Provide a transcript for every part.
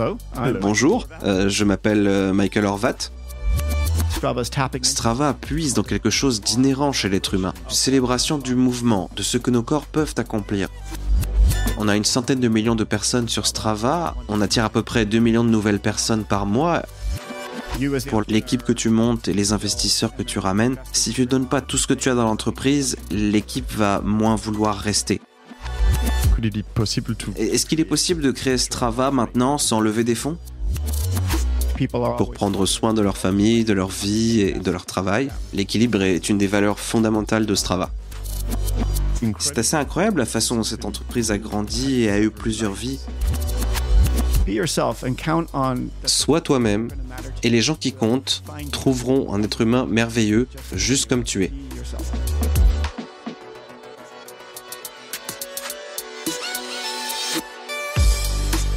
Euh, bonjour, euh, je m'appelle euh, Michael Horvat. Strava puise dans quelque chose d'inhérent chez l'être humain, une célébration du mouvement, de ce que nos corps peuvent accomplir. On a une centaine de millions de personnes sur Strava, on attire à peu près 2 millions de nouvelles personnes par mois. Pour l'équipe que tu montes et les investisseurs que tu ramènes, si tu ne donnes pas tout ce que tu as dans l'entreprise, l'équipe va moins vouloir rester. Est-ce qu'il est possible de créer Strava maintenant sans lever des fonds pour prendre soin de leur famille, de leur vie et de leur travail. L'équilibre est une des valeurs fondamentales de Strava. C'est assez incroyable la façon dont cette entreprise a grandi et a eu plusieurs vies. Sois toi-même et les gens qui comptent trouveront un être humain merveilleux, juste comme tu es.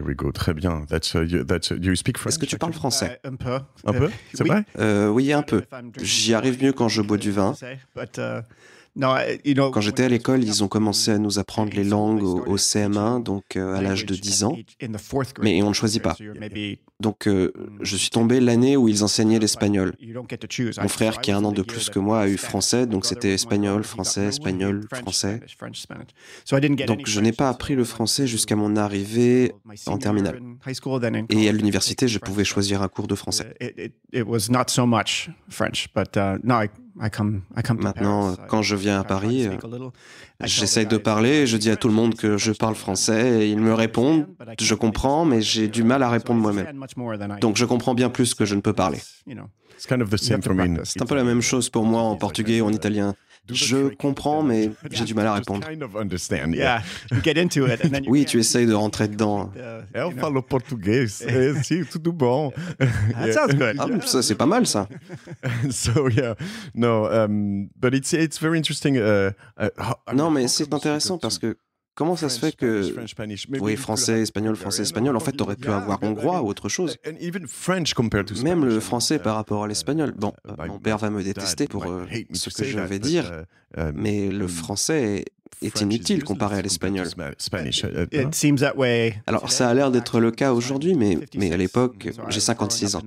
go, très bien. Uh, uh, Est-ce que tu parles français euh, Un peu. C'est oui. vrai euh, Oui, un peu. J'y arrive mieux quand je bois du vin. Uh, quand j'étais à l'école, ils ont commencé à nous apprendre les langues au CM1, donc euh, à l'âge de 10 ans. Mais on ne choisit pas. Donc, euh, je suis tombé l'année où ils enseignaient l'espagnol. Mon frère, qui a un an de plus que moi, a eu français, donc c'était espagnol, français, espagnol, français. Donc, je n'ai pas appris le français jusqu'à mon arrivée en terminale. Et à l'université, je pouvais choisir un cours de français. Maintenant, quand je viens à Paris, j'essaye de parler, je dis à tout le monde que je parle français, et ils me répondent, je comprends, mais j'ai du mal à répondre moi-même. Donc je comprends bien plus que je ne peux parler. C'est un peu la même chose pour moi en portugais ou en italien. Je comprends, mais j'ai du mal à répondre. Oui, tu essayes de rentrer dedans. Uh, Elle parle portugais, c'est tout bon. Ah, ah, ça, c'est pas mal, ça. Non, mais c'est intéressant parce que Comment ça se fait que. Oui, français, espagnol, français, espagnol. En fait, tu pu avoir hongrois ou autre chose. Même le français par rapport à l'espagnol. Bon, uh, uh, mon père va me détester pour euh, ce que je vais dire, uh, um, mais le hmm. français est inutile comparé à l'espagnol. Alors ça a l'air d'être le cas aujourd'hui, mais, mais à l'époque, j'ai 56 ans.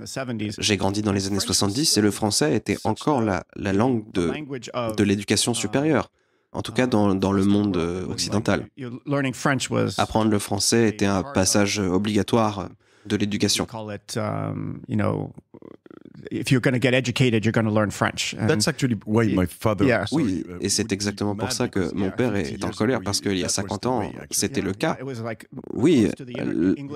J'ai grandi dans les années 70 et le français était encore la, la langue de, de l'éducation supérieure en tout cas dans, dans, le monde euh, occidental. Apprendre le français était un passage obligatoire de l'éducation if you're going to get educated, you're going to learn Oui, uh, et c'est exactement pour ça que mon père est en colère parce qu'il y a 50 ans, c'était le cas. Oui,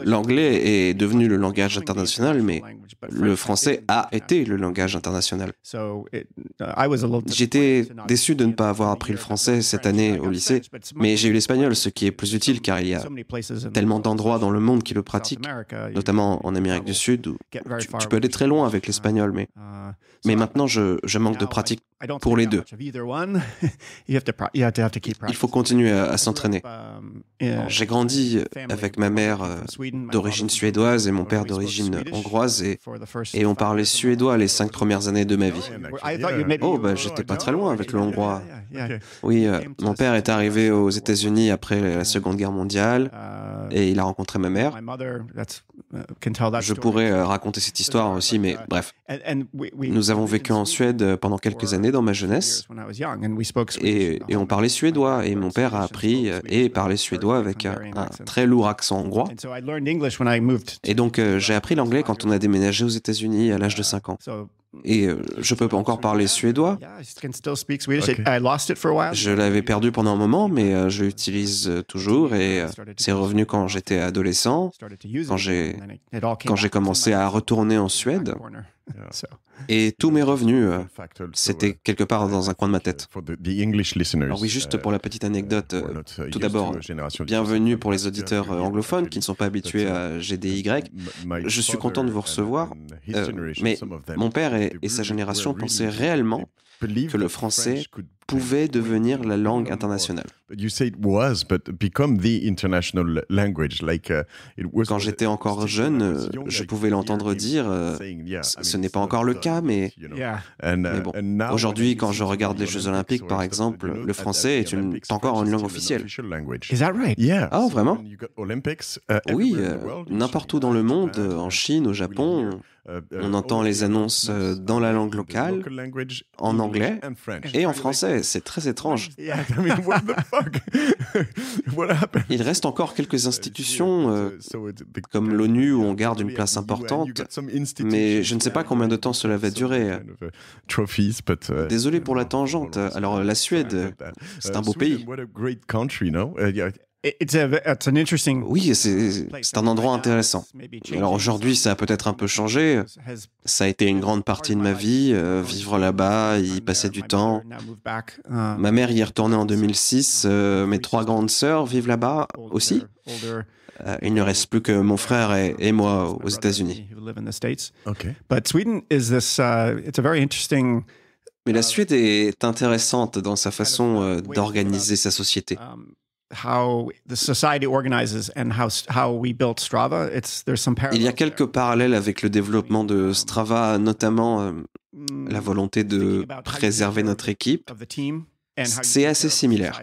l'anglais est devenu le langage international, mais le français a été le langage international. Uh, J'étais déçu de ne pas avoir appris le français cette année au lycée, mais j'ai eu l'espagnol, ce qui est plus utile car il y a tellement d'endroits dans le monde qui le pratiquent, notamment en Amérique du Sud où tu peux aller très loin avec uh, l'espagnol mais, euh, mais maintenant je, manque de pratique pour les deux. Il faut continuer à, s'entraîner. Um, j'ai grandi avec ma mère euh, d'origine suédoise et mon père d'origine hongroise et, on parlait suédois les cinq premières années de ma vie. Oh, ben, j'étais pas très loin avec le hongrois. Oui, euh, mon père est arrivé aux États-Unis après la euh, Seconde Guerre mondiale euh, et il a rencontré ma mère. Uh, Je pourrais raconter cette histoire aussi, mais uh, bref. Nous avons vécu en Suède pendant quelques années dans ma jeunesse et, on parlait suédois et mon père a appris et parlait suédois avec un, un très lourd accent hongrois. Et donc j'ai appris l'anglais quand on a déménagé aux États-Unis à l'âge de 5 uh, ans et euh, je peux encore parler suédois. Je l'avais perdu pendant un moment, mais euh, je l'utilise euh, toujours et c'est revenu quand j'étais adolescent, quand j'ai, quand j'ai commencé à retourner en Suède. Et tous mes revenus, euh, c'était uh, quelque part dans un coin de ma tête. Alors oui, juste uh, pour la petite anecdote, uh, euh, tout d'abord, bienvenue pour les auditeurs euh, anglophones qui ne sont pas habitués à GDY. Je suis content de vous recevoir, um, mais mon père et sa génération pensaient réellement que le français pouvait devenir la langue internationale. Uh, quand j'étais encore jeune, euh, je pouvais l'entendre dire. Euh, ce n'est pas encore le cas, mais, uh, bon. Aujourd'hui, quand je regarde les Jeux Olympiques, par exemple, le français est, encore une langue officielle. Ah, oh, vraiment uh, Oui, euh, n'importe où dans le monde, en Chine, au Japon. Euh, euh, on entend les euh, annonces dans la langue locale, en anglais et en français. C'est très étrange. Il reste encore quelques institutions comme l'ONU où on garde une place importante, mais je ne sais pas combien de temps cela va durer. Uh, uh, Désolé pour la tangente. Alors la Suède, c'est un uh, beau pays. Oui, c'est un endroit intéressant. Alors aujourd'hui, ça a peut-être un peu changé. Ça a été une grande partie de ma vie, euh, vivre là-bas, y uh, passer du temps. Uh, ma mère y est retournée en 2006. Euh, mes trois grandes sœurs vivent là-bas aussi. Euh, il ne reste plus que mon frère et, moi aux États-Unis. Uh, Mais la Suède est intéressante dans sa façon d'organiser sa société. Um, il y a quelques parallèles avec le développement de Strava, notamment euh, mm, la volonté de préserver notre équipe. C'est assez similaire.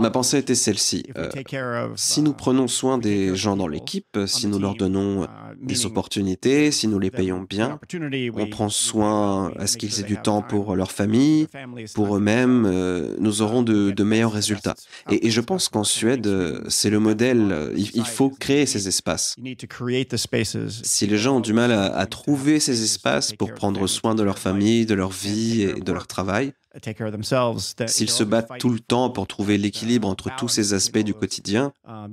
Ma pensée était celle-ci. Euh, si nous uh, prenons soin des gens dans l'équipe, si nous leur donnons uh, euh, des opportunités, si nous les payons bien, on prend soin à ce qu'ils aient du temps pour leur famille, pour eux-mêmes, euh, nous uh, aurons de, meilleurs résultats. Et, je pense qu'en Suède, c'est le modèle. Il, faut créer ces espaces. Si les gens ont du mal à trouver ces espaces pour prendre soin de leur famille, de leur vie et de leur travail, S'ils se battent tout le temps pour trouver l'équilibre entre tous ces aspects du quotidien, um,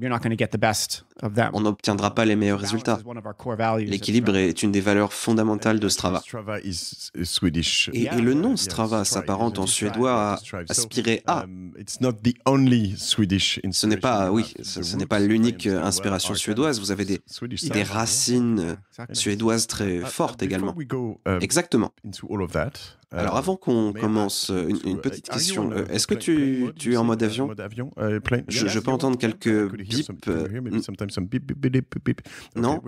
on n'obtiendra pas les meilleurs résultats. L'équilibre est une des valeurs fondamentales de Strava. Et, le nom Strava s'apparente en suédois à aspirer à. Um, ce n'est pas, oui, ce, n'est pas l'unique inspiration suédoise. Vous avez des, des racines suédoises très uh, uh, fortes également. Um, Exactement. Euh, Alors avant qu'on bah, commence, euh, une, euh, petite question. Est-ce que tu, es en mode avion je, peux entendre quelques bips. Non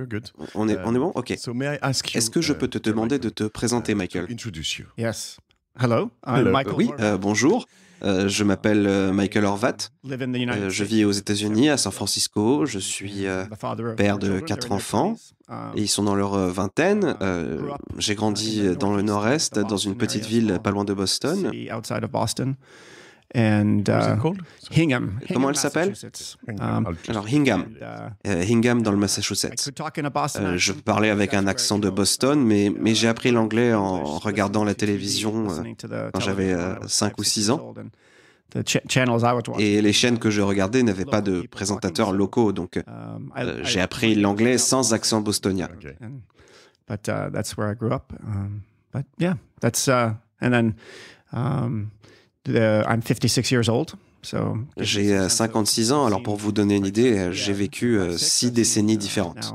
on est, on est bon Ok. Est-ce que je peux te demander de te présenter, Michael Yes. Hello, Oui, bonjour. je m'appelle Michael Horvat. je vis aux États-Unis, à San Francisco. Je suis père de quatre enfants ils sont dans leur euh, vingtaine. Euh, j'ai grandi euh, dans le nord-est, dans une petite ville pas loin de Boston. Uh, Hingham. Comment elle s'appelle um, Alors Hingham, uh, Hingham dans le Massachusetts. je parlais avec un accent de Boston, mais, mais j'ai appris l'anglais en regardant la télévision quand j'avais 5 ou 6 ans. Et les chaînes que je regardais n'avaient pas de présentateurs locaux, donc um, euh, j'ai appris l'anglais sans accent bostonien. J'ai 56 ans, alors pour vous donner une idée, euh, j'ai vécu euh, six décennies différentes.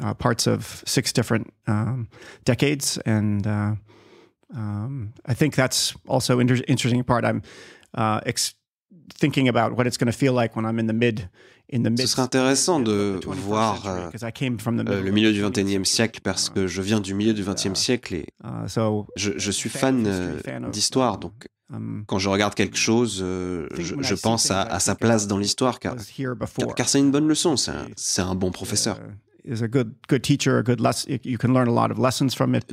Uh, parts of six different um, decades, and uh, um, I think that's also interesting part. I'm ce serait intéressant de voir euh, euh, le milieu du XXIe siècle parce que je viens du milieu du XXe uh, siècle et uh, je, suis fan euh, d'histoire. Donc, uh, um, quand je regarde quelque chose, je, pense à, sa place dans l'histoire car, c'est une bonne leçon, c'est un bon professeur is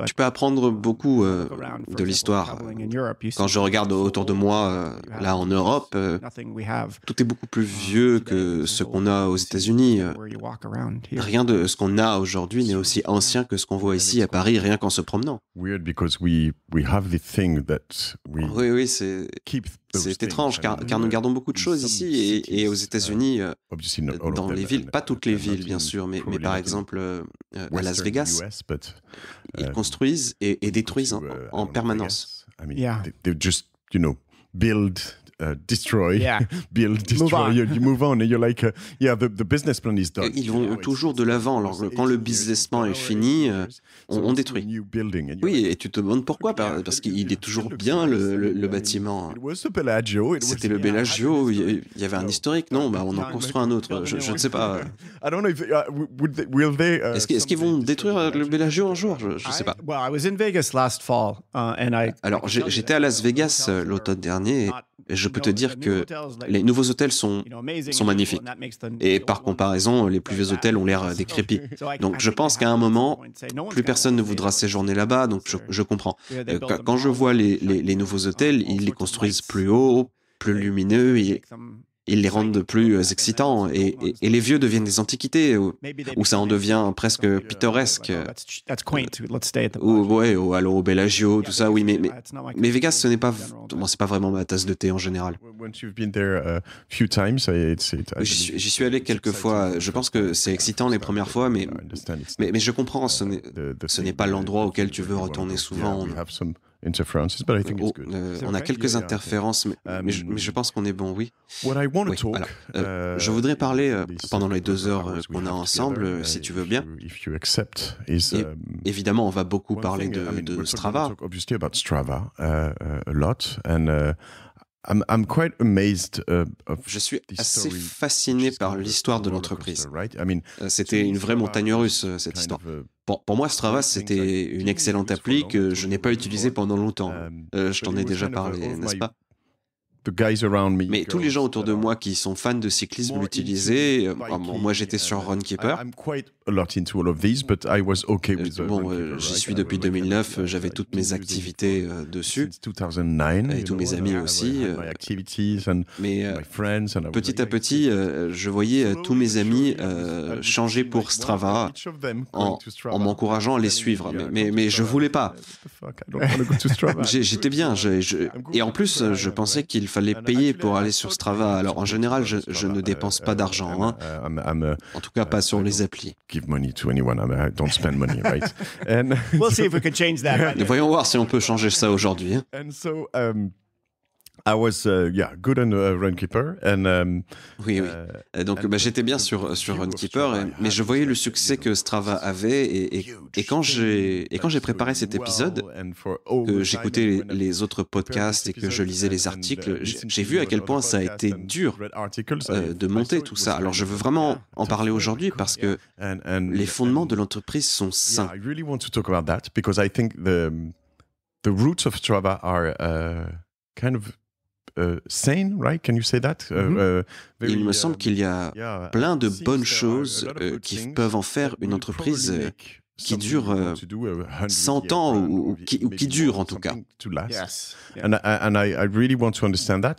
tu peux apprendre beaucoup euh, de l'histoire. Quand je regarde autour de moi, euh, là en Europe, euh, tout est beaucoup plus uh, vieux que ce qu'on a aux États-Unis. Rien de ce qu'on a aujourd'hui n'est aussi ancien que ce qu'on voit ici à Paris, rien qu'en se promenant. Oui, oui, c'est bah, c'est étrange car, nous gardons beaucoup de choses ici et, aux euh, États-Unis, euh, dans les villes, pas toutes les villes bien sûr, mais, par exemple euh, à Las Vegas, um, ils construisent et, détruisent en, en permanence. Yeah. Uh, destroy, build, destroy, you, move on, you're like, uh, yeah, the, business plan is done. Ils vont toujours de l'avant. Alors quand le business plan est fini, euh, on, détruit. Oui, et tu te demandes pourquoi, parce qu'il est toujours bien le, bâtiment. C'était le Bellagio, il y avait un historique, non bah, On en construit un autre, je, ne sais pas. Est-ce qu'ils vont détruire euh, le Bellagio un jour Je ne sais pas. Alors j'étais à Las Vegas euh, l'automne dernier. Et je peux te dire que les nouveaux hôtels sont, sont magnifiques. Et par comparaison, les plus vieux hôtels ont l'air euh, décrépits. Donc je pense qu'à un moment, plus personne ne voudra séjourner là-bas, donc je, comprends. Euh, quand je vois les, nouveaux hôtels, ils les construisent plus haut, plus lumineux, et ils les rendent plus euh, excitants et, les vieux deviennent des antiquités ou, ça en devient presque pittoresque. Ou, ouais, ou alors au Bellagio, tout ça, oui, mais, mais, Vegas, ce n'est pas, c'est pas vraiment ma tasse de thé en général. J'y suis allé quelques fois, je pense que c'est excitant les premières fois, mais, mais, mais je comprends, ce n'est pas l'endroit auquel tu veux retourner souvent. Oh, euh, on a quelques interférences, um, mais, je, pense qu'on est bon, oui. Euh, euh, je voudrais parler pendant les deux heures qu'on a ensemble, uh, si tu veux bien. Et um, évidemment, on va beaucoup parler de, de Strava. Uh, je suis assez fasciné par l'histoire de l'entreprise. Euh, c'était une vraie montagne russe, euh, cette histoire. Pour, moi, Strava, c'était une excellente appli que je n'ai pas utilisée pendant longtemps. Um, euh, je t'en ai déjà parlé, n'est-ce pas mais tous les gens autour de moi qui sont fans de cyclisme l'utilisaient. Oh, moi, j'étais sur Runkeeper bon, euh, j'y suis depuis 2009, j'avais toutes mes activités euh, dessus, et tous mes amis aussi. mais petit à petit, je voyais tous mes amis changer pour Strava en, m'encourageant à les suivre. Mais, mais, ne je voulais pas. J'étais bien. Et en plus, euh, je pensais qu'il fallait uh, payer pour aller sur Strava. Alors en général, je, ne dépense pas uh, d'argent. Uh, hein. En tout cas, pas sur les applis give money to anyone. I, I don't spend money, right? And we'll see if we can change that. Voyons voir si on peut changer ça aujourd'hui. Hein. And so, um, donc bah, j'étais bien sur euh, sur Runkeeper mais je voyais le succès que Strava avait et, et, quand j'ai préparé cet épisode que j'écoutais les, autres podcasts et que je lisais les uh, articles j'ai vu à quel point ça a été dur euh, de monter tout ça alors je veux vraiment en parler aujourd'hui parce que les fondements de l'entreprise sont sains il me semble um, qu'il y a plein de bonnes choses euh, qui peuvent en faire une entreprise euh, qui dure 100 euh, ans ou, qui, qui dure en tout cas.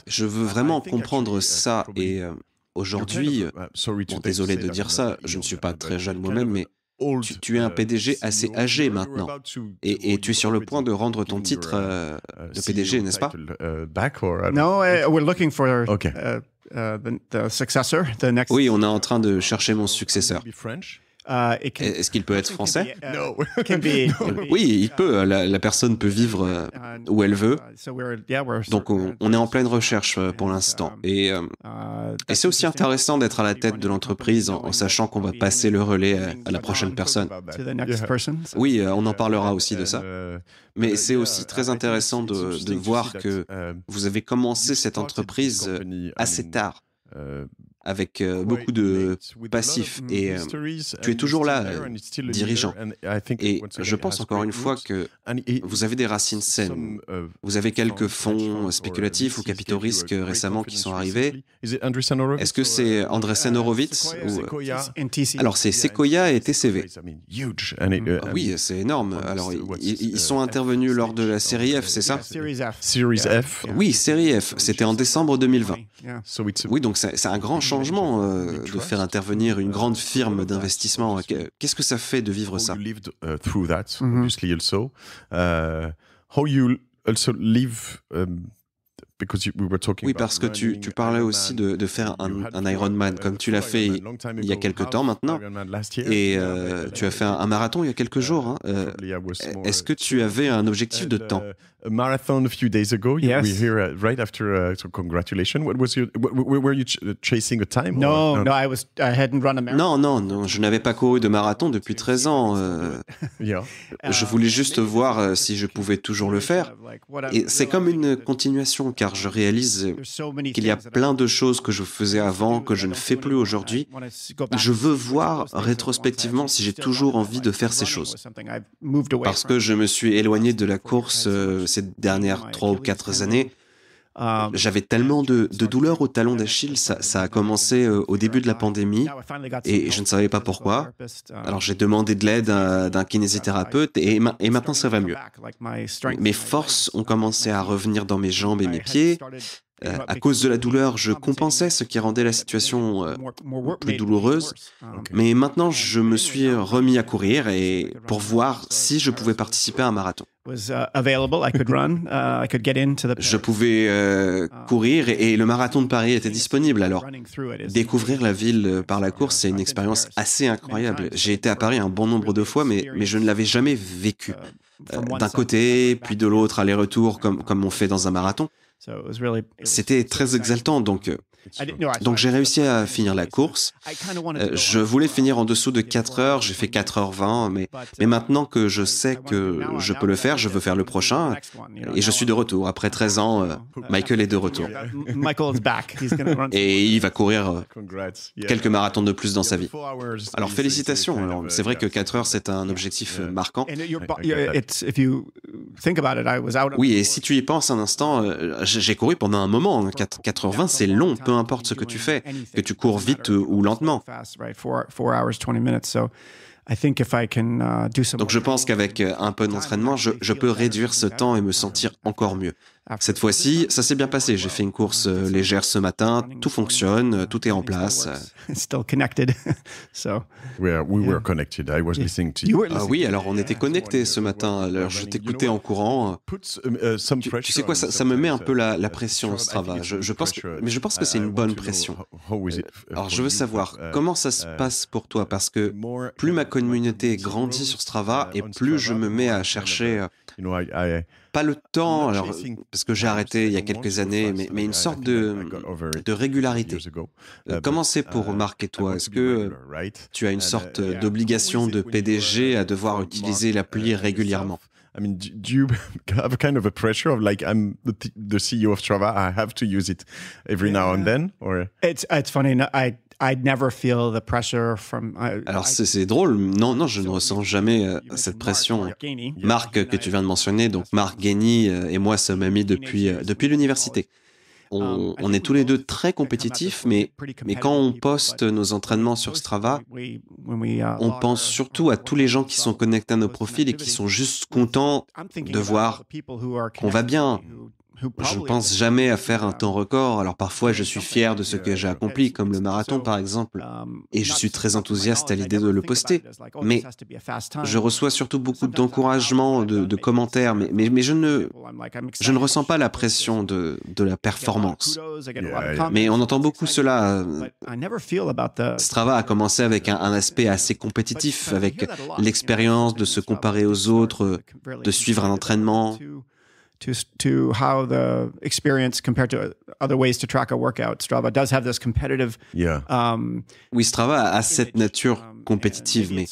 Je veux vraiment comprendre uh, ça et aujourd'hui, uh, désolé de dire ça, je ne suis pas très jeune moi-même, mais tu, es un euh, PDG assez âgé maintenant et, tu es sur le point de rendre ton titre euh, euh, uh, de PDG, e n'est-ce pas uh, uh, Non, we're oui, on est en train de chercher mon successeur. Euh, Est-ce qu'il peut être français oui, il uh, peut. La, personne peut vivre euh, uh, où elle veut. Uh, Donc, on, est en pleine recherche euh, pour l'instant. Um, et, c'est aussi intéressant d'être à la tête de l'entreprise en, sachant qu'on va passer le relais à, la prochaine personne. Oui, on en parlera aussi de ça. Mais c'est aussi très intéressant de, de voir que um, vous avez commencé cette entreprise assez tard avec euh, beaucoup de passifs et euh, tu es toujours là, dirigeant. Et je pense encore une fois que vous avez des racines saines. Vous avez quelques fonds spéculatifs ou capitaux risques récemment qui sont arrivés. Est-ce que c'est uh, Andresen uh, Horowitz ou... Euh, Alors c'est Sequoia et TCV. Uh, ah oui, c'est énorme. Alors ils, sont intervenus lors de la série F, c'est ça Oui, série F. C'était en décembre 2020. Oui, donc c'est un grand changement euh, euh, de faire intervenir une euh, grande firme d'investissement. Qu'est-ce que ça fait de vivre ça oui, parce que tu, parlais aussi de, faire un, Ironman, uh, comme tu l'as fait il y a quelques temps maintenant, et euh, uh, tu as fait un, marathon il y a quelques jours. Hein. Euh, est-ce que tu avais un objectif de temps uh, marathon a few days ago. Yes. congratulations. What was your? were you chasing a time? No, no, I was. I hadn't run a marathon. Non, non, non. Je n'avais pas couru de marathon depuis 13 ans. Euh, je voulais juste voir si je pouvais toujours le faire. Et c'est comme une continuation, car je réalise qu'il y a plein de choses que je faisais avant, que je ne fais plus aujourd'hui. Je veux voir rétrospectivement si j'ai toujours envie de faire ces choses. Parce que je me suis éloigné de la course euh, ces dernières trois ou quatre années euh, J'avais tellement de, de douleurs au talon d'Achille, ça, a commencé euh, au début de la pandémie et je ne savais pas pourquoi. Alors j'ai demandé de l'aide d'un kinésithérapeute et, maintenant ça va mieux. Mes forces ont commencé à revenir dans mes jambes et mes pieds. Euh, à cause de la douleur, je compensais ce qui rendait la situation euh, plus douloureuse. Mais maintenant, je me suis remis à courir et pour voir si je pouvais uh, participer à un marathon. Uh, uh, je pouvais euh, courir et, le marathon de Paris était disponible. Alors, découvrir la ville par la course, c'est une expérience assez incroyable. J'ai été à Paris un bon nombre de fois, mais, je ne l'avais jamais vécu. D'un côté, puis de l'autre, aller-retour, comme on fait dans un marathon. C'était très exaltant, donc euh, donc j'ai réussi à finir la course. Euh, je voulais finir en dessous de 4 heures, j'ai fait 4h20, mais, mais uh, maintenant que je sais que je peux le faire, je veux faire le prochain. Et je suis de retour. Après 13 ans, euh, Michael est de retour. Et il va courir euh, quelques marathons de plus dans sa vie. Alors félicitations. C'est vrai que 4 heures, c'est un objectif marquant. Oui, et si tu y penses un instant, j'ai couru pendant un moment. 4h20, hein. c'est long, peu peu importe ce que tu fais, que tu cours vite ou lentement. Donc je pense qu'avec euh, un peu d'entraînement, je, je peux réduire ce temps et me sentir encore mieux. Ah, cette fois-ci, ça s'est bien passé. J'ai fait une course euh, légère ce matin. Tout fonctionne, euh, tout est en place. Ah oui, alors on était connectés ce matin. Alors je t'écoutais en courant. Um, uh, tu, sais quoi, ça, me met un peu la, uh, pression Strava. Je, pense mais je pense que c'est une bonne pression. Uh, alors je veux savoir comment ça se passe pour toi parce que plus ma communauté grandit sur Strava et plus je me mets à chercher pas le temps, alors, parce que j'ai arrêté il y a quelques années, mais, une sorte de, de régularité. Euh, uh, comment c'est pour uh, Marc et toi Est-ce que tu as une uh, sorte euh, d'obligation de PDG à devoir utiliser l'appli régulièrement I mean, you have kind of a pressure of like I'm the, CEO of I have to use it every now and then, or it's it's funny. I never feel the pressure from, Alors c'est drôle, non, non, je ne ressens jamais euh, cette pression. Marc euh, que tu viens de mentionner, donc Marc Gainey euh, et moi sommes amis depuis, depuis l'université. On, um, est tous les deux très compétitifs, mais, mais quand on poste nos entraînements sur Strava, uh, on pense uh, surtout à tous les gens qui sont connectés à nos profils et qui sont juste contents de voir qu'on va bien, je ne pense jamais à faire un uh, temps record, alors parfois je suis fier de ce que j'ai accompli, comme le marathon par exemple, um, et je suis très enthousiaste oh, à l'idée de le poster. Oh, mais je reçois surtout beaucoup d'encouragements, de, commentaires, mais, je, ne, je ne ressens pas la pression de, la performance. Mais on entend beaucoup cela. Euh, Strava a commencé avec un aspect assez compétitif, uh, avec l'expérience de se comparer aux autres, de suivre un entraînement. to to how the experience compared to uh, other ways to track a workout. Strava does have this competitive. Yeah. Um, oui, Strava a cette nature um, compétitive, mais,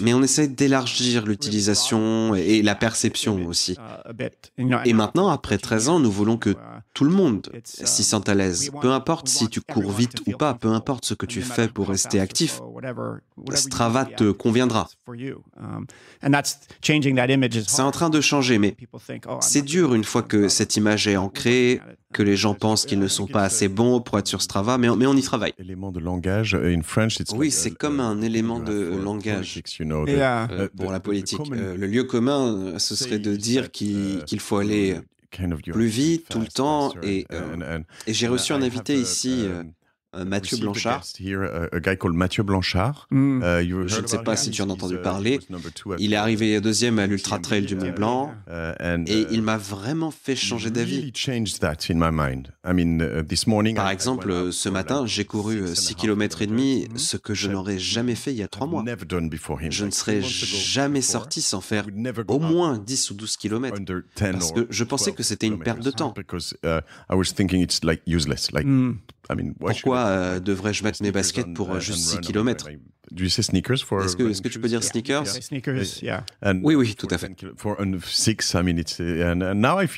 mais on essaie d'élargir l'utilisation et, la perception aussi. Uh, et maintenant, après 13 ans, nous voulons que uh, tout le monde s'y uh, sente à l'aise. Peu importe si tu cours vite ou pas, peu importe ce que tu fais pour rester actif, Strava te conviendra. Um, c'est en train de changer, mais oh, c'est dur une fois que cette image est ancrée que les gens pensent qu'ils ne sont pas assez bons pour être sur Strava, mais on, mais on y travaille. de langage Oui, c'est comme un élément de langage pour la politique. Euh, le lieu commun, euh, ce serait de dire uh, qu'il faut aller plus vite tout le temps. Et, euh, et j'ai reçu un invité uh, ici um, euh, Mathieu Blanchard. a, called Mathieu Blanchard. Mm. Uh, je ne sais pas si tu en as entendu parler. Uh, il est arrivé deuxième à l'Ultra Trail du Mont Blanc uh, et il m'a vraiment fait changer d'avis. Par exemple, ce matin, j'ai couru 6 euh, km et demi, ce que je n'aurais jamais fait il y a 3 mois. Je ne serais jamais sorti sans faire au moins 10 ou 12 km parce que je pensais que c'était une perte de temps. Pourquoi euh, devrais-je mettre mes baskets pour euh, juste 6 km Est-ce que, tu peux dire sneakers Oui, oui, tout à fait.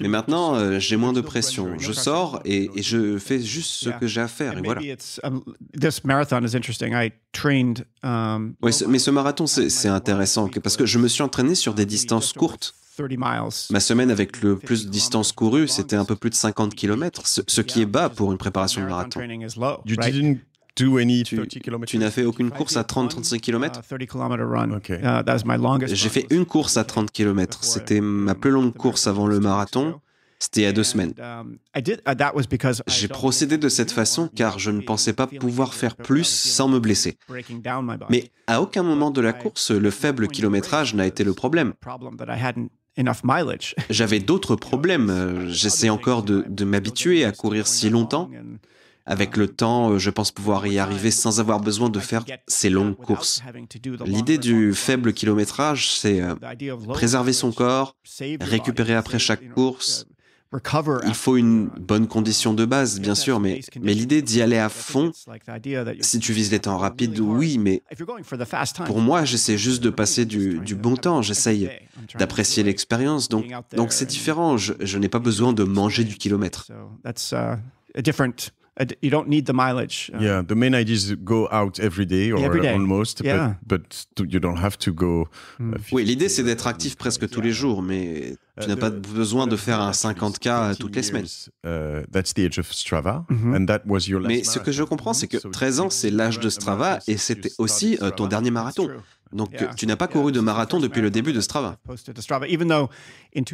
Mais maintenant, euh, j'ai moins de pression. Je sors et, je fais juste ce que j'ai à faire. Et voilà. Um, um, oui, mais ce marathon, c'est intéressant parce que je me suis entraîné sur des distances courtes. Ma semaine avec le plus de distance courue, c'était un peu plus de 50 km, ce, qui est bas pour une préparation de marathon. Tu, n'as fait aucune course à 30-35 km uh, uh, J'ai fait une course à 30 km. C'était ma plus longue course avant le marathon. C'était il y a deux semaines. Um, uh, J'ai procédé de cette façon car je ne pensais pas pouvoir faire plus sans me blesser. Mais à aucun moment de la course, le faible kilométrage n'a été le problème. J'avais d'autres problèmes. J'essaie encore de, m'habituer à courir si longtemps. Avec le temps, je pense pouvoir y arriver sans avoir besoin de faire ces longues courses. L'idée du faible kilométrage, c'est euh, préserver son corps, récupérer après chaque course, il faut une bonne condition de base, bien sûr, mais, l'idée d'y aller à fond, si tu vises les temps rapides, oui, mais pour moi, j'essaie juste de passer du, bon temps, j'essaye d'apprécier l'expérience, donc c'est différent, je n'ai pas besoin de manger du kilomètre. Uh, you don't need the mileage. Uh. yeah, the main go out every day but, you don't have to go. Hmm. Uh, oui, l'idée c'est d'être actif presque tous les jours, mais tu n'as pas besoin de faire un 50K toutes les semaines. that's the age of Strava, mm-hmm. and that was your Mais ce que je comprends, c'est que 13 ans, c'est l'âge de Strava, et c'était aussi euh, ton dernier marathon. Donc tu n'as pas couru de marathon depuis le début de Strava.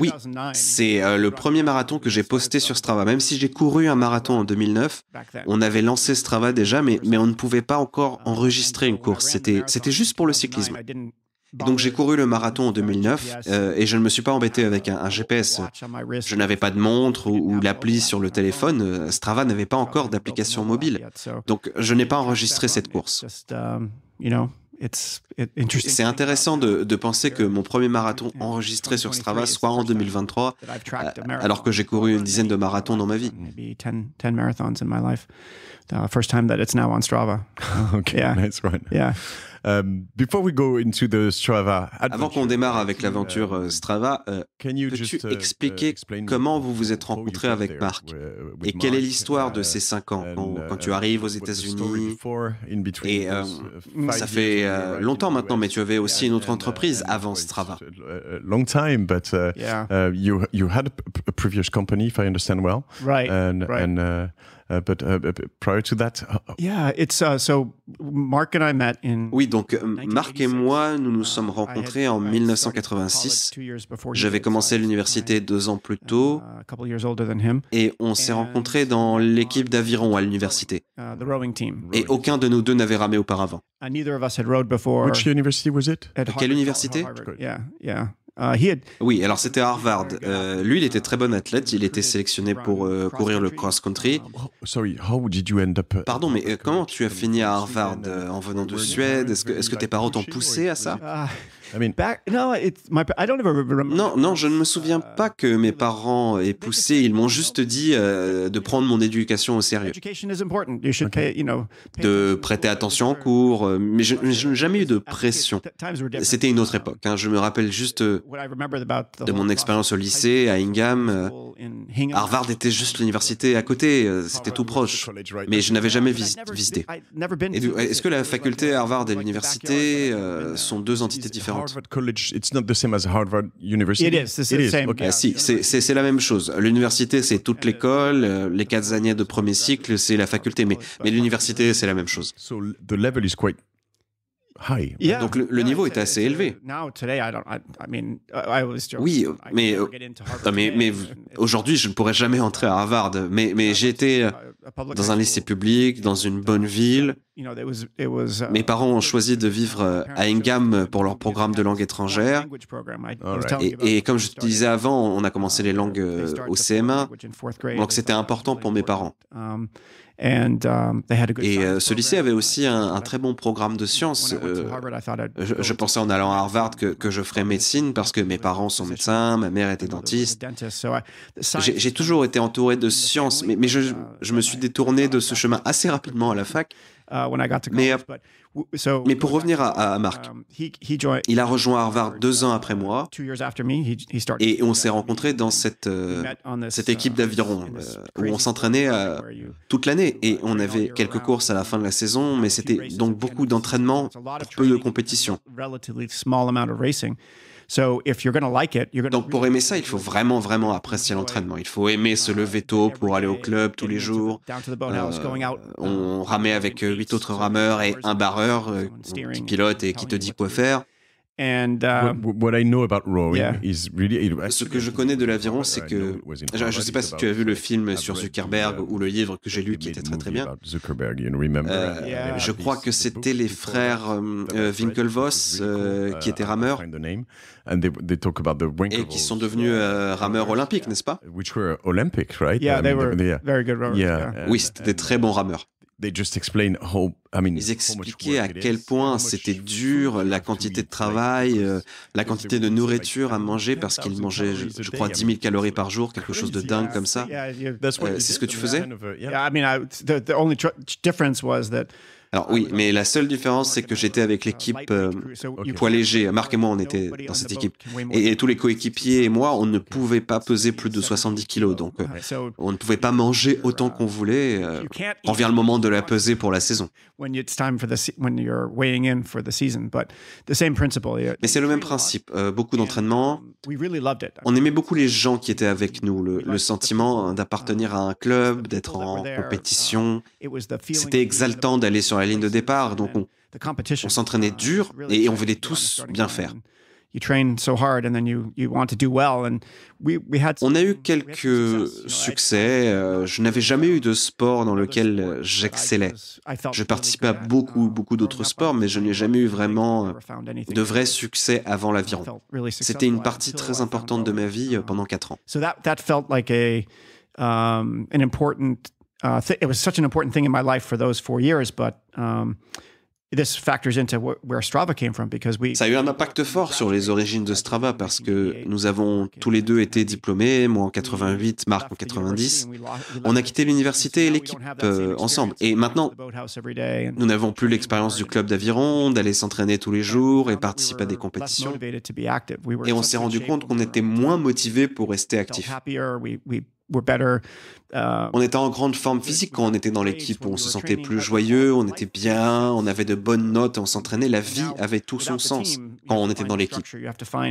Oui, c'est euh, le premier marathon que j'ai posté sur Strava. Même si j'ai couru un marathon en 2009, on avait lancé Strava déjà, mais, on ne pouvait pas encore um, enregistrer une course. C'était, juste pour le cyclisme. donc j'ai couru le marathon en 2009 euh, et je ne me suis pas embêté avec un, GPS. Je n'avais pas de montre ou, ou l'appli sur le téléphone. Euh, Strava n'avait pas encore d'application mobile. Donc je n'ai pas enregistré cette course. Um, c'est intéressant de, penser que mon premier marathon enregistré sur Strava soit en 2023, euh, alors que j'ai couru une dizaine de marathons dans ma vie. Okay, Yeah. Um, before we go avant qu'on démarre avec l'aventure um, euh, Strava, euh, peux-tu uh, expliquer uh, comment vous vous êtes rencontré avec Marc uh, et quelle est l'histoire de ces cinq ans quand, tu arrives aux États-Unis Et euh, ça fait longtemps maintenant, mais tu avais aussi une autre entreprise avant Strava. Long time, but you you had a previous company, if I understand well. Oui, donc euh, Marc et moi, nous nous uh, sommes rencontrés en 1986. Uh, J'avais commencé l'université deux ans plus tôt, uh, et on s'est rencontrés dans l'équipe d'aviron à l'université. Et aucun de nous deux n'avait ramé auparavant. À quelle université ah, oui, alors c'était Harvard. Euh, lui, il était très bon athlète. Il était sélectionné pour euh, courir le cross-country. Oh, uh, Pardon, mais euh, comment tu as fini à Harvard en venant de Suède Est-ce que, tes parents t'ont poussé à ça ah, non, non, je ne me souviens pas que mes parents aient poussé. Ils m'ont juste dit euh, de prendre mon éducation au sérieux, de prêter attention en cours. Euh, mais je, n'ai jamais eu de pression. C'était une autre époque. Hein. Je me rappelle juste euh, de mon expérience au lycée à Ingham. Harvard était juste l'université à côté. C'était tout proche. Mais je n'avais jamais visité. Est-ce que la faculté Harvard et l'université sont deux entités différentes? Harvard College, it's not the same as Harvard University. It is. It is. Okay. Ah, si, c'est la même chose. L'université, c'est toute l'école. Euh, les quatre années de premier cycle, c'est la faculté. Mais, mais l'université, c'est la même chose. So the level is quite donc le, niveau est assez élevé. Oui, mais, euh, aujourd'hui, je ne pourrais jamais entrer à Harvard. Mais, mais uh, j'ai été uh, euh, dans un lycée public, dans une bonne ville. Uh, mes parents ont choisi de vivre euh, à Ingham pour leur programme de langue étrangère. Et, et comme je te disais avant, on a commencé les langues au CMA. Donc c'était important pour mes parents. Um, Um, Et euh, ce lycée avait aussi un, très bon programme de sciences. Euh, je, pensais en allant à Harvard que, je ferais médecine parce que mes parents sont médecins, ma mère était dentiste. J'ai toujours été entouré de sciences, mais, mais je, uh, je, me suis détourné de ce chemin assez rapidement à la fac mais, pour revenir à, Marc, um, il a rejoint Harvard deux ans après moi et on s'est rencontrés dans cette, euh, cette équipe uh, d'aviron euh, où on s'entraînait euh, toute l'année uh, et on avait quelques courses à la fin de la saison, mais c'était donc beaucoup d'entraînement peu de compétition. Donc pour aimer ça, il faut vraiment, vraiment apprécier l'entraînement. Il faut aimer se lever tôt pour aller au club tous les jours. Euh, on uh, ramait avec euh, huit autres rameurs et un barreur euh, qui pilote et qui te dit quoi faire. Ce que je connais de l'aviron, c'est que je ne sais pas si tu as vu le film sur Zuckerberg ou le livre que uh, j'ai lu qui était très très bien. je crois que c'était les frères euh, Winklevoss qui étaient rameurs et qui sont devenus uh, euh, rameurs olympiques, n'est-ce pas Oui, c'était des très bons rameurs. Ils expliquaient à quel point c'était dur, la quantité de travail, la quantité de nourriture à manger, parce qu'ils mangeaient, je, crois, 10 000 calories par jour, quelque chose de dingue comme ça. Euh, c'est ce que tu faisais alors oui, mais la seule différence, c'est que j'étais avec l'équipe euh, poids léger. Marc et moi, on était dans cette équipe. Et, tous les coéquipiers et moi, on ne pouvait pas peser plus de 70 kilos. Donc euh, on ne pouvait pas manger autant qu'on voulait. Euh, on vient le moment de la peser pour la saison. Mais c'est le même principe. beaucoup d'entraînement. On aimait beaucoup les gens qui étaient avec nous. le, le sentiment d'appartenir à un club, d'être en compétition. Uh, C'était exaltant d'aller sur la la ligne de départ. Donc on, s'entraînait dur et on voulait tous bien faire. On a eu quelques succès. Euh, je n'avais jamais eu de sport dans lequel j'excellais. Je participais à beaucoup, beaucoup d'autres sports, mais je n'ai jamais eu vraiment de vrai succès avant l'aviron. C'était une partie très importante de ma vie euh, pendant quatre ans. Ça a eu un impact fort sur les origines de Strava parce que nous avons tous les deux été diplômés, moi en 88, Marc en 90. On a quitté l'université et l'équipe euh, ensemble et maintenant nous n'avons plus l'expérience du club d'aviron, d'aller s'entraîner tous les jours et participer à des compétitions. Et on s'est rendu compte qu'on était moins motivés pour rester actifs. Uh, on était en grande forme physique quand on était dans l'équipe, on se sentait plus joyeux, on était bien, on avait de bonnes notes, on s'entraînait, la vie avait tout son sens quand on était dans l'équipe.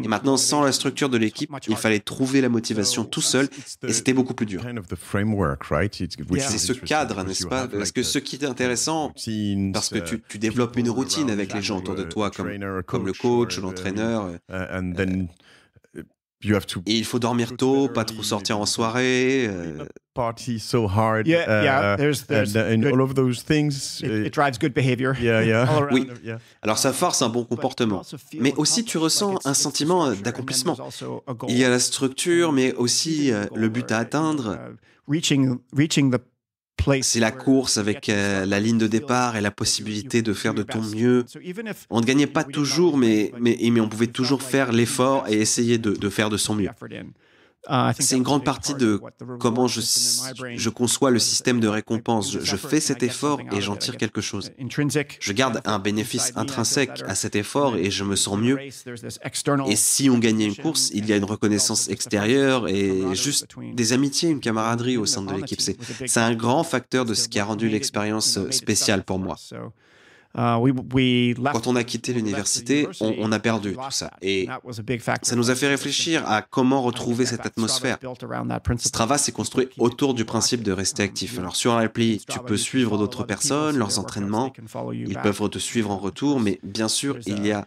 Et maintenant, sans la structure de l'équipe, il fallait trouver la motivation tout seul et c'était beaucoup plus dur. C'est ce cadre, n'est-ce pas Parce que uh, ce qui est intéressant, parce que uh, tu, développes une routine avec les gens autour de toi, comme, comme le coach, l'entraîneur. Et il faut dormir tôt, pas trop sortir en soirée. Euh. hard. Uh, yeah, There's, and, uh, all of those things. It, uh, drives good behavior. Yeah, yeah. oui. Alors ça force un bon comportement, mais aussi tu ressens un sentiment d'accomplissement. Il y a la structure, mais aussi euh, le but à atteindre. Reaching, reaching the c'est la course avec euh, la ligne de départ et la possibilité de faire de ton mieux. On ne gagnait pas toujours, mais, on pouvait toujours faire l'effort et essayer de faire de son mieux. Ah, c'est une grande partie de comment je, je conçois le système de récompense. Je, je fais cet effort et j'en tire quelque chose. Je garde un bénéfice intrinsèque à cet effort et je me sens mieux. Et si on gagnait une course, il y a une reconnaissance extérieure et juste des amitiés, une camaraderie au sein de l'équipe. C'est un grand facteur de ce qui a rendu l'expérience euh, spéciale pour moi. Euh, Quand on a quitté l'université, on, a perdu tout ça. Et ça nous a fait réfléchir à comment retrouver cette atmosphère. Strava s'est construit autour du principe de rester actif. Alors sur l'appli, tu peux suivre d'autres personnes, leurs entraînements, ils peuvent te suivre en retour, mais bien sûr, il y a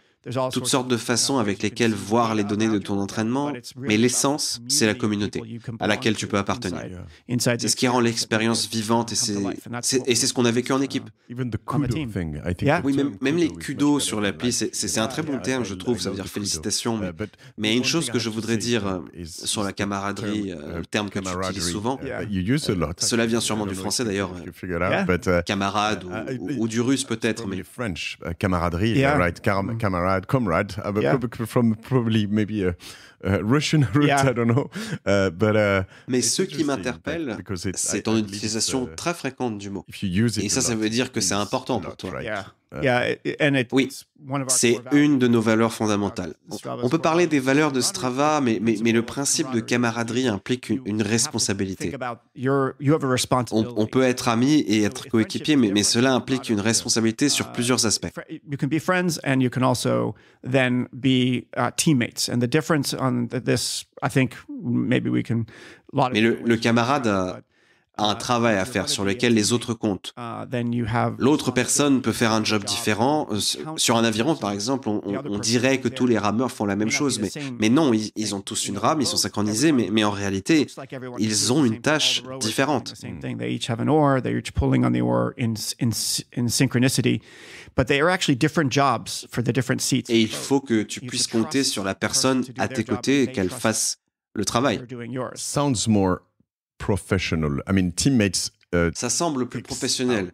toutes sortes de façons avec lesquelles voir les données de ton entraînement, mais l'essence, c'est la communauté à laquelle tu peux appartenir. C'est ce qui rend l'expérience vivante et c'est ce qu'on uh, a vécu en équipe. Oui, même, les kudos sur l'appli, c'est un très bon terme, je trouve, ça veut dire félicitations. Uh, mais, a une chose que je voudrais dire euh, sur la camaraderie, le uh, euh, terme que tu souvent, cela vient sûrement du français d'ailleurs, camarade ou, du russe peut-être, mais... Camaraderie, Camarade. comrade, uh, yeah. from probably maybe a, Mais ce qui m'interpelle, c'est en utilisation euh, très fréquente du mot. Et ça, ça veut dire que c'est important pour toi. Oui, c'est une de nos valeurs fondamentales. Uh, on peut parler des valeurs de Strava, mais, mais, le principe de camaraderie implique une, responsabilité. On, peut être amis et être coéquipier, mais, mais, cela implique une responsabilité sur uh, plusieurs aspects. than be uh, teammates. And the difference on this, I think maybe we can. A lot of Mais le, le camarade un travail à faire sur lequel les autres comptent. Uh, L'autre personne peut faire un job différent. Euh, sur un aviron, par exemple, on, dirait que tous les rameurs font la même chose, mais, non, ils, ont tous une rame, ils sont synchronisés, mais, en réalité, ils ont une tâche différente. Et il faut que tu puisses compter sur la personne à tes côtés et qu'elle fasse le travail. Sounds more teammates. Euh, ça semble plus professionnel.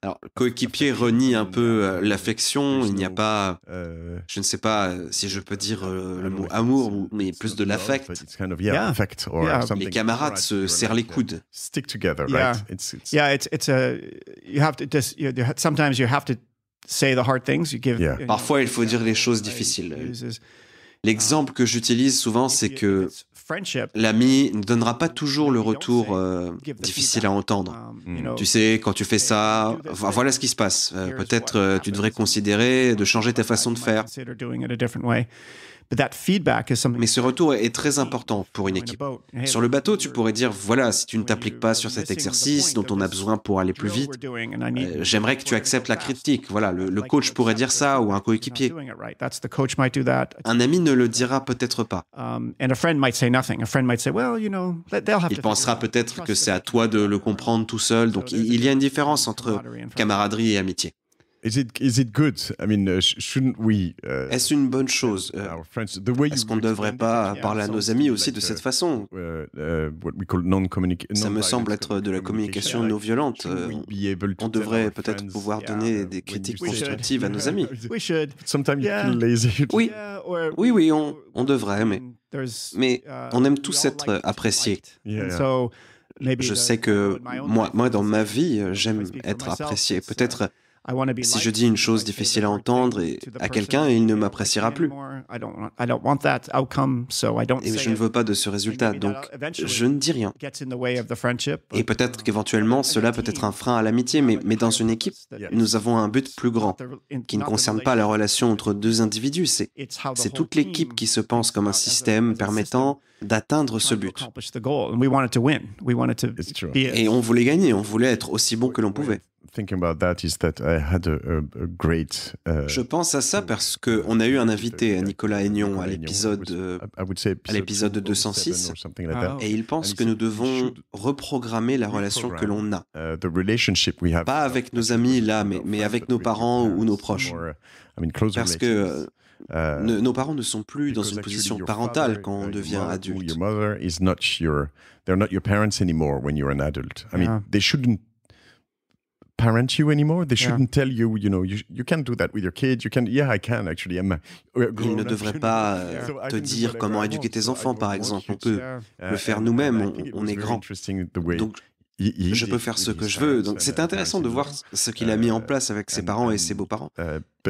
Alors, coéquipier renie un euh, peu euh, l'affection. Il n'y a pas, je ne sais pas si je peux dire le mot amour, uh, mais plus de l'affect. Les camarades se serrent les coudes. Stick together, right? Yeah, it's it's a you have to just sometimes you have to say the hard things. You give. Parfois, il faut dire les choses difficiles. L'exemple que j'utilise souvent, c'est que L'ami ne donnera pas toujours le retour euh, difficile à entendre. Um, hmm. Tu sais, quand tu fais ça, voilà ce qui se passe. Euh, peut-être euh, tu devrais considérer de changer ta façon de faire. Mais ce retour est très important pour une équipe. Sur le bateau, tu pourrais dire, voilà, si tu ne t'appliques pas sur cet exercice dont on a besoin pour aller plus vite, euh, j'aimerais que tu acceptes la critique. Voilà, le, le coach pourrait dire ça ou un coéquipier. Un ami ne le dira peut-être pas. Il pensera peut-être que c'est à toi de le comprendre tout seul. Donc il y a une différence entre camaraderie et amitié. Is it, good? Uh, uh, est-ce une bonne chose euh, Est-ce qu'on ne devrait pas parler à nos amis aussi de cette façon uh, Ça me semble être de la communication non violente. Euh, on devrait peut-être pouvoir donner des critiques constructives à nos amis. Oui, oui, oui, on, devrait, mais, on aime tous être appréciés. Je sais que moi, moi dans ma vie, j'aime être apprécié. Peut-être si je dis une chose difficile à entendre et à quelqu'un, il ne m'appréciera plus. Et je ne veux pas de ce résultat, donc je ne dis rien. Et peut-être um, qu'éventuellement, cela peut être un frein à l'amitié, mais, mais dans une équipe, nous avons un but plus grand, qui ne concerne pas la relation entre deux individus, c'est toute l'équipe qui se pense comme un système permettant d'atteindre ce but. Et on voulait gagner, on voulait être aussi bon que l'on pouvait. Je pense à ça parce que on a eu un invité, Nicolas Aignon, à l'épisode l'épisode 206, ah, et il pense que nous devons reprogrammer la relation que l'on a. Uh, Pas avec nos amis là, mais, avec nos parents ou nos proches. Uh, parce que euh, uh, nos parents ne sont plus dans une position parentale quand on devient adulte. shouldn't ils ne devraient pas te dire comment éduquer tes enfants, par exemple. On peut le uh, faire nous-mêmes. On, est grand. Donc, je peux faire ce que je veux. Donc, c'est uh, intéressant de voir ce qu'il uh, a mis en place avec ses parents et ses beaux-parents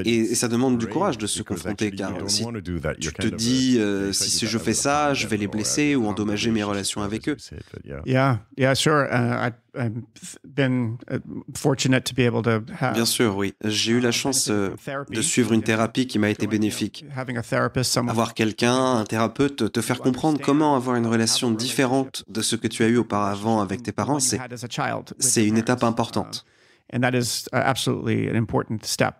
et, ça demande du courage de se confronter, car si tu te dis euh, si je fais ça, je vais les blesser ou endommager mes relations avec eux. Uh, uh, Bien sûr, oui. J'ai eu la chance euh, de suivre une thérapie qui m'a été bénéfique. Avoir quelqu'un, un thérapeute, te faire comprendre comment avoir une relation différente de ce que tu as eu auparavant avec tes parents, c'est une étape um, importante. Uh, important step.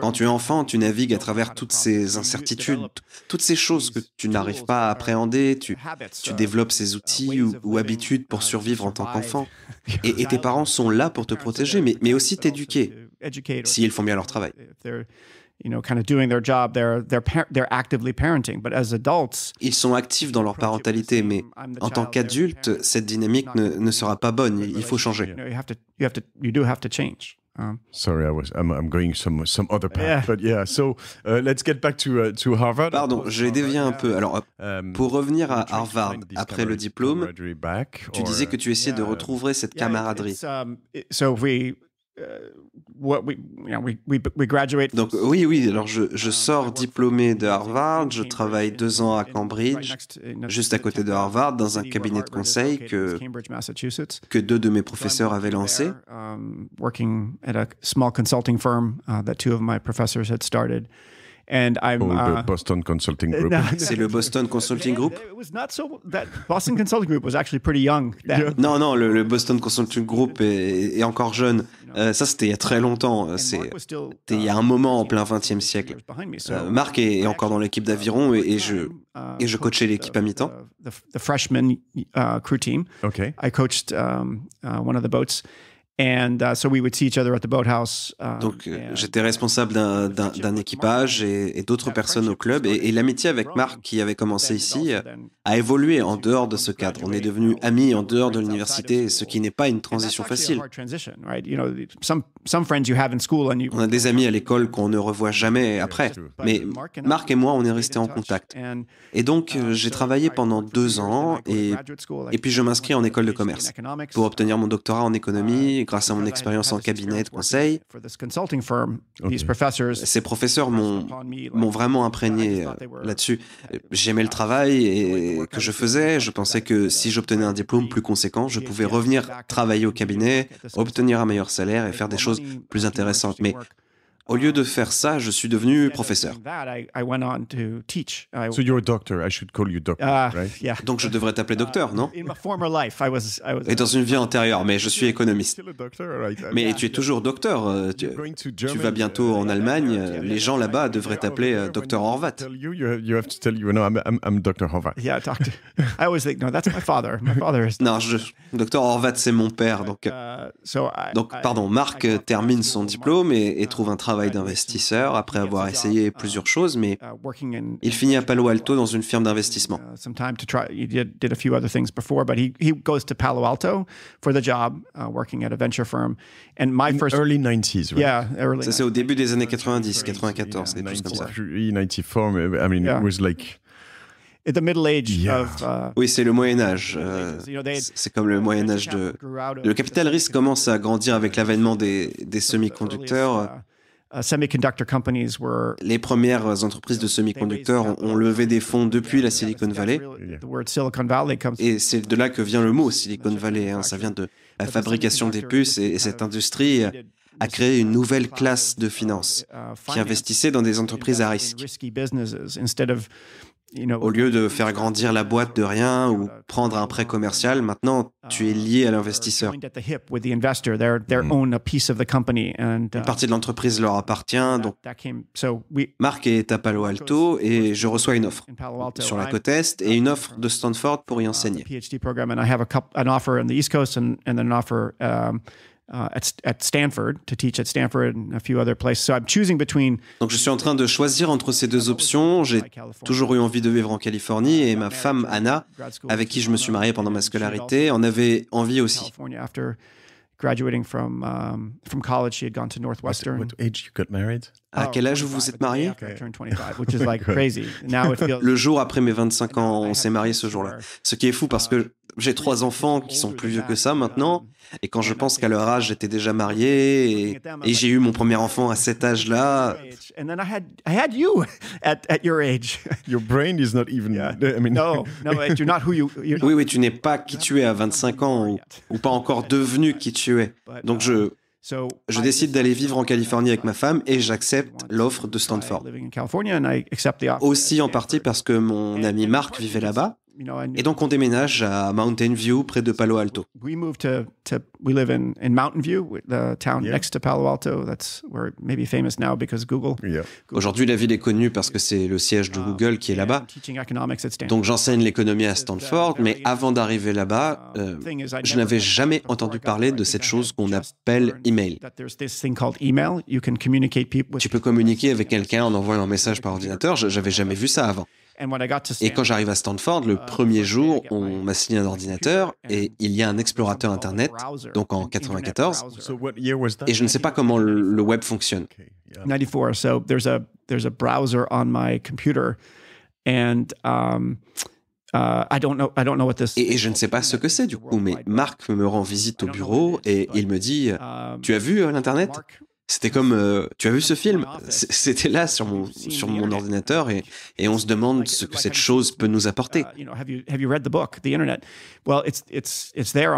Quand tu es enfant, tu navigues à travers toutes ces incertitudes, toutes ces choses que tu n'arrives pas à appréhender. Tu, tu développes uh, ces outils ou, habitudes pour uh, survivre en tant qu'enfant. Et, tes parents sont là pour te protéger, mais, mais aussi t'éduquer, s'ils font bien leur travail you know, kind of doing their job, they're, they're, they're actively parenting. But as adults, ils sont actifs dans leur parentalité, mais en tant qu'adultes, cette dynamique ne, ne sera pas bonne. Il faut changer. You have to, you have to, you do have to change. Um, Sorry, I was I'm, going some some other path, but yeah. So uh, let's get back to uh, to Harvard. Pardon, je dévie un peu. Alors, um, pour revenir à Harvard après le diplôme, tu disais que tu essayais de retrouver cette camaraderie. Um, so we graduate Donc oui, oui, alors je, je, sors diplômé de Harvard, je travaille deux ans à Cambridge, uh, juste à côté de Harvard, dans un cabinet de conseil que, que deux de mes professeurs avaient lancé and I'm uh, the Boston Consulting Group. No, c'est le Boston Consulting Group. It was not so that Boston Consulting Group was actually pretty young. Then. Non, non, le, Boston Consulting Group est, est encore jeune. Euh, ça, c'était il y a très longtemps. Euh, c'était il y a un moment en plein 20e siècle. Euh, Marc est, encore dans l'équipe d'aviron et, et, je et je coachais l'équipe à mi-temps. The freshman uh, crew team. Okay. I coached um, uh, one of the boats. Donc, j'étais responsable d'un équipage et, d'autres personnes au club. Et, l'amitié avec Marc, qui avait commencé ici, a évolué en dehors de ce cadre. On est devenus amis en dehors de l'université, ce qui n'est pas une transition facile. On a des amis à l'école qu'on ne revoit jamais après. Mais Marc et moi, on est restés en contact. Et donc, uh, euh, j'ai travaillé pendant deux ans et, et puis je m'inscris en école de commerce pour obtenir mon doctorat en économie, uh, grâce à mon expérience en cabinet de conseil. Ces professeurs m'ont vraiment imprégné euh, là-dessus. Euh, j'aimais le travail que je faisais. Je pensais que si j'obtenais un diplôme plus conséquent, je pouvais revenir travailler au cabinet, obtenir un meilleur salaire et faire des choses plus intéressantes. Mais au lieu de faire ça, je suis devenu professeur. Donc je devrais t'appeler docteur, non Et dans une vie antérieure, mais je suis économiste. Mais tu es toujours docteur. Euh, tu, vas bientôt uh, en Allemagne. Euh, les gens là-bas devraient t'appeler euh, docteur Horvat. Non, docteur Horvat, c'est mon père. Donc, uh, donc pardon, Marc termine son diplôme et trouve un travail travail d'investisseur après avoir essayé plusieurs choses, mais uh, il finit à Palo Alto dans une firme d'investissement. Ça c'est au début des années 90, 94, c'est plus comme ça. Oui, c'est le Moyen Âge. Euh, c'est comme le Moyen Âge de... Le capital risque commence à grandir avec l'avènement des, des semi-conducteurs. Euh, Les premières entreprises de semi-conducteurs ont, levé des fonds depuis la Silicon Valley. Et c'est de là que vient le mot Silicon Valley. Hein. Ça vient de la fabrication des puces et, et cette industrie a créé une nouvelle classe de uh, finances qui investissait dans des entreprises à risque. Au lieu de faire grandir la boîte de rien ou prendre un prêt commercial, maintenant tu es lié à l'investisseur. Mm. Une uh, partie de l'entreprise leur appartient. Donc, Marc est à Palo Alto et je reçois une offre sur la côte Est et une offre de Stanford pour y enseigner. Uh, Stanford, to teach at Stanford and a few other places. choosing between Donc je suis en train de choisir entre ces deux options. J'ai toujours eu envie de vivre en Californie et ma femme Anna, avec qui je me suis marié pendant ma scolarité, en avait envie aussi. À quel âge vous vous êtes marié Le jour après mes 25 ans, on s'est marié ce jour-là. Ce qui est fou parce que uh, j'ai trois enfants qui sont plus vieux que ça maintenant. Et quand je pense qu'à leur âge, j'étais déjà marié et, j'ai eu mon premier enfant à cet âge-là. Oui, oui, tu n'es pas qui tu es à 25 ans ou, ou pas encore devenu qui tu es. Donc je, je décide d'aller vivre en Californie avec ma femme et j'accepte l'offre de Stanford. Aussi en partie parce que mon ami Marc vivait là-bas et donc on déménage à Mountain View, près de Palo Alto. Aujourd'hui, la ville est connue parce que c'est le siège de ah, Google qui est là-bas. Donc j'enseigne l'économie à Stanford, mais avant d'arriver là-bas, uh, euh, je n'avais jamais entendu parler de cette chose qu'on appelle email. Tu peux communiquer avec quelqu'un en envoyant un message par ordinateur. J'avais jamais vu ça avant. Et quand j'arrive à Stanford, le uh, premier jour, on m'a signé un ordinateur et il y a un explorateur Internet, donc en 94. Et je ne sais pas comment le web fonctionne. et, et, je ne sais pas ce que c'est du coup, mais Marc me rend visite au bureau et il me dit um, Tu as vu euh, l'Internet c'était comme, euh, tu as vu ce film C'était là sur mon, ordinateur et, on se demande ce que cette chose peut nous apporter.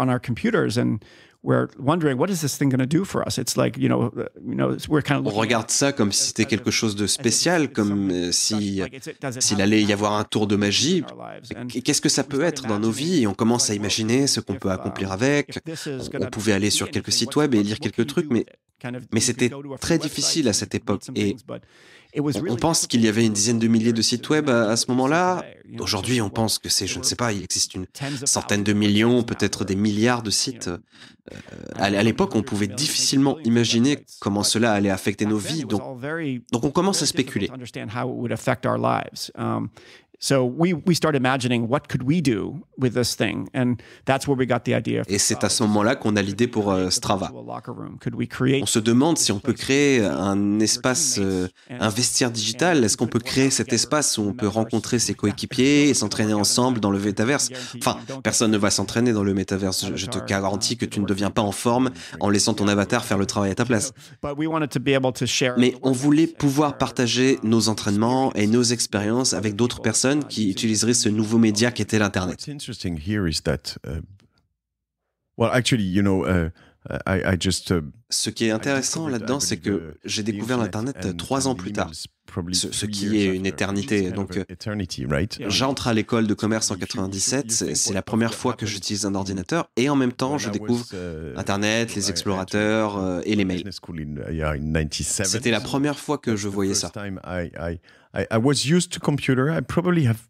our computers on regarde ça comme si c'était quelque chose de spécial comme euh, si s'il allait y avoir un tour de magie qu'est-ce que ça peut être dans nos vies et on commence à imaginer ce qu'on peut um, accomplir avec on pouvait aller sur quelques sites web et lire quelques trucs mais mais c'était très difficile à cette époque et on pense qu'il y avait une dizaine de milliers de sites web à, ce moment-là. Aujourd'hui, on pense que c'est, je ne sais pas, il existe une centaine de millions, peut-être des milliards de sites. Euh, à l'époque, on pouvait difficilement imaginer comment cela allait affecter nos vies. donc on commence à spéculer. Et c'est à ce moment-là qu'on a l'idée pour euh, Strava. On se demande si on peut créer un espace, euh, un vestiaire digital. Est-ce qu'on peut créer cet espace où on peut rencontrer ses coéquipiers et s'entraîner ensemble dans le métaverse Enfin, personne ne va s'entraîner dans le métaverse. Je te garantis que tu ne deviens pas en forme en laissant ton avatar faire le travail à ta place. Mais on voulait pouvoir partager nos entraînements et nos expériences avec d'autres personnes qui utiliserait ce nouveau média qui l'Internet. Ce qui est intéressant là-dedans, c'est que j'ai découvert l'Internet trois ans plus tard, ce, ce, qui est une éternité. Donc, euh, j'entre à l'école de commerce en 97, c'est la première fois que j'utilise un ordinateur, et en même temps, je découvre uh, Internet, les explorateurs et les mails. C'était la première fois que je voyais ça. I, I was used to computer. I probably have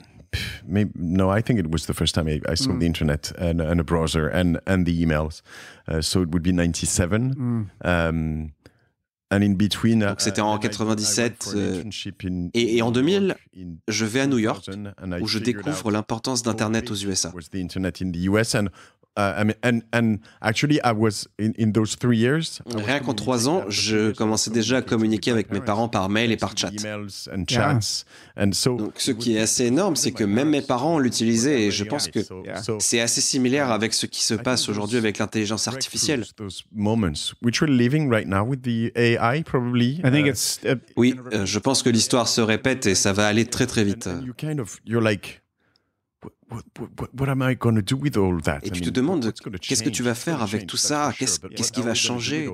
Maybe, no, I think it was the first time I, I saw mm. the internet and, and, a browser and and the emails. Uh, so it would be 97. Mm. Um, and in between, Donc c'était en 97 uh, uh, et, et, en 2000, je vais à New York où je découvre l'importance d'Internet aux USA actually, Rien qu'en trois ans, je commençais déjà à communiquer avec mes parents par mail et par chat. Donc, ce qui est assez énorme, c'est que même mes parents l'utilisaient et je pense que c'est assez similaire avec ce qui se passe aujourd'hui avec l'intelligence artificielle. Oui, je pense que l'histoire se répète et ça va aller très très vite. Et tu te demandes qu'est-ce que tu vas faire avec tout ça Qu'est-ce qui va changer uh,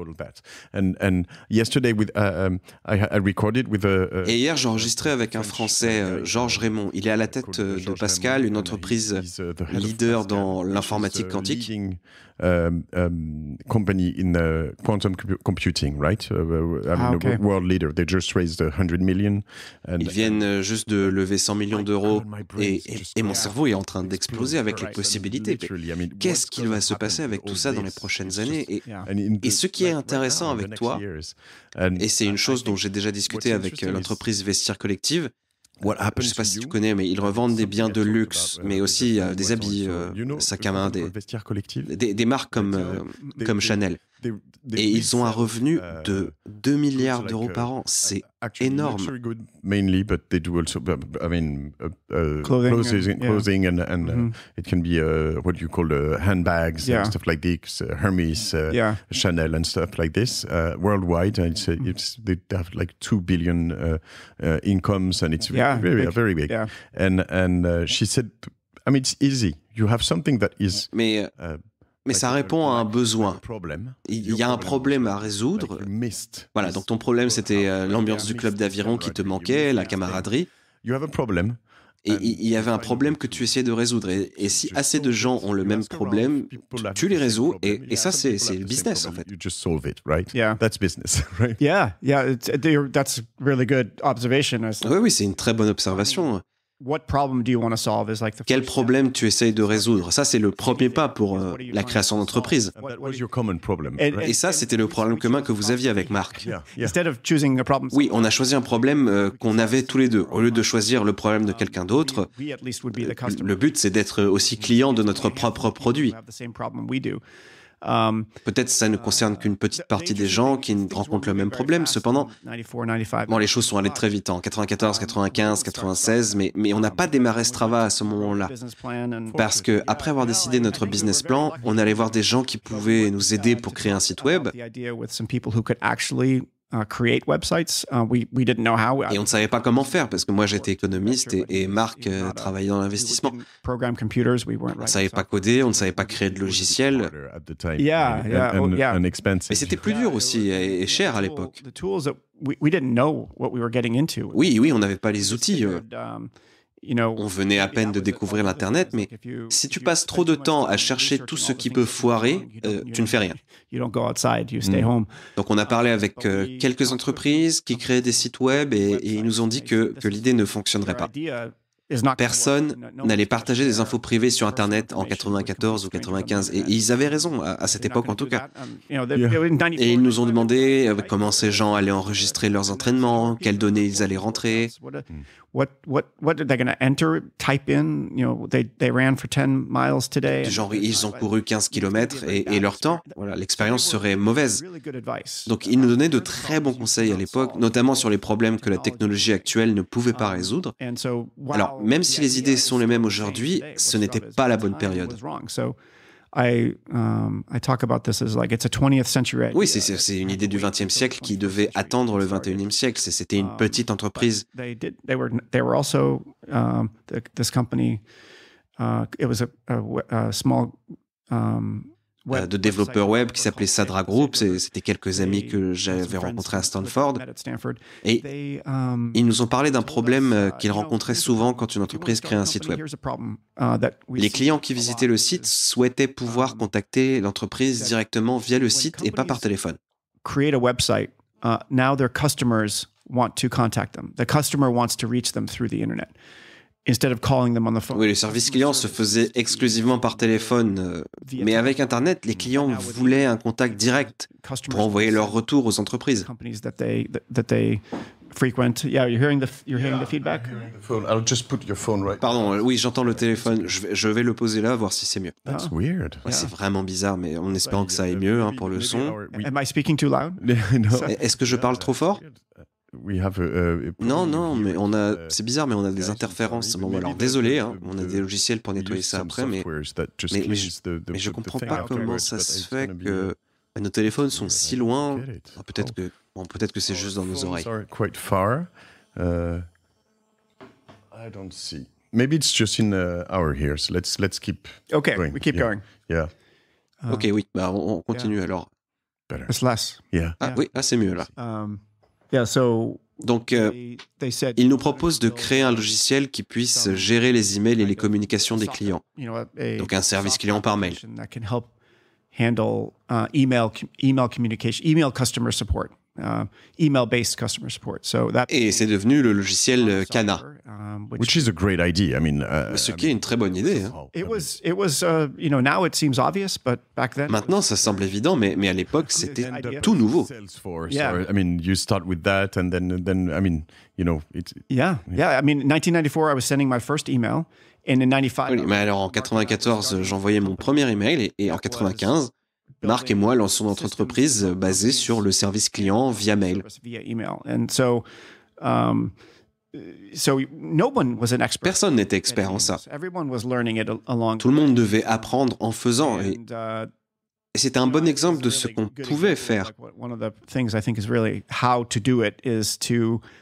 um, Et hier, j'ai enregistré avec un Français, euh, Georges Raymond. Il est à la tête euh, de Pascal, une entreprise uh, leader dans l'informatique quantique. Um, um, company in uh, quantum computing, right? Uh, uh, ah, world leader. They just raised 100 million. Ils viennent euh, juste de lever 100 millions d'euros et, et, mon cerveau est en train d'exploser avec les possibilités. Qu'est-ce qui va se passer avec tout ça dans les prochaines années et, et ce qui est intéressant avec toi, et c'est une chose dont j'ai déjà discuté avec euh, l'entreprise Vestiaire Collective, je ne sais pas si tu connais, mais ils revendent des biens de luxe, mais aussi euh, des habits, euh, sacs à main, des, des marques comme euh, Chanel. Et ils ont un revenu de euh, 2 milliards d'euros par an. C'est énorme. Mainly, but they do also, I mean, uh, uh, clothing, and, and, mm -hmm. it can be uh, what you call handbags yeah. and stuff like this, Hermes, yeah. Chanel and stuff like this. worldwide, it's, mm-hmm. it's, they have like 2 billion incomes and it's very, very big. Very big. And, and she said, I mean, it's easy. You have something that is. Mais, Mais ça répond à un besoin. Il y a un problème à résoudre. Voilà, donc ton problème, c'était euh, l'ambiance du club d'aviron qui te manquait, la camaraderie. Et il y avait un problème que tu essayais de résoudre. Et, si assez de gens ont le même problème, tu, les résous. Et, ça, c'est le business, en fait. Oui, oui, c'est une très bonne observation. Quel problème tu essayes de résoudre Ça, c'est le premier pas pour euh, la création d'entreprise. Et ça, c'était le problème commun que vous aviez avec Marc. Oui, on a choisi un problème euh, qu'on avait tous les deux. Au lieu de choisir le problème de um, quelqu'un d'autre, euh, le but, c'est d'être aussi client de notre propre produit. Um, Peut-être ça ne concerne qu'une petite partie des gens qui rencontrent le même problème. Cependant, bon, les choses sont allées très vite en 94, 95, 96, mais, mais on n'a pas démarré ce travail à ce moment-là. Parce que après avoir décidé notre business plan, on allait voir des gens qui pouvaient nous aider pour créer un site web. Uh, uh, et on ne savait pas comment faire parce que moi j'étais économiste et, Marc euh, travaillait dans l'investissement. On ne savait pas coder, on ne savait pas créer de logiciels. et Mais c'était plus dur aussi et, cher à l'époque. Oui, oui, on n'avait pas les outils. Euh. Um, on venait à peine de découvrir l'Internet, mais si tu passes trop de temps à chercher tout ce qui peut foirer, euh, tu ne fais rien. Mm. Donc on a parlé avec euh, quelques entreprises qui créaient des sites web et, ils nous ont dit que, que l'idée ne fonctionnerait pas. Personne n'allait partager des infos privées sur Internet en 94 ou 95. Et ils avaient raison, à, cette époque en tout cas. Um, et ils nous ont demandé euh, comment ces gens allaient enregistrer leurs entraînements, quelles données ils allaient rentrer what what genre ils ont couru 15 km et, et leur temps voilà l'expérience serait mauvaise donc ils nous donnaient de très bons conseils à l'époque notamment sur les problèmes que la technologie actuelle ne pouvait pas résoudre alors même si les idées sont les mêmes aujourd'hui ce n'était pas la bonne période I, um, I talk about this as like it's a 20th century idea. Oui, c'est une idée du 20e siècle qui devait attendre le 21e siècle. C'était une um, petite entreprise. They did, they were, they were also, um, this company, uh, it was a, a, a small um, euh, de développeurs web qui s'appelait Sadra Group. C'était quelques amis que j'avais rencontrés à Stanford. Et um, ils nous ont parlé d'un problème euh, uh, qu'ils rencontraient souvent quand une entreprise crée un site web. Uh, Les clients qui visitaient le site souhaitaient pouvoir um, contacter l'entreprise directement via le site et pas par téléphone. website. Uh, customers want The customer wants to reach them internet. Oui, le service client se faisait exclusivement par téléphone, euh, mais avec Internet, les clients voulaient un contact direct pour envoyer leur retour aux entreprises. Pardon, euh, oui, j'entends le téléphone. Je vais, le poser là, voir si c'est mieux. Ah. c'est vraiment bizarre, mais en espérant que ça aille mieux hein, pour le son. Est-ce que je parle trop fort non, non, mais on a, euh, c'est bizarre, mais on a des interférences. Bon, alors désolé, hein, on a des logiciels pour nettoyer ça après, mais, mais, je, ne comprends pas comment ça se fait que bah, nos téléphones sont si loin. Ah, peut-être oh. que, peut-être que c'est oh, juste dans nos oreilles. Okay, we keep going. Yeah. ok, oui, bah, on, continue alors. Yeah. Ah oui, ah, c'est mieux là. Um, donc, euh, ils nous proposent de créer un logiciel qui puisse gérer les emails et les communications des clients. Donc, un service client par mail. Uh, email communication, email Uh, et c'est devenu le logiciel Kana. ce qui est une très bonne idée. Maintenant, ça semble évident, mais, à l'époque, c'était tout nouveau. Mais alors, en 1994, j'envoyais mon premier email et, et en 1995, Marc et moi lançons notre entreprise basée sur le service client via mail. Personne n'était expert en ça. Tout le monde devait apprendre en faisant et uh, et c'est un bon exemple de ce qu'on pouvait faire.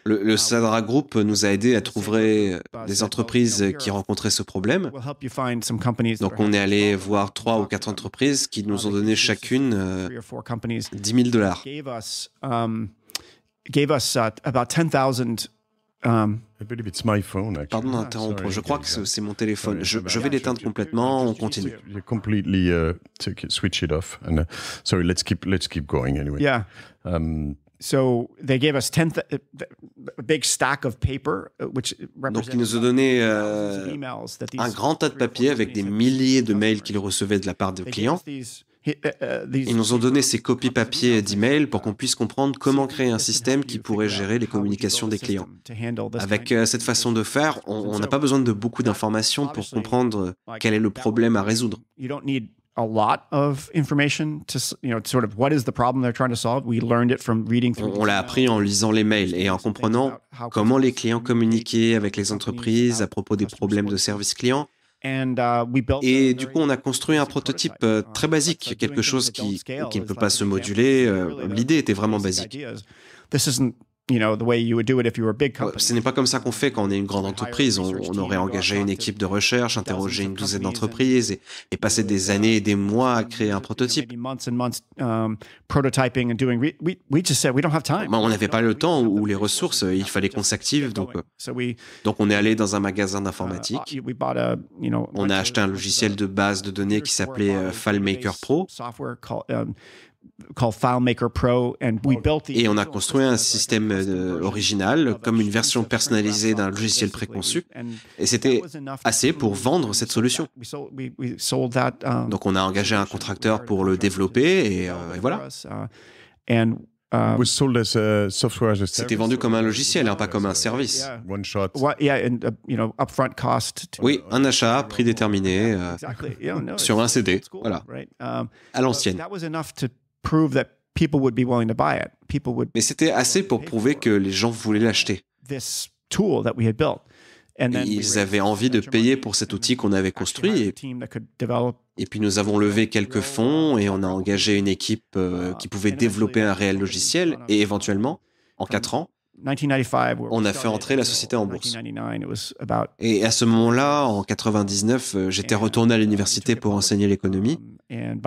Le, Sadra Group nous a aidés à trouver des entreprises qui rencontraient ce problème. Donc on est allé voir trois ou quatre entreprises qui nous ont donné chacune euh, 10 000 dollars. Um, uh, Um, it's my phone, Pardon ah, d'interrompre, je crois que c'est mon téléphone. Je, je vais l'éteindre complètement, on continue. Completely uh, switch it off. And, uh, sorry, let's keep, let's keep going anyway. Yeah. Um, So they gave us 10 th a big stack of paper, uh, which Donc ils nous ont donné euh, un grand tas de papier avec des milliers de mails qu'ils recevaient de la part de clients. These Uh, uh, Ils nous ont donné ces copies papier d'e-mails pour qu'on puisse comprendre comment créer un système qui pourrait gérer les communications des clients. Avec euh, cette façon de faire, on n'a pas besoin de beaucoup d'informations pour comprendre quel est le problème à résoudre. on l'a appris en lisant les mails et en comprenant comment les clients communiquaient avec les entreprises à propos des problèmes de service client Uh, Et du coup, on a construit un prototype euh, uh, très basique, quelque chose qui, qui ne peut pas se moduler. Euh, l'idée était vraiment basique ce n'est pas comme ça qu'on fait quand on est une grande entreprise. On, aurait engagé une équipe de recherche, interrogé une douzaine d'entreprises et, passé des années et des mois à créer un prototype. on n'avait pas le temps ou les ressources. Il fallait qu'on s'active. Donc, donc, on est allé dans un magasin uh, uh, d'informatique. On a acheté un logiciel de base de données qui s'appelait euh, FileMaker Pro. Pro Et on a construit un système euh, original comme une version personnalisée d'un logiciel préconçu. Et c'était assez pour vendre cette solution. Um, Donc on a engagé un contracteur pour le développer et, euh, voilà. Uh, um, c'était vendu comme un uh, logiciel, hein, pas comme un service. Oui, un achat, prix déterminé, euh, sur un CD, voilà, um, à l'ancienne. Mais c'était assez pour prouver que les gens voulaient l'acheter. ils avaient envie de payer pour cet outil qu'on avait construit. Et, puis nous avons levé quelques fonds et on a engagé une équipe euh, uh, qui pouvait développer un réel logiciel. Et éventuellement, en quatre ans, on a fait entrer la société en bourse. Et à ce moment-là, en 99, euh, j'étais retourné à l'université pour enseigner l'économie. Combien de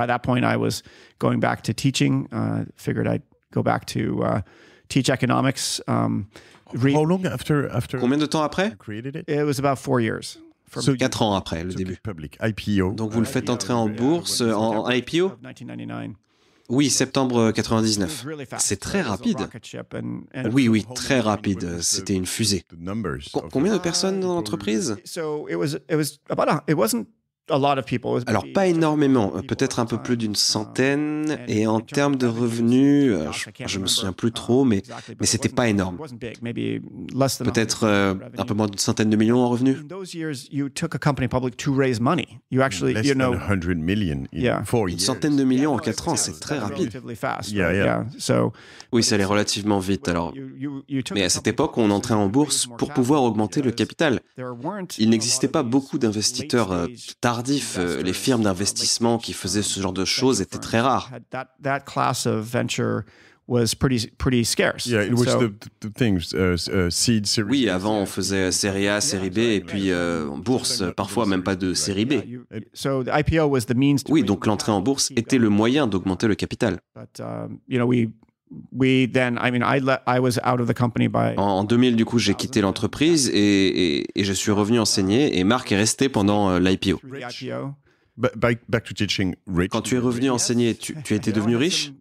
temps après Quatre ans après le début. Donc vous le faites entrer en bourse, en IPO oui, septembre 99. Euh, C'est très rapide. Oui, oui, très rapide. C'était une fusée. combien de personnes dans l'entreprise alors pas énormément, peut-être un peu plus d'une centaine. Et en termes de revenus, euh, je, ne me souviens plus um, trop, mais mais c'était pas énorme. Peut-être euh, un peu moins d'une centaine de millions en revenus. Une centaine de millions en quatre ans, c'est très rapide. Oui, ça allait relativement vite. Alors, mais à cette époque, on entrait en bourse pour pouvoir augmenter le capital. Il n'existait pas beaucoup d'investisseurs euh, tard tardif. Euh, les firmes d'investissement qui faisaient ce genre de choses étaient très rares. Oui, avant on faisait euh, série A, série B et puis euh, en bourse, parfois même pas de série B. Oui, donc l'entrée en bourse était le moyen d'augmenter le capital. Um, en 2000, du coup, j'ai quitté l'entreprise et, je suis revenu enseigner et Marc est resté pendant euh, l'IPO. Quand tu es revenu enseigner, tu, tu étais devenu riche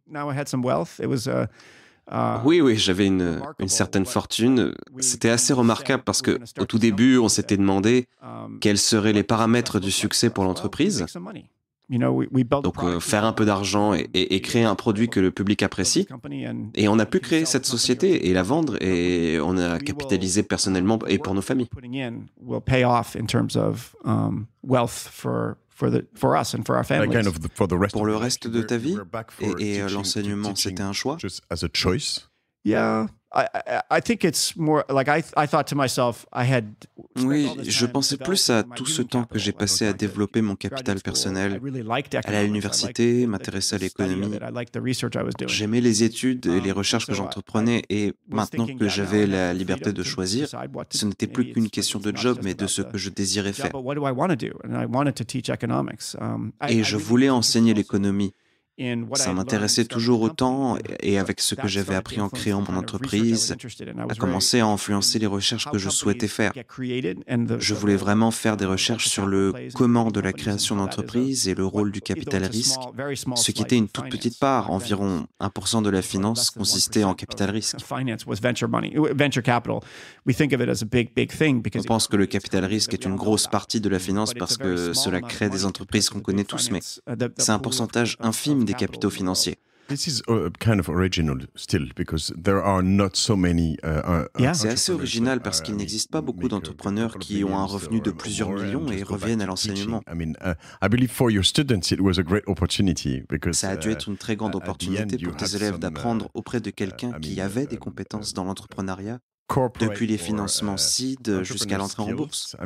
oui, oui, j'avais une, une, certaine fortune. C'était assez remarquable parce que au tout début, on s'était demandé um, quels seraient les paramètres du succès pour l'entreprise. Donc euh, faire un peu d'argent et, créer un produit que le public apprécie. Et on a pu créer cette société et la vendre et on a capitalisé personnellement et pour nos familles. Um, pour le reste de ta vie et, euh, l'enseignement, c'était un choix. Yeah oui, je pensais plus à tout ce temps que j'ai passé à développer mon capital personnel. à l'université, m'intéresser à l'économie. J'aimais les études et um, les recherches que j'entreprenais et maintenant que j'avais uh, la liberté de choisir, ce n'était plus qu'une question de job, mais de ce que je désirais faire. Um, et je voulais enseigner l'économie. Ça m'intéressait toujours autant et avec ce que j'avais appris en créant mon entreprise, a commencé à influencer les recherches que je souhaitais faire. Je voulais vraiment faire des recherches sur le comment de la création d'entreprise et le rôle du capital risque, ce qui était une toute petite part, environ 1% de la finance consistait en capital uh, risque. On pense que le capital risque est une grosse partie de la finance parce que cela crée des entreprises qu'on connaît tous, mais uh, c'est un pourcentage infime des capitaux financiers. C'est assez original uh, parce qu'il n'existe pas beaucoup d'entrepreneurs qui ont un revenu de uh, plusieurs millions et reviennent à l'enseignement. Ça a dû uh, être une très grande opportunité pour tes élèves d'apprendre auprès de quelqu'un qui avait des um, compétences dans l'entrepreneuriat, depuis les financements CID jusqu'à l'entrée en bourse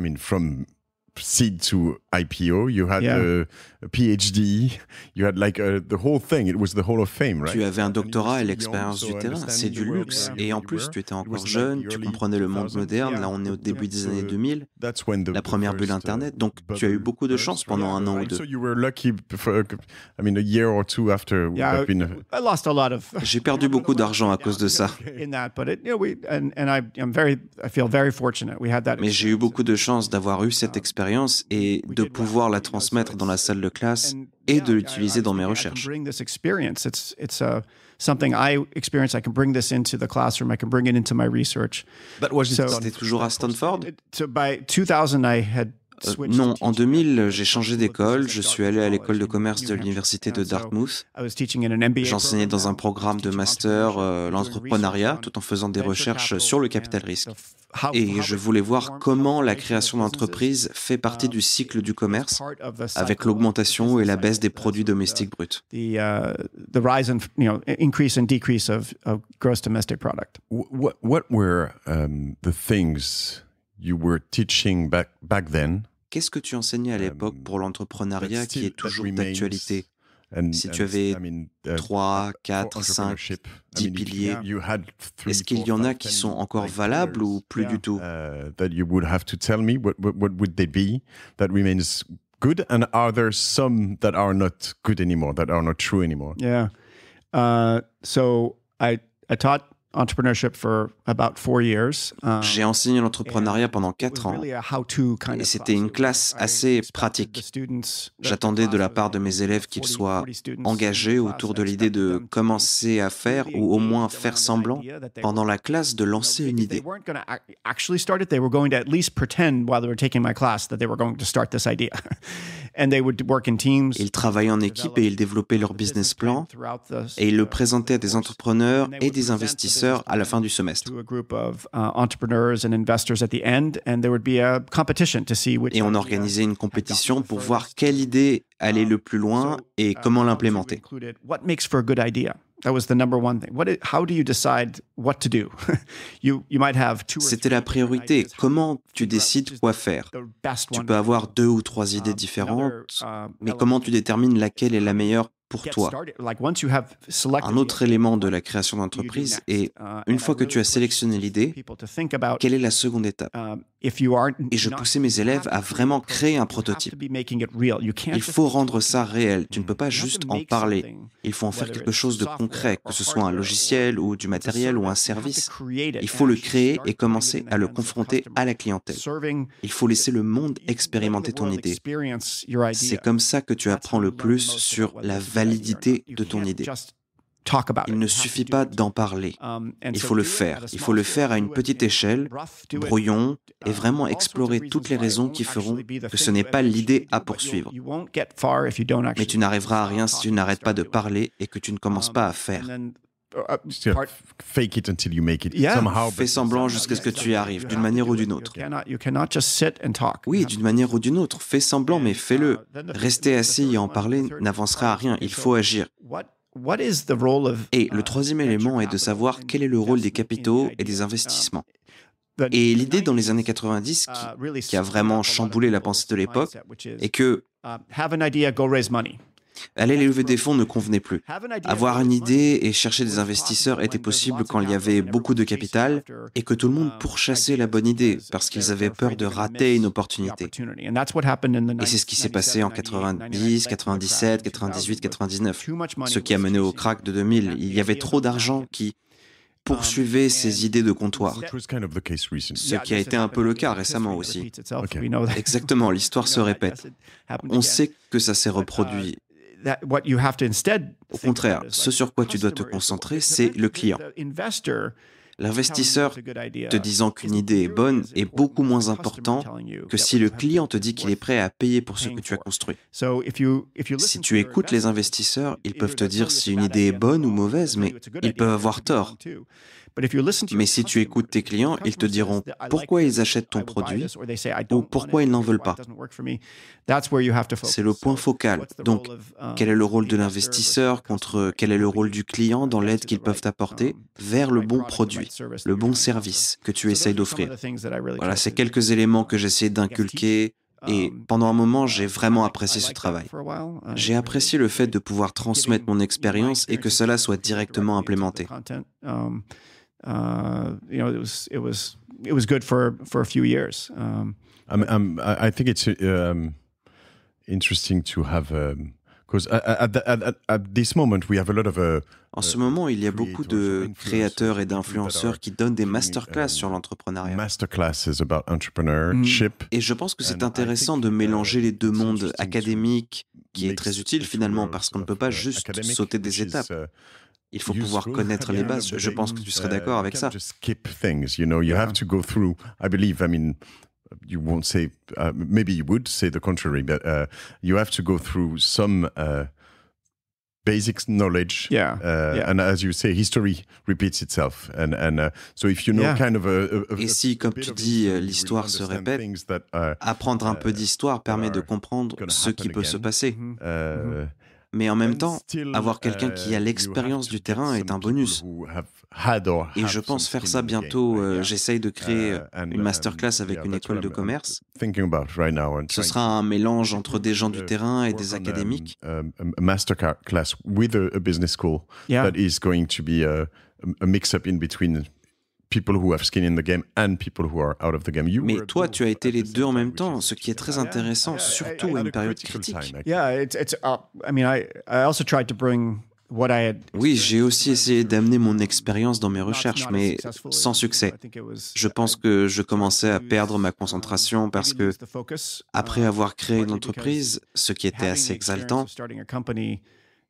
seed to IPO. You had uh, Tu avais un doctorat et l'expérience du terrain, c'est du luxe. Et en plus, tu étais encore jeune, tu comprenais le monde moderne. Là, on est au début des années 2000. La première bulle uh, Internet. Donc, tu as eu beaucoup de chance pendant un an ou deux. J'ai perdu beaucoup d'argent à cause de ça. Mais j'ai eu beaucoup de chance d'avoir eu cette expérience et de pouvoir la transmettre dans la salle de classe et de l'utiliser dans mes recherches. C'était toujours à Stanford euh, non, en 2000, j'ai changé d'école. Je suis allé à l'école de commerce de l'université de uh, Dartmouth. J'enseignais dans un programme de master euh, l'entrepreneuriat tout en faisant des recherches sur le capital risque. Et je voulais voir comment la création d'entreprises fait partie uh, du cycle du commerce avec l'augmentation et la baisse des uh, produits domestiques bruts. What were um, the things you were teaching back back then Qu'est-ce que tu enseignais à l'époque pour l'entrepreneuriat qui est toujours d'actualité si tu avais 3, 4, 5, 10 piliers, est-ce qu'il y en a qui sont encore valables ou plus du tout good and are there some that are not good anymore that are not true anymore yeah uh, so i i taught about years. Um, J'ai enseigné l'entrepreneuriat pendant quatre ans et c'était une classe assez pratique. J'attendais de la part de mes élèves qu'ils soient engagés autour de l'idée de commencer à faire ou au moins faire semblant pendant la classe de lancer une idée. Ils travaillaient en équipe et ils développaient leur business plan et ils le présentaient à des entrepreneurs et des investisseurs à la fin du semestre. Et on organisait une compétition pour voir quelle idée allait le plus loin et comment uh, l'implémenter. C'était la priorité. Comment tu décides quoi faire Tu peux avoir deux ou trois um, idées différentes, uh, mais comment tu détermines laquelle est la meilleure pour toi. Un autre élément de la création d'entreprise uh, est, une fois que tu as sélectionné l'idée, quelle est la seconde étape uh, Et je poussais mes élèves à vraiment créer un prototype. Il faut rendre ça réel. Tu ne mm-hmm. peux pas juste en parler. Il faut en faire quelque chose de concret, que ce soit un logiciel ou du matériel ou un service. Il faut le créer et commencer à le confronter à la clientèle. Il faut laisser le monde expérimenter ton idée. C'est comme ça que tu apprends le plus sur la valeur validité de ton idée. Il ne suffit pas d'en parler. Il faut le faire. Il faut le faire à une petite échelle, brouillon, et vraiment explorer toutes les raisons qui feront que ce n'est pas l'idée à poursuivre. Mais tu n'arriveras à rien si tu n'arrêtes pas de parler et que tu ne commences pas à faire. Fais semblant jusqu'à ce que tu y arrives, d'une manière ou d'une autre. Oui, d'une manière ou d'une autre. Fais semblant, mais fais-le. Uh, Rester assis et en parler n'avancera à rien. Il faut agir. Et le uh, troisième élément est de savoir quel est le rôle des capitaux et des investissements. Uh, et l'idée dans les années 90 qui, qui a vraiment chamboulé la pensée de l'époque est que Aller lever des fonds ne convenait plus. Avoir une idée et chercher des investisseurs était possible quand il y avait beaucoup de capital et que tout le monde pourchassait la bonne idée parce qu'ils avaient peur de rater une opportunité. Et c'est ce qui s'est passé en 90, 97, 98, 99, ce qui a mené au crack de 2000. Il y avait trop d'argent qui poursuivait ces idées de comptoir, ce qui a été un peu le cas récemment aussi. Exactement, l'histoire se répète. On sait que ça s'est reproduit au contraire, ce sur quoi tu dois te concentrer, c'est le client. L'investisseur te disant qu'une idée est bonne est beaucoup moins important que si le client te dit qu'il est prêt à payer pour ce que tu as construit. Si tu écoutes les investisseurs, ils peuvent te dire si une idée est bonne ou mauvaise, mais ils peuvent avoir tort. Mais si tu écoutes tes clients, ils te diront pourquoi ils achètent ton produit ou pourquoi ils n'en veulent pas. C'est le point focal. Donc, um, quel est le rôle de l'investisseur contre quel est le rôle du client dans l'aide qu'ils peuvent apporter um, vers le bon produit, le bon service que tu essayes d'offrir. Voilà, c'est quelques éléments que j'essaie d'inculquer et um, pendant un moment, uh, j'ai vraiment apprécié ce travail. Uh, j'ai apprécié le fait de pouvoir transmettre mon expérience et que cela soit directement implémenté en ce moment, il y a beaucoup de créateurs et d'influenceurs qui donnent des masterclass um, sur l'entrepreneuriat. Mm. Et je pense que c'est intéressant de mélanger les deux mondes académiques, qui est très utile finalement, parce qu'on ne peut pas uh, juste sauter des étapes. Uh, il faut pouvoir connaître les bases. Je pense que tu serais d'accord avec uh, ça. skip things, you know. You have to go through. I believe. I mean, you won't say. Uh, maybe you would say the contrary, but uh, you have to go through some. Uh, basic knowledge. Yeah. Uh, yeah. And as you say, history repeats itself. And, and uh, so if you know yeah. kind of a, a, Et si, comme tu dis, uh, l'histoire se répète, uh, apprendre un peu d'histoire permet de comprendre ce qui peut again. se passer. Mm -hmm. uh, mm -hmm. Mais en même temps, avoir uh, quelqu'un qui a l'expérience du terrain est un bonus. Et je pense faire ça bientôt. Euh, j'essaye de créer uh, euh, une um, masterclass avec une école de uh, commerce. Ce sera un mélange entre des gens du terrain et des um, académiques. Um, masterclass with a business school that is going to be mix-up in between mais toi, tu as été les deux en même temps, ce qui est très intéressant, surtout à une période critique. oui, j'ai aussi essayé d'amener mon expérience dans mes recherches, mais sans succès. Je pense uh, que je commençais à perdre ma uh, concentration parce que, après uh, avoir créé une entreprise, ce qui était assez exaltant,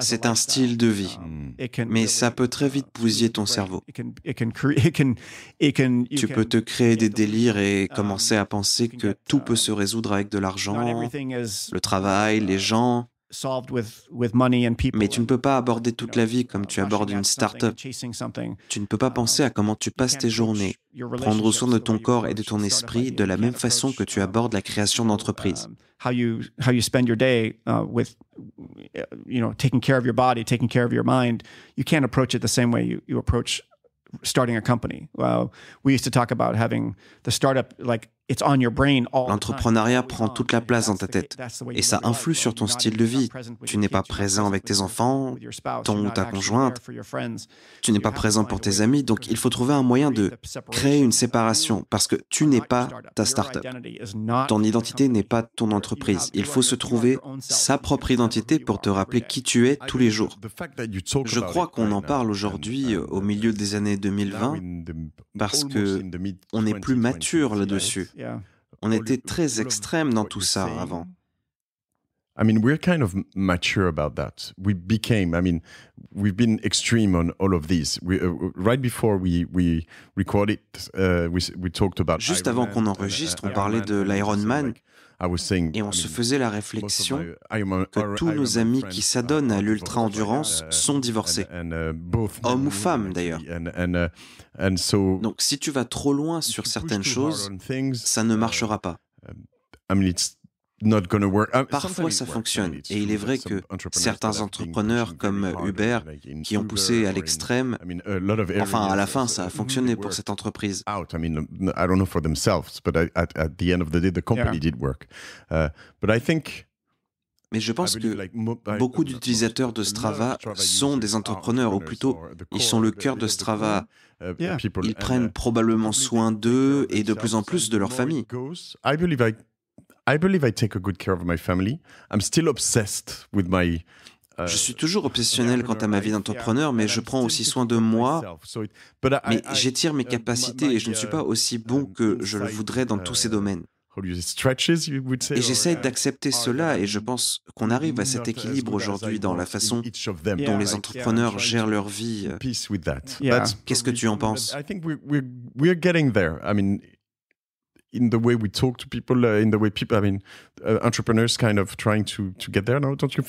C'est un style de vie, um, mais ça peut très vite bousiller ton cerveau. Tu peux te créer des délires et um, commencer à penser que tout peut uh, se résoudre avec de l'argent, le travail, uh, les gens. Mais tu ne peux pas aborder toute la vie comme tu abordes une start-up. Tu ne peux pas uh, penser à comment tu passes tes journées, prendre soin de ton corps et de ton esprit de la même façon que tu abordes la création d'entreprise. starting a company. Well, we used to talk about having the startup like L'entrepreneuriat prend toute la place dans ta tête et ça influe sur ton style de vie. Tu n'es pas présent avec tes enfants, ton ou ta conjointe. Tu n'es pas présent pour tes amis, donc il faut trouver un moyen de créer une séparation parce que tu n'es pas ta start-up. Ton identité n'est pas ton entreprise. Il faut se trouver sa propre identité pour te rappeler qui tu es tous les jours. Je crois qu'on en parle aujourd'hui euh, au milieu des années 2020 parce que on est plus mature là-dessus. On était très extrême dans tout ça avant. I mean, we're kind of mature about that. We became, I mean, we've been extreme on all of these. We, uh, uh right before we, we recorded, uh, we, we talked about. Juste avant qu'on enregistre, on uh, uh, parlait de l'Iron Man. Et on se faisait la réflexion que tous nos amis qui s'adonnent à l'ultra-endurance uh, sont divorcés, uh, hommes ou femmes d'ailleurs. Uh, Donc si tu vas trop loin sur certaines choses, ça ne marchera pas. Um, ah, Parfois, ça fonctionne. Et il est vrai que certains entrepreneurs comme Uber, qui ont poussé à l'extrême, enfin, à la fin, ça a fonctionné pour cette entreprise. Mais je pense que beaucoup d'utilisateurs de Strava sont des entrepreneurs, ou plutôt, ils sont le cœur de Strava. Uh, ils uh, prennent probablement soin d'eux et de plus en plus de leur famille with je suis toujours obsessionnel quant à ma vie d'entrepreneur, mais je prends aussi soin de moi. Mais j'étire mes uh, capacités et je ne suis pas uh, aussi bon um, que je le voudrais dans tous ces uh, domaines. Et j'essaie d'accepter cela et je um, pense qu'on arrive à cet équilibre aujourd'hui dans la façon dont les entrepreneurs gèrent leur vie. Qu'est-ce que tu en penses in the way we talk to people, uh, in the way people, I uh, entrepreneurs kind of trying to to get there. don't you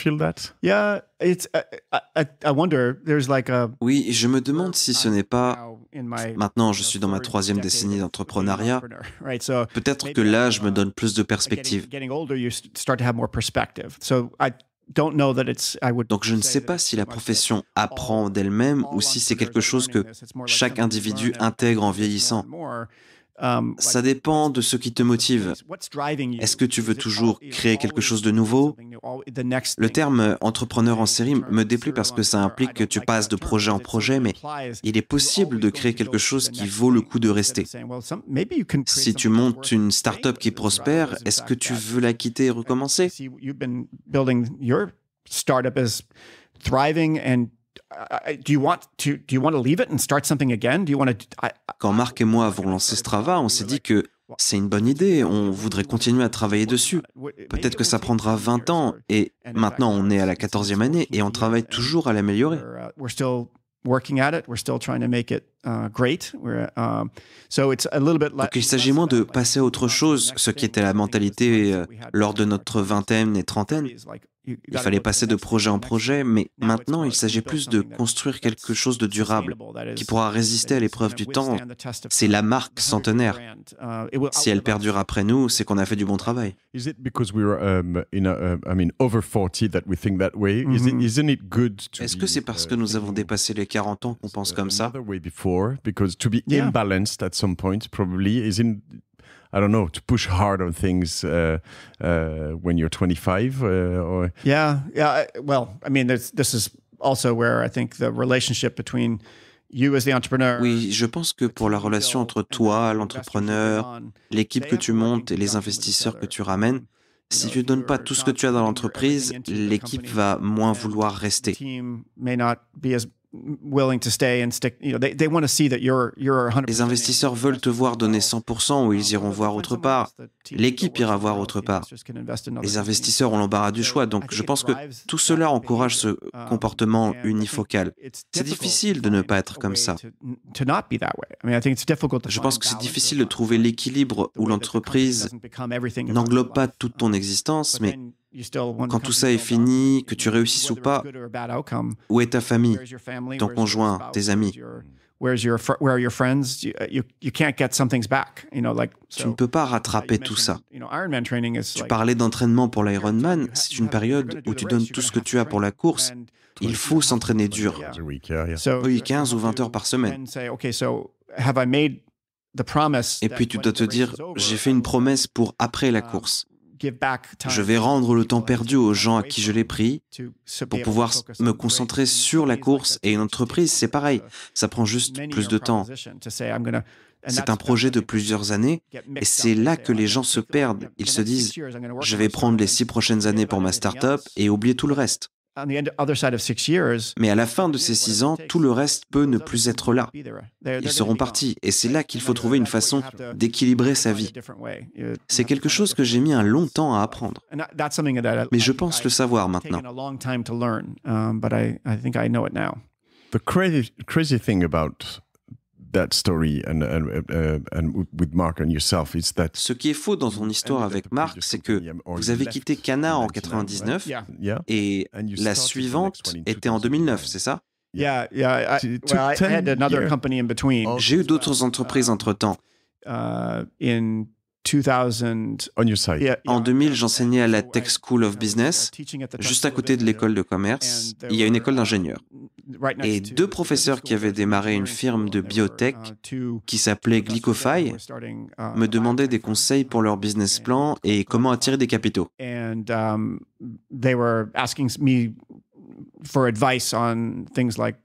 Oui, je me demande si ce n'est pas. Maintenant, je uh, suis dans ma troisième décennie d'entrepreneuriat. Peut-être que l'âge me donne plus de perspectives. Donc je ne sais pas si la profession apprend d'elle-même ou si c'est quelque chose que chaque individu intègre en vieillissant. Um, ça dépend de ce qui te motive. Est-ce que tu veux toujours créer quelque chose de nouveau Le terme euh, entrepreneur en série me déplaît parce que ça implique que tu passes de projet en projet, mais il est possible de créer quelque chose qui vaut le coup de rester. Si tu montes une start-up qui prospère, est-ce que tu veux la quitter et recommencer quand Marc et moi avons lancé Strava, on s'est dit que c'est une bonne idée, on voudrait continuer à travailler dessus. Peut-être que ça prendra 20 ans et maintenant on est à la 14e année et on travaille toujours à l'améliorer. Donc il s'agit moins de passer à autre chose, ce qui était la mentalité euh, lors de notre vingtaine et trentaine. Il fallait passer de projet en projet, mais maintenant il s'agit plus de construire quelque chose de durable, qui pourra résister à l'épreuve du temps. C'est la marque centenaire. Uh, si elle perdure après nous, c'est qu'on a fait du bon travail. Est-ce que c'est parce que uh, nous avons dépassé les 40 ans qu'on uh, pense comme ça for because to be yeah. imbalanced at some point probably is in I don't know to push hard on things uh, uh, when you're 25 uh, or yeah yeah well I mean this is also where I think the relationship between you as the entrepreneur oui je pense que pour la relation entre toi l'entrepreneur l'équipe que tu montes et les investisseurs que tu ramènes si tu ne donnes pas tout ce que tu as dans l'entreprise, l'équipe va moins vouloir rester. Les investisseurs veulent te voir donner 100% ou ils iront voir autre part. L'équipe ira voir autre part. Les investisseurs ont l'embarras du choix, donc je pense que tout cela encourage ce um, comportement unifocal. C'est difficile de ne pas être comme ça. Je pense que c'est difficile de trouver l'équilibre où l'entreprise n'englobe pas toute ton um, existence, mais quand tout ça est fini, que tu réussisses ou pas, où est ta famille, ton conjoint, tes amis tu ne peux pas rattraper tout ça. Tu parlais d'entraînement pour l'Ironman, c'est une période où tu donnes tout ce que tu as pour la course. Il faut s'entraîner dur. Oui, 15 ou 20 heures par semaine. Et puis tu dois te dire, j'ai fait une promesse pour après la um, course. Je vais rendre le temps perdu aux gens à qui je l'ai pris pour pouvoir me concentrer sur la course et une entreprise, c'est pareil. Ça prend juste plus de temps. C'est un projet de plusieurs années et c'est là que les gens se perdent. Ils se disent, je vais prendre les six prochaines années pour ma start-up et oublier tout le reste. Mais à la fin de ces six ans, tout le reste peut ne plus être là. Ils seront partis, et c'est là qu'il faut trouver une façon d'équilibrer sa vie. C'est quelque chose que j'ai mis un long temps à apprendre. Mais je pense le savoir maintenant story Ce qui est faux dans son histoire avec Marc, c'est que vous avez quitté Cana en 1999 et la suivante était en 2009, c'est ça J'ai eu d'autres entreprises entre-temps. Uh, en 2000, j'enseignais à la Tech School of Business, juste à côté de l'école de commerce. Il y a une école uh, d'ingénieurs. Et deux professeurs qui avaient démarré une firme de uh, biotech qui s'appelait Glycofy uh, me demandaient des conseils pour leur business plan et comment attirer des capitaux. Um, for advice on things like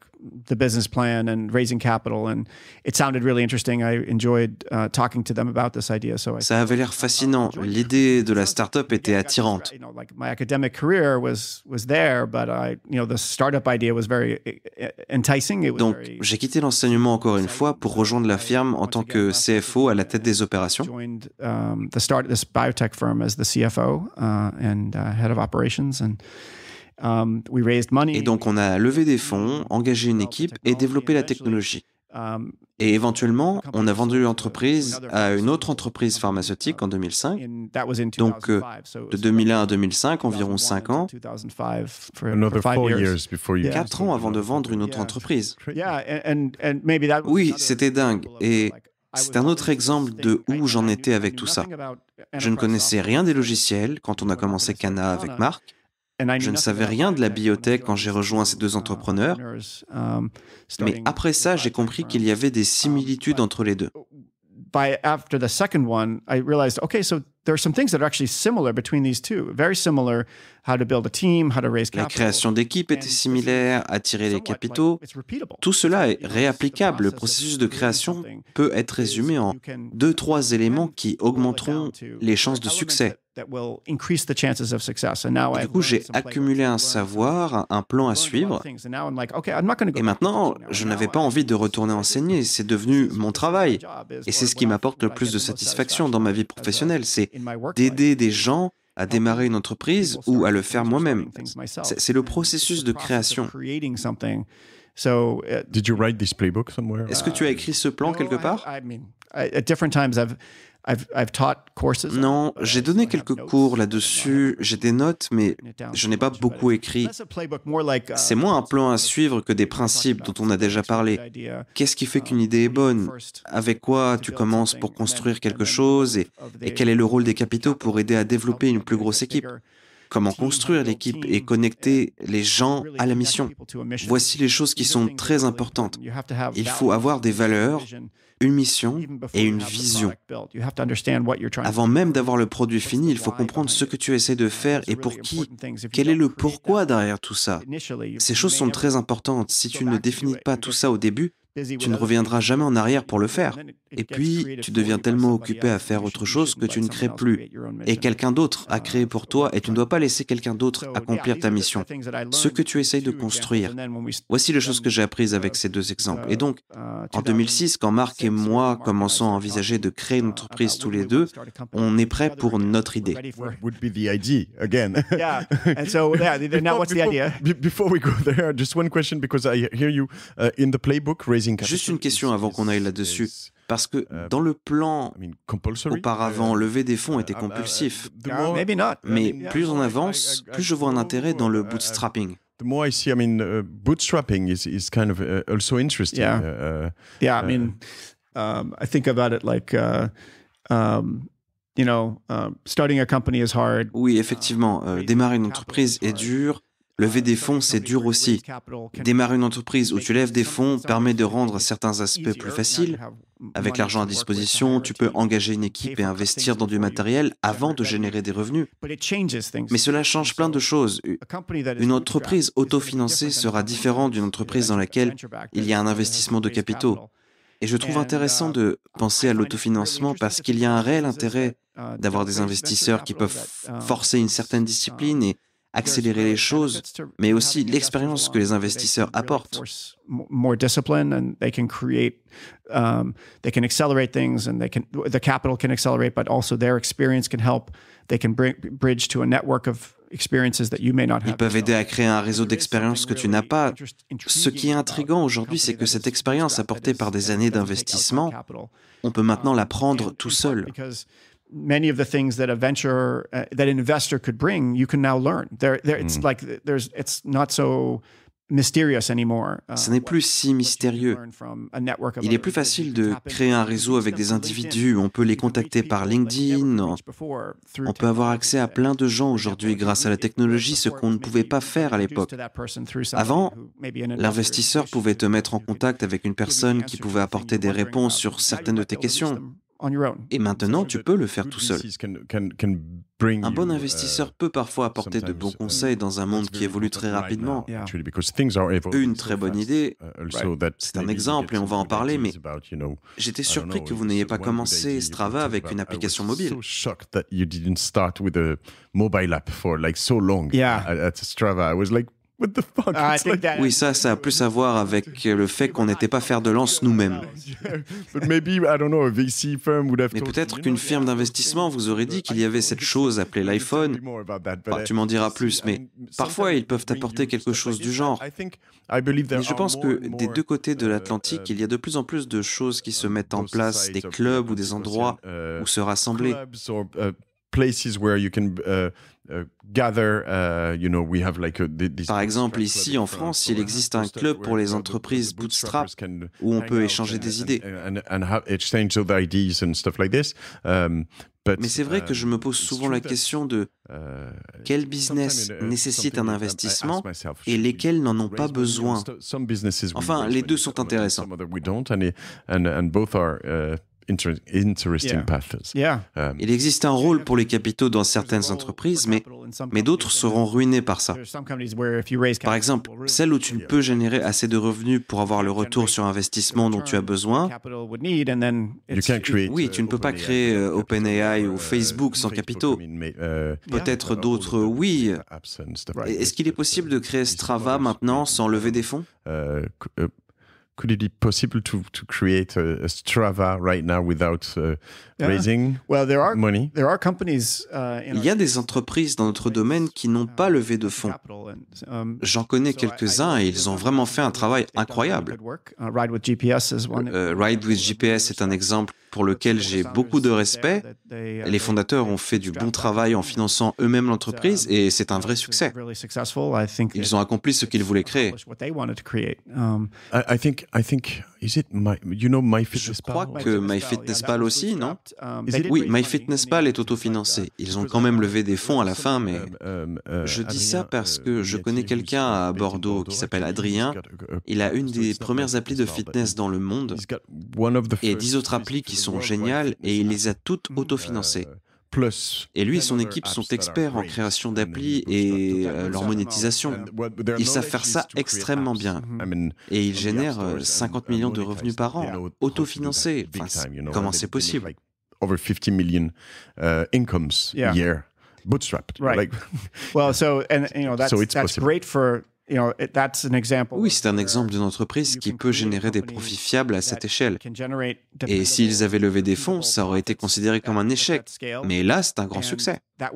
the business plan and raising capital. And it sounded really interesting. I enjoyed uh, talking to them about this idea. So I Ça avait l'air fascinant. L'idée de la startup était attirante. You know, like my academic career was was there, but I, you know, the startup idea was very e, e, enticing. It was Donc, j'ai quitté l'enseignement encore une fois pour rejoindre la firme en tant que CFO à la tête des opérations. Joined um, the start this biotech firm as the CFO uh, and uh, head of operations and Um, et donc on a levé des fonds, engagé une équipe et développé la technologie. Um, et éventuellement, on a vendu l'entreprise à une autre entreprise pharmaceutique en 2005. Donc, euh, de 2001 à 2005, environ 5 ans. 4 ans avant de vendre une autre entreprise. Oui, c'était dingue. Et c'est un autre exemple de où j'en étais avec tout ça. Je ne connaissais rien des logiciels quand on a commencé Cana avec Marc. Je ne savais rien de la biotech quand j'ai rejoint ces deux entrepreneurs, um, mais après ça, j'ai compris qu'il y avait des um, similitudes entre les deux. La création d'équipes était similaire, attirer les capitaux. Tout cela est réapplicable. Le processus de création peut être résumé en deux, trois éléments qui augmenteront les chances de succès. Du coup, j'ai accumulé un savoir, un plan à suivre. Et maintenant, je n'avais pas envie de retourner enseigner. C'est devenu mon travail. Et c'est ce qui m'apporte le plus de satisfaction dans ma vie professionnelle. C'est d'aider des gens à démarrer une entreprise ou à le faire moi-même. C'est le processus de création. Uh, Est-ce que tu as um, écrit ce plan quelque part? Non, j'ai donné quelques cours là-dessus, j'ai des notes, mais je n'ai pas beaucoup écrit. Uh, C'est moins un plan à suivre que des principes dont on a déjà parlé. Qu'est-ce qui fait uh, qu'une idée est bonne Avec quoi tu commences pour construire quelque chose et, quel est le rôle des capitaux pour aider à développer une plus grosse équipe comment construire l'équipe et connecter les gens à la mission. Voici les choses qui sont très importantes. Il faut avoir des valeurs, une mission et une vision. Avant même d'avoir le produit fini, il faut comprendre ce que tu essaies de faire et pour qui. Quel est le pourquoi derrière tout ça Ces choses sont très importantes. Si tu ne définis pas tout ça au début, tu ne reviendras jamais en arrière pour le faire. Et puis, tu deviens tellement occupé à faire autre chose que tu ne crées plus. Et quelqu'un d'autre a créé uh, pour toi et tu ne dois pas laisser quelqu'un d'autre accomplir ta mission. Ce que tu essayes de construire. Voici les choses que j'ai apprises uh, avec ces deux exemples. Et uh, donc, en 2006, quand Marc et moi commençons à envisager de créer une entreprise tous les deux, on est prêt pour notre idée. Before we go there, just one question because I hear you in the playbook Juste une question avant qu'on aille là-dessus. Parce que euh, dans le plan auparavant, euh, lever des fonds était ah, bah, compulsif. Mais plus on avance, plus je vois un intérêt dans le uh, bootstrapping. Uh, the more I see, I mean, uh, bootstrapping is, kind of also interesting. I mean, um, I think about it like, um, you know, starting a company is hard. Oui, effectivement, euh, démarrer une entreprise est dur. Lever des fonds, c'est dur aussi. Démarrer une entreprise où tu lèves des fonds permet de rendre certains aspects plus faciles. Avec l'argent à disposition, tu peux engager une équipe et investir dans du matériel avant de générer des revenus. Mais cela change plein de choses. Une entreprise autofinancée sera différente d'une entreprise dans laquelle il y a un investissement de capitaux. Et je trouve intéressant de penser à l'autofinancement parce qu'il y a un réel intérêt d'avoir des investisseurs qui peuvent forcer une certaine discipline et accélérer les choses, mais aussi l'expérience que les investisseurs apportent. Um, Ils peuvent aider à créer un réseau d'expériences que tu n'as pas. Ce qui est intriguant aujourd'hui, c'est que cette expérience apportée par des années d'investissement, on peut maintenant la prendre tout seul. Ce n'est plus si mystérieux. Il est plus facile de créer un réseau avec des individus. On peut les contacter par LinkedIn. On peut avoir accès à plein de gens aujourd'hui grâce à la technologie, ce qu'on ne pouvait pas faire à l'époque. Avant, l'investisseur pouvait te mettre en contact avec une personne qui pouvait apporter des réponses sur certaines de tes questions. Et maintenant, tu peux le faire tout seul. Un bon uh, investisseur peut parfois apporter de bons conseils dans un monde qui évolue très rapidement. Une très bonne idée, uh, c'est un exemple et on va en parler, mais j'étais surpris que vous n'ayez pas commencé Strava avec une application mobile. Strava ah, oui, ça, ça a plus à voir avec euh, le fait qu'on n'était pas faire de lance nous-mêmes. Mais peut-être qu'une firme d'investissement vous aurait dit qu'il y avait cette chose appelée l'iPhone. tu m'en diras plus, mais parfois ils peuvent apporter quelque chose du genre. je pense que des deux côtés de uh, l'Atlantique, il y a de plus en plus de choses qui se uh, mettent en place, des clubs ou des endroits uh, où se rassembler. Par exemple, ici en France, il existe un club pour les entreprises bootstrap où on peut échanger des idées. Mais c'est vrai que je me pose um, souvent la question de uh, quel uh, business nécessite un investissement et lesquels n'en ont pas besoin. Enfin, les deux sont intéressants. Um, Il existe un rôle pour les capitaux dans certaines entreprises, mais, mais d'autres seront ruinées par ça. Par exemple, celles où tu ne peux générer assez de revenus pour avoir le retour sur investissement dont tu as besoin. Oui, tu ne uh, peux pas créer uh, uh, OpenAI ou Facebook sans capitaux. Peut-être d'autres, oui. Est-ce qu'il est possible de créer Strava maintenant sans lever des fonds possible create Il y a des entreprises dans notre domaine qui n'ont pas levé de fonds. Um, J'en connais quelques-uns et ils ont vraiment fait un travail incroyable. Uh, Ride with GPS euh, est un exemple pour lequel j'ai beaucoup de respect. Les fondateurs ont fait du bon travail en finançant eux-mêmes l'entreprise et c'est un vrai succès. Ils ont accompli ce qu'ils voulaient créer. think my, you know Je crois que MyFitnessPal aussi, non euh, Oui, MyFitnessPal est autofinancé. Ils ont quand même levé des fonds à la fin, mais euh, euh, je dis ça parce que je connais quelqu'un à Bordeaux qui s'appelle Adrien. Il a une des premières applis de fitness dans le monde et dix autres applis qui sont géniales et il les a toutes hmm, autofinancées. Et lui et son équipe sont experts en création mm-hmm. d'applis et euh, leur monétisation. Ils savent faire ça extrêmement bien. Mm-hmm. Mm-hmm. Et ils génèrent 50 euh, millions de revenus par an, autofinancés. comment c'est possible over 50 million incomes bootstrapped well oui, c'est un exemple d'une entreprise qui peut générer des profits fiables à cette échelle. Et s'ils avaient levé des fonds, ça aurait été considéré comme un échec. Mais là, c'est un grand succès. Yeah,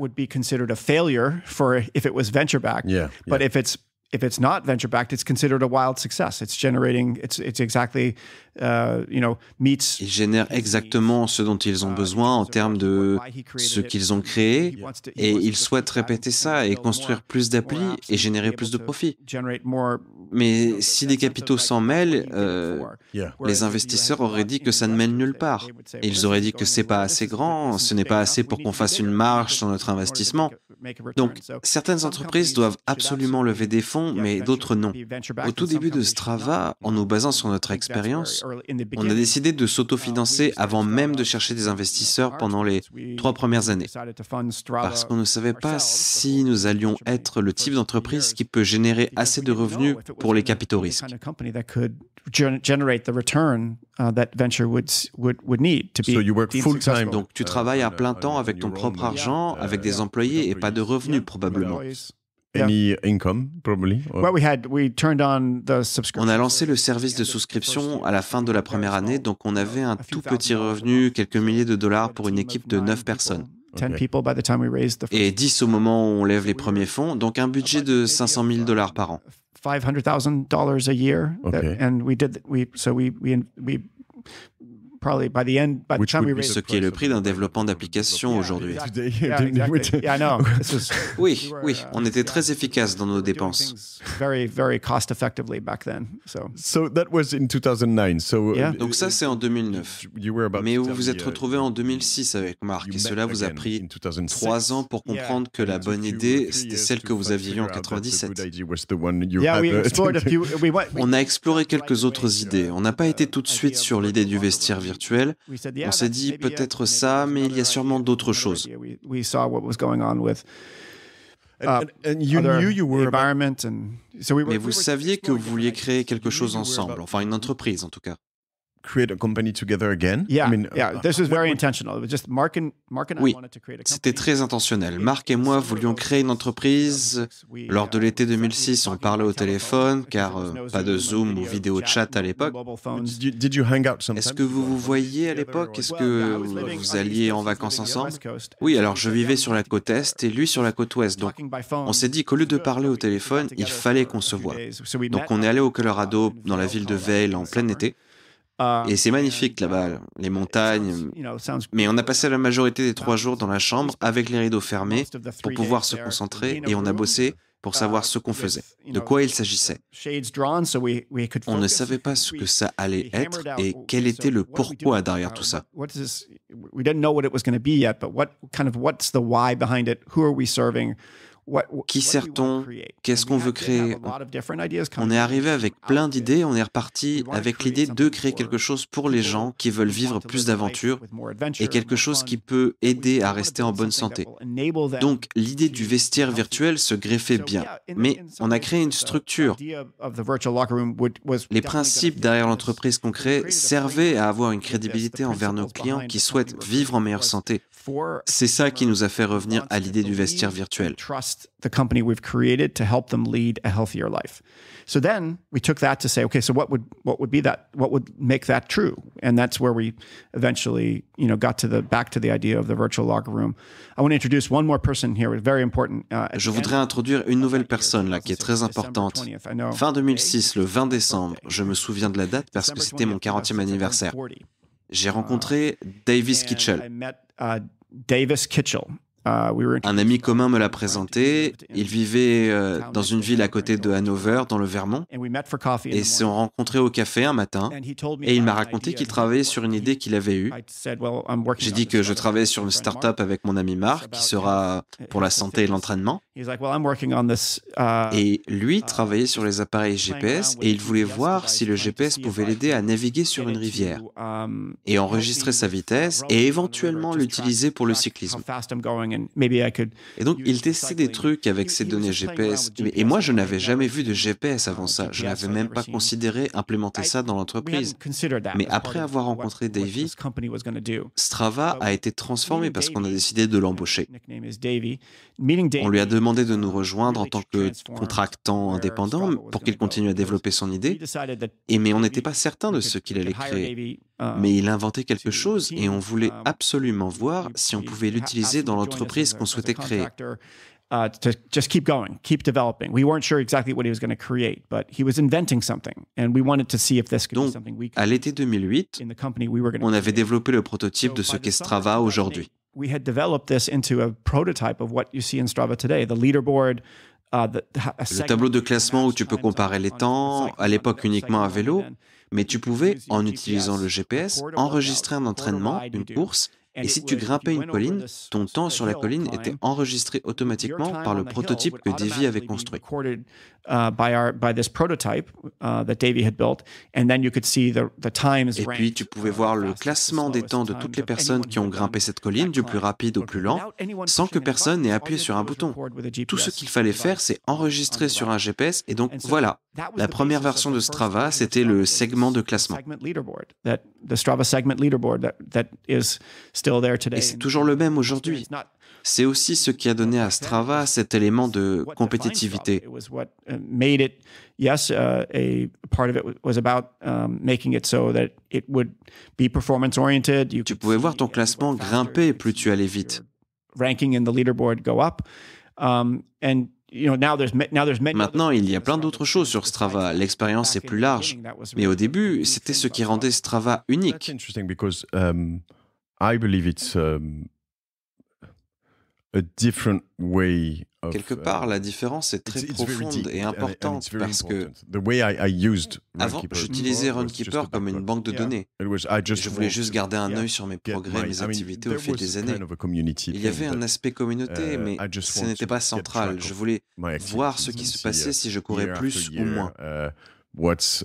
if it's not venture backed, it's considered a wild success. It's generating, Ils uh, génèrent exactement ce dont ils ont uh, besoin en termes de ce qu'ils ont créé et ils souhaitent répéter ça et construire plus d'applis et générer plus de profits. Mais si les capitaux s'en mêlent, euh, les investisseurs auraient dit que ça ne mène nulle part. ils auraient dit que c'est pas assez grand, ce n'est pas assez pour qu'on fasse une marge sur notre investissement. Donc, certaines entreprises doivent absolument lever des fonds, mais d'autres non. Au tout début de Strava, en nous basant sur notre expérience, on a décidé de s'autofinancer avant même de chercher des investisseurs pendant les trois premières années, parce qu'on ne savait pas si nous allions être le type d'entreprise qui peut générer assez de revenus pour les capitaux risques. Uh, donc tu travailles à plein temps avec ton propre argent, avec des employés et pas de revenus probablement. On a lancé le service de souscription à la fin de la première année, donc on avait un tout petit revenu, quelques milliers de dollars pour une équipe de neuf personnes. Et 10 au moment où on lève les premiers fonds, donc un budget de 500 000 dollars par an. five hundred thousand dollars a year. Okay. That, and we did we so we we we Ce qui est le prix d'un développement d'application aujourd'hui. Oui, oui, uh, on était très efficace dans nos dépenses. Uh, Donc ça, c'est en 2009. Mais vous vous êtes uh, retrouvé en 2006 avec Marc et cela vous a pris trois ans pour comprendre que la bonne idée, c'était celle que vous aviez en 97. On a exploré quelques autres idées. On n'a pas été tout de suite sur l'idée du vestiaire on s'est dit peut-être ça, mais il y a sûrement d'autres choses. Mais vous saviez que vous vouliez créer quelque chose ensemble, enfin une entreprise en tout cas oui, C'était très intentionnel. Marc et moi voulions créer une entreprise. Uh, Lors de l'été 2006, on parlait au téléphone car euh, pas de Zoom ou vidéo chat à l'époque. Est-ce que vous vous voyiez à l'époque Est-ce que vous alliez en vacances ensemble Oui, alors je vivais sur la côte est et lui sur la côte ouest. Donc on s'est dit qu'au lieu de parler au téléphone, il fallait qu'on se voit. Donc on est allé au Colorado dans la ville de Vail en plein été. Et c'est magnifique euh, là-bas, les montagnes. Mais on a passé la majorité des trois euh, jours dans la chambre avec les rideaux fermés pour pouvoir se concentrer et on a bossé pour uh, savoir ce qu'on faisait, de quoi il s'agissait. On ne savait pas ce que ça allait être et quel était le pourquoi derrière uh, tout ça. Qui sert-on Qu'est-ce qu'on veut créer On est arrivé avec plein d'idées, on est reparti avec l'idée de créer quelque chose pour les gens qui veulent vivre plus d'aventures et quelque chose qui peut aider à rester en bonne santé. Donc l'idée du vestiaire virtuel se greffait bien, mais on a créé une structure. Les principes derrière l'entreprise qu'on crée servaient à avoir une crédibilité envers nos clients qui souhaitent vivre en meilleure santé. C'est ça qui nous a fait revenir à l'idée du vestiaire virtuel. So then we took that to say, okay, so what would what would be that? What would make that true? And that's where we eventually, you know, got to the back to the idea of the virtual locker room. I want to introduce one more person here, very important. Uh, Je voudrais introduire une nouvelle personne là qui est très importante. Fin 2006, le 20 décembre. Je me souviens de la date parce que c'était mon 40e uh, anniversaire. J'ai uh, rencontré Davis Kitchell. Davis Kitchell Euh, un ami commun me l'a présenté. Il vivait euh, dans une ville à côté de Hanover, dans le Vermont. Et se sont rencontrés au café un matin. Et il m'a raconté qu'il travaillait sur une idée qu'il avait eue. J'ai dit que je travaillais sur une start-up avec mon ami Marc, qui sera pour la santé et l'entraînement. Uh, et lui uh, travaillait sur les appareils GPS et il voulait voir si le GPS pouvait l'aider à naviguer sur une rivière um, et enregistrer sa uh, vitesse et éventuellement l'utiliser pour le cyclisme. Et donc, il testait des trucs avec ces données GPS. Et moi, je n'avais jamais vu de GPS avant ça. Je n'avais même pas considéré implémenter ça dans l'entreprise. Mais après avoir rencontré Davy, Strava uh, a été transformé parce qu'on a décidé de l'embaucher. On lui a demandé de nous rejoindre en tant que contractant indépendant pour qu'il continue à développer son idée. Et mais on n'était pas certain de ce qu'il allait créer. Ah. mais il inventait quelque chose et on voulait euh, absolument voir si on pouvait l'utiliser dans l'entreprise qu'on souhaitait créer. Donc, À l'été 2008, On avait développé le prototype de ce qu'est Strava aujourd'hui. Uh, le tableau de classement où tu peux comparer les temps, à l'époque uniquement à vélo, mais tu pouvais, en utilisant le GPS, enregistrer un entraînement, une course, et si tu grimpais une colline, ton temps sur la colline était enregistré automatiquement par le prototype que Davy avait construit. Et puis tu pouvais uh, voir le classement des temps de toutes les personnes qui ont grimpé cette colline, du plus rapide au plus lent, sans que personne n'ait appuyé sur un bouton. Tout ce qu'il fallait faire, c'est enregistrer sur un GPS. Et donc voilà, la première version de Strava, c'était le segment de classement. Et c'est toujours le même aujourd'hui. C'est aussi ce qui a donné à Strava cet élément de compétitivité. Tu pouvais voir ton classement grimper plus tu allais vite. Maintenant, il y a plein d'autres choses sur Strava. L'expérience est plus large. Mais au début, c'était ce qui rendait Strava unique believe it's um, way Quelque uh, part, la différence est très profonde et importante parce que way used avant, j'utilisais Runkeeper comme une banque de données. je voulais juste garder un œil sur mes progrès, mes activités au fil des années. Il y avait un aspect communauté, uh, mais ce n'était pas central. Je voulais voir ce qui se passait si je courais plus ou moins. Uh, what's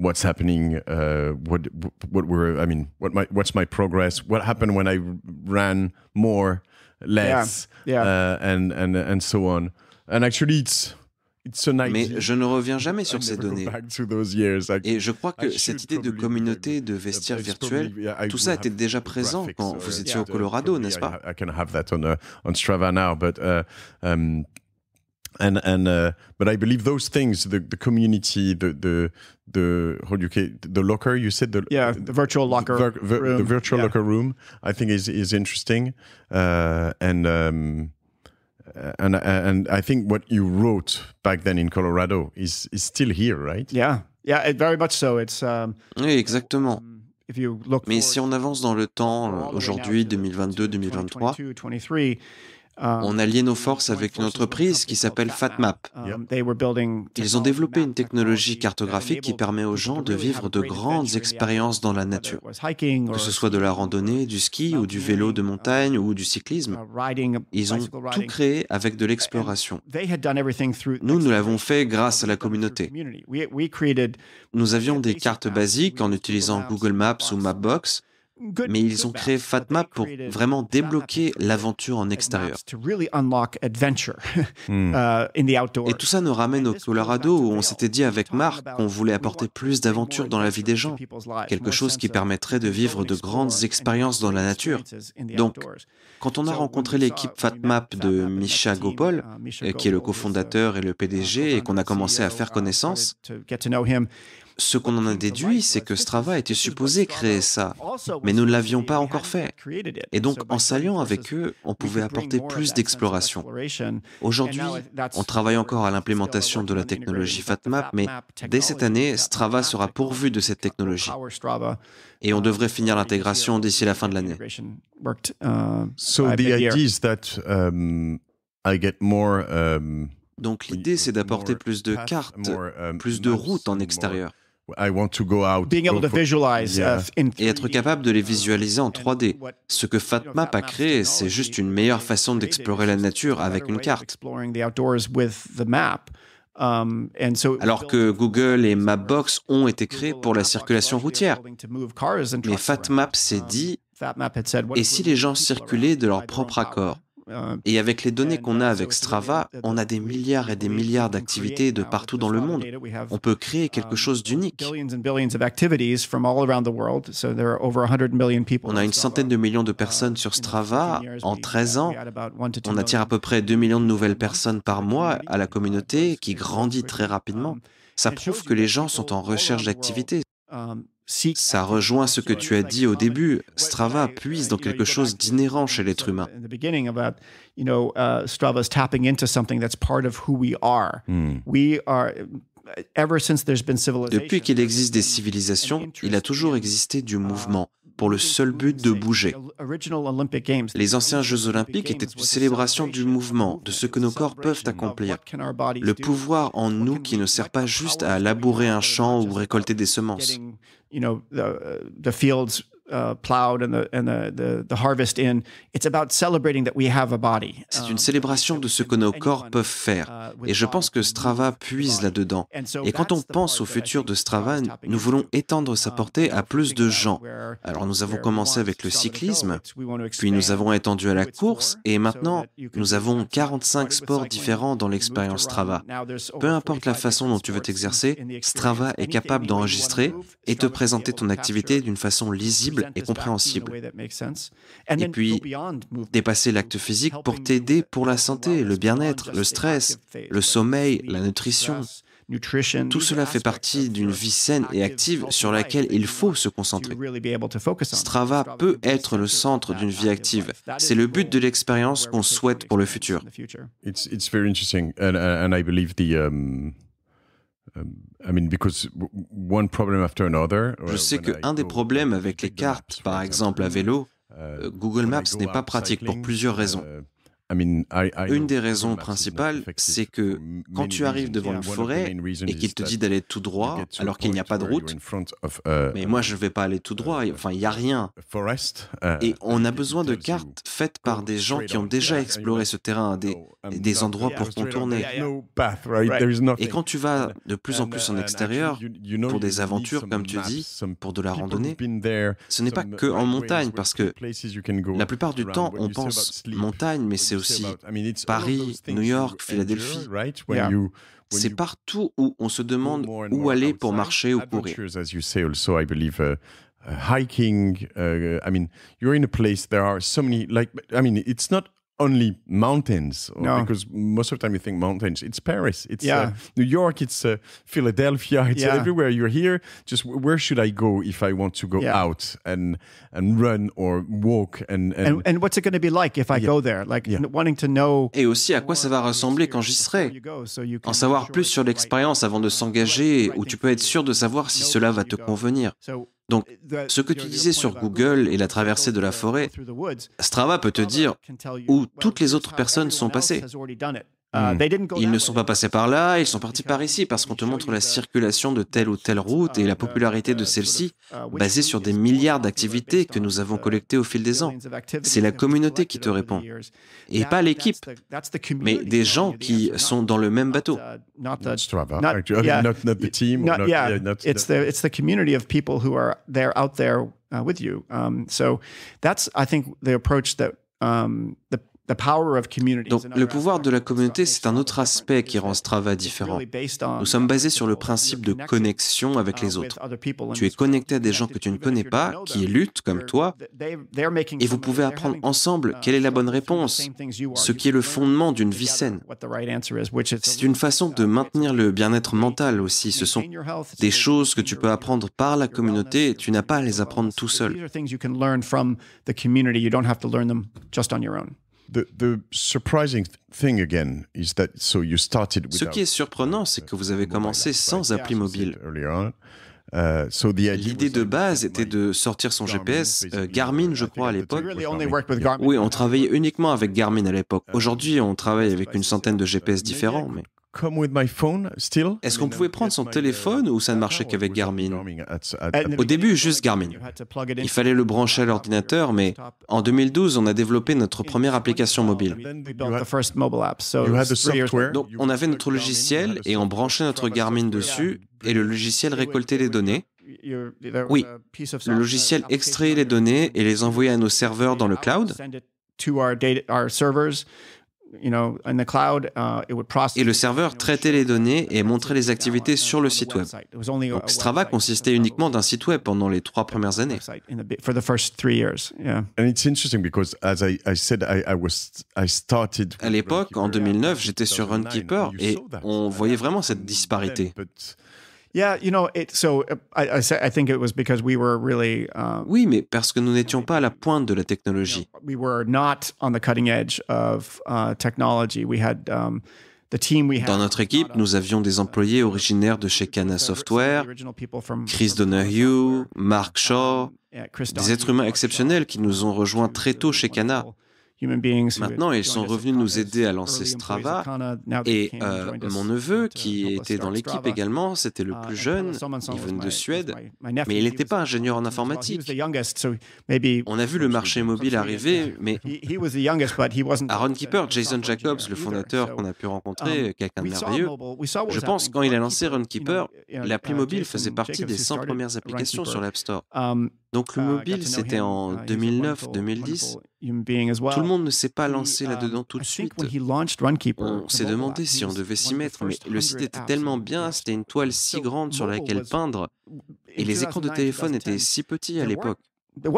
what's happening, uh, what what were I mean, what my what's my progress? What happened when I ran more, less, yeah, yeah. Uh, and and and so on. And actually, it's Mais je ne reviens jamais sur ces données. Et je crois que cette idée de communauté, de vestiaire virtuel, tout ça était déjà présent quand vous étiez au Colorado, n'est-ce pas? and and uh, but I believe those things the, the community the the the how do you say, the locker you said the yeah the virtual locker the, room. the virtual yeah. locker room I think is is interesting uh, and um, uh, and uh, and I think what you wrote back then in Colorado is is still here right yeah yeah it, very much so it's um, oui exactement um, if you look mais si on avance dans le temps aujourd'hui 2022 2023 Euh, On a lié nos forces avec une entreprise qui s'appelle FatMap. Euh, ils ont développé une technologie cartographique qui permet aux gens de vivre de grandes expériences dans la nature, que ce soit de la randonnée, du ski ou du vélo de um, montagne ou du cyclisme. Uh, uh, ils ont tout créé avec de l'exploration. Nous, nous l'avons fait grâce à la communauté. Nous avions des cartes basiques en utilisant Google Maps ou Mapbox mais ils ont créé FATMAP pour vraiment débloquer l'aventure en extérieur. Hmm. Uh, et tout ça nous ramène au Colorado où on s'était dit avec Marc qu'on voulait apporter plus d'aventure dans la vie des gens, quelque chose qui permettrait de vivre de grandes expériences dans la nature. Donc, quand on a rencontré l'équipe FatMap de Misha Gopal, uh, euh, qui est le uh, cofondateur et le PDG, et qu'on a commencé à e faire connaissance, ce qu'on en a déduit, c'est que Strava était supposé créer ça, mais nous ne l'avions pas encore fait. Et donc, en s'alliant avec eux, on pouvait apporter plus d'exploration. Aujourd'hui, on travaille encore à l'implémentation de la technologie FatMap, mais dès cette année, Strava sera pourvu de cette technologie. Et on devrait finir l'intégration d'ici la fin de l'année. Um, um, donc l'idée, c'est d'apporter plus de cartes, um, plus de routes en extérieur. I want to go out. Uh, et être capable de les visualiser en 3D. Ce que FatMap a créé, c'est juste une meilleure façon d'explorer la nature avec une carte. Um, Alors que Google et Mapbox ont été créés pour la circulation routière. Mais FatMap s'est dit, et si les gens circulaient de leur propre accord euh, et avec les données qu'on a avec Strava, on a des milliards et des milliards d'activités de partout dans le monde. On peut créer um, quelque chose d'unique. On a une centaine de millions de um, personnes sur Strava. En 13 ans, on attire à peu près 2 millions de nouvelles personnes par mois à la communauté qui grandit très rapidement. Um, Ça prouve que les gens sont en recherche d'activités. Ça rejoint ce que tu as dit au début. Strava puise dans quelque chose d'inhérent chez l'être humain. Depuis qu'il existe des civilisations, il a toujours existé du uh, mouvement pour le seul but de bouger. Les anciens Jeux olympiques étaient une célébration du mouvement, de ce que nos corps peuvent accomplir. Le pouvoir en nous qui ne sert pas juste à labourer un champ ou récolter des semences. Uh, c'est une célébration de ce que nos corps peuvent faire, uh, et je pense que Strava puise là-dedans. Et quand on pense au futur de Strava, nous voulons étendre sa um, portée à plus de gens. Alors nous avons commencé avec le cyclisme, puis nous avons étendu à la course, et maintenant nous avons 45 sports différents dans l'expérience Strava. Peu importe la façon dont tu veux t'exercer, Strava est capable d'enregistrer et te présenter ton activité d'une façon lisible et compréhensible. Et puis, dépasser l'acte physique pour t'aider pour la santé, le bien-être, le stress, le sommeil, la nutrition. Tout cela fait partie d'une vie saine et active sur laquelle il faut se concentrer. Strava peut être le centre d'une vie active. C'est le but de l'expérience qu'on souhaite pour le futur. Je sais qu'un des problèmes avec les cartes, par exemple à vélo, uh, Google Maps n'est pas pratique pour plusieurs uh, raisons. Une des raisons principales, c'est que quand tu arrives devant une forêt et qu'il te dit d'aller tout droit alors qu'il n'y a pas de route, uh, mais moi je ne vais pas aller tout uh, droit, uh, enfin il n'y a rien. Et on a besoin de cartes faites par des gens qui ont déjà exploré ce terrain, des, um, des endroits pour contourner. Et quand tu vas de plus en plus en extérieur, pour des aventures comme tu dis, pour de la randonnée, ce n'est pas que en montagne parce que la plupart du temps on pense montagne mais c'est aussi Paris, New York, Philadelphie. C'est partout où on se demande où aller pour marcher ou courir. Uh, uh, hiking uh, i mean you're in a place there are so many like i mean it's not only mountains because most of the time you think mountains it's paris it's uh, new york it's uh, philadelphia it's uh, everywhere you're here just where should i go if i want to go out and and run or walk and and, and, and what's it going to be like if i go there like wanting to know et aussi à quoi ça va ressembler quand j'y serai en savoir plus sur l'expérience avant de s'engager où tu peux être sûr de savoir si cela va te convenir donc, eh, ce que tu disais sur Google et la traversée de la forêt, uh, Strava peut te dire où toutes les autres personnes sont passées. Ah, hmm. Ils ne sont pas passés par là, ils sont partis par ici parce qu'on te montre la circulation de telle ou telle route et la popularité de celle-ci, basée sur des milliards d'activités que nous avons collectées au fil des ans. C'est la communauté qui te répond. Et pas l'équipe, mais des gens qui sont dans le même bateau. Donc le pouvoir de la communauté, c'est un autre aspect qui rend Strava différent. Nous sommes basés sur le principe de connexion avec uh, les autres. Tu es connecté à des gens que tu ne connais pas, qui luttent comme toi, et vous pouvez apprendre ensemble uh, quelle est la bonne réponse, ce qui est le fondement d'une vie saine. C'est une façon de uh, maintenir le bien-être mental aussi. Ce sont des choses que tu peux apprendre par la communauté, et tu n'as pas à les apprendre tout seul. The, Ce qui est surprenant, c'est que vous avez commencé sans appli mobile. Uh, L'idée de base était de sortir son GPS, euh, Garmin je crois à l'époque. Oui, on travaillait uniquement avec Garmin à l'époque. Uh, Aujourd'hui, on travaille avec une centaine de GPS uh, différents, mais est-ce qu'on pouvait prendre son téléphone ou ça ne marchait qu'avec Garmin Au début, juste Garmin. Il fallait le brancher à l'ordinateur, mais en 2012, on a développé notre première application mobile. Donc, on avait notre logiciel et on branchait notre Garmin dessus et le logiciel récoltait les données. Oui, le logiciel extrait les données et les envoyait à nos serveurs dans le cloud Uh, et le serveur traitait les données et montrait les activités sur le site web. Donc Strava consistait uniquement d'un site web pendant les trois premières années. À l'époque, en 2009, j'étais sur Runkeeper et on voyait vraiment cette disparité. Yeah, you know, so uh, I, think it was because we were really, uh, oui, mais parce que nous n'étions pas à la pointe de la technologie. We were not on the cutting edge of uh, technology. We had um, dans notre équipe, nous avions des employés originaires de chez Cana Software, Chris Donahue, Mark um, Shaw, des êtres humains exceptionnels qui nous ont rejoints très tôt chez Cana. Maintenant, ils sont revenus nous aider à lancer Strava. Et euh, mon neveu, qui était dans l'équipe également, c'était le uh, plus jeune, il venait de Suède, mais il n'était pas ingénieur en informatique. On a vu le marché mobile arriver, mais Aaron RunKeeper, Jason Jacobs, le fondateur qu'on a pu um, rencontrer, euh, quelqu'un de merveilleux, je pense quand il a lancé Runkeeper, l'appli uh, mobile faisait partie des 100 premières applications sur l'App Store. Um, donc le ah, mobile, c'était en 2009-2010. Uh, tout le monde ne s'est pas lancé um, là-dedans tout de suite. On s'est demandé si on devait s'y mettre, mais le site était tellement bien, c'était une toile si grande sur laquelle peindre, et les écrans de téléphone étaient si petits à l'époque. La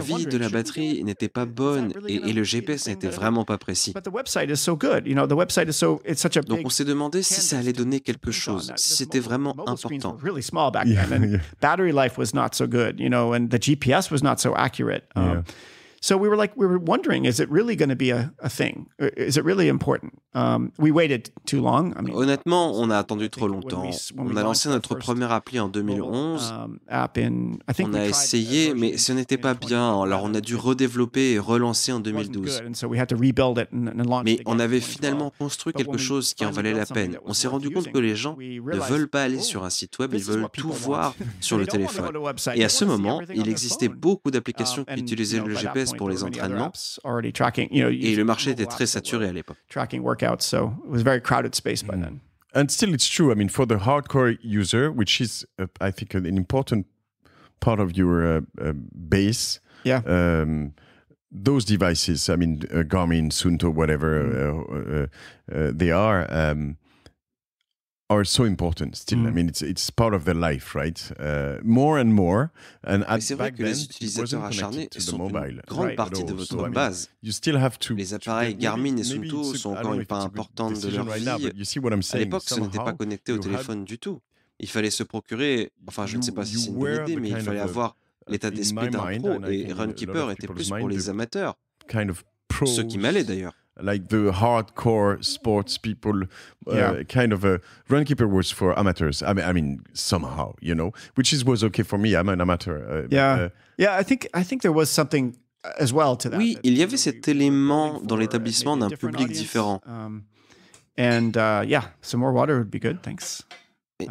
vie de la batterie n'était pas bonne et, et le GPS n'était vraiment pas précis. Donc on s'est demandé si ça allait donner quelque chose, si c'était vraiment important. battery life was not So we were like, we were wondering, is it really going to be a, a thing? Is it really important? Um, Honnêtement, uh, on a attendu trop longtemps. On a lancé notre première appli en 2011. Um, on a essayé, mais ce n'était pas bien. Alors on a dû redévelopper et relancer en 2012. Mais on avait finalement construit quelque chose qui en valait la peine. On s'est rendu compte que les gens ne veulent pas aller oh, sur un site web, ils veulent tout voir sur le téléphone. Et à ce moment, il existait beaucoup d'applications um, qui utilisaient le GPS pour les entraînements. Et le marché était très saturé à l'époque. workouts. So it was a very crowded space by mm. then. And still, it's true. I mean, for the hardcore user, which is, uh, I think, an important part of your uh, uh, base. Yeah. Um, those devices, I mean, uh, Garmin, Suunto, whatever mm. uh, uh, they are, um, are so important still. I mm. mean, it's, it's part of life, right? Uh, more and more. c'est vrai que les utilisateurs acharnés sont une grande partie de votre base. les appareils Garmin et surtout sont encore une part importante de leur vie. à l'époque, ce n'était pas connecté au téléphone du tout. Il fallait se procurer, enfin, je ne sais pas si c'est une bonne idée, mais il fallait avoir l'état d'esprit d'un pro. Et Runkeeper était plus pour les amateurs, ce qui m'allait d'ailleurs. like the hardcore sports people uh, yeah. kind of a runkeeper was for amateurs i mean i mean somehow you know which is was okay for me i'm an amateur uh, yeah uh, yeah i think i think there was something as well to that oui that, il y avait cet élément dans l'établissement d'un public différent um, and uh, yeah some more water would be good thanks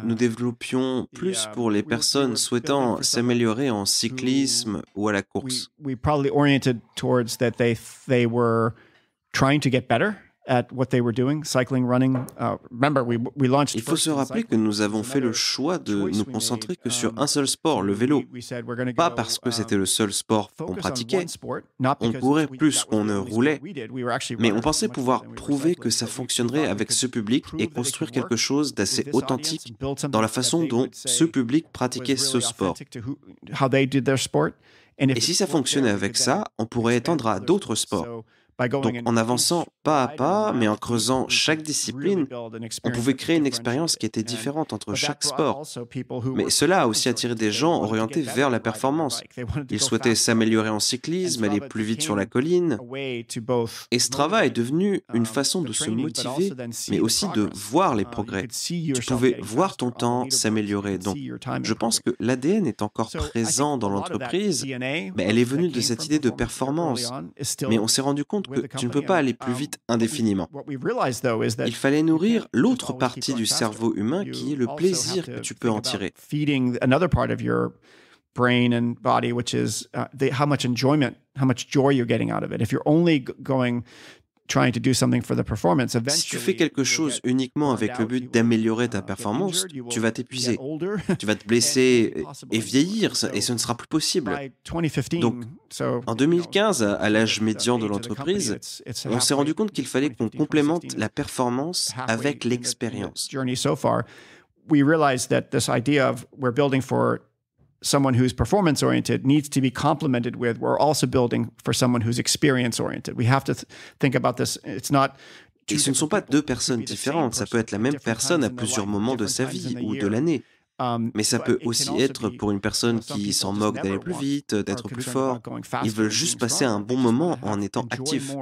nous uh, développions plus uh, pour les personnes souhaitant s'améliorer en cyclisme ou à la course. We, we probably oriented towards that they they were Il faut se rappeler que nous avons fait le choix de nous concentrer que sur um, un seul sport, le vélo. Pas parce que um, c'était le seul sport qu'on pratiquait. On courait plus, qu'on ne roulait. Mais on pensait pouvoir prouver que ça fonctionnerait avec ce public et construire quelque chose d'assez authentique dans la façon dont ce public pratiquait ce sport. Et si ça fonctionnait avec ça, on pourrait étendre à d'autres sports. Donc en avançant pas à pas, mais en creusant chaque discipline, on pouvait créer une expérience qui était différente entre chaque sport. Mais cela a aussi attiré des gens orientés vers la performance. Ils souhaitaient s'améliorer en cyclisme, aller plus vite sur la colline. Et ce travail est devenu une um, façon de se motiver, mais aussi de voir les um, progrès. Tu pouvais voir ton temps s'améliorer. Donc je pense que l'ADN est encore présent dans l'entreprise, mais elle est venue de cette idée de performance. Mais on s'est rendu compte compte que tu ne peux pas aller plus um, vite indéfiniment. Il fallait nourrir l'autre partie du cerveau humain qui est le plaisir que tu peux en tirer. brain and body, which is uh, the, how much enjoyment, how much joy you're getting out of it. If you're only going si tu fais quelque chose uniquement avec le but d'améliorer ta performance, tu vas t'épuiser, tu vas te blesser et vieillir, et ce ne sera plus possible. Donc, en 2015, à l'âge médian de l'entreprise, on s'est rendu compte qu'il fallait qu'on complémente la performance avec l'expérience someone performance et ce ne sont pas deux personnes différentes ça peut être la même personne à plusieurs moments de sa vie ou de l'année mais ça peut aussi être pour une personne qui s'en moque d'aller plus vite, d'être plus fort. Ils veulent juste passer un bon moment en étant actifs.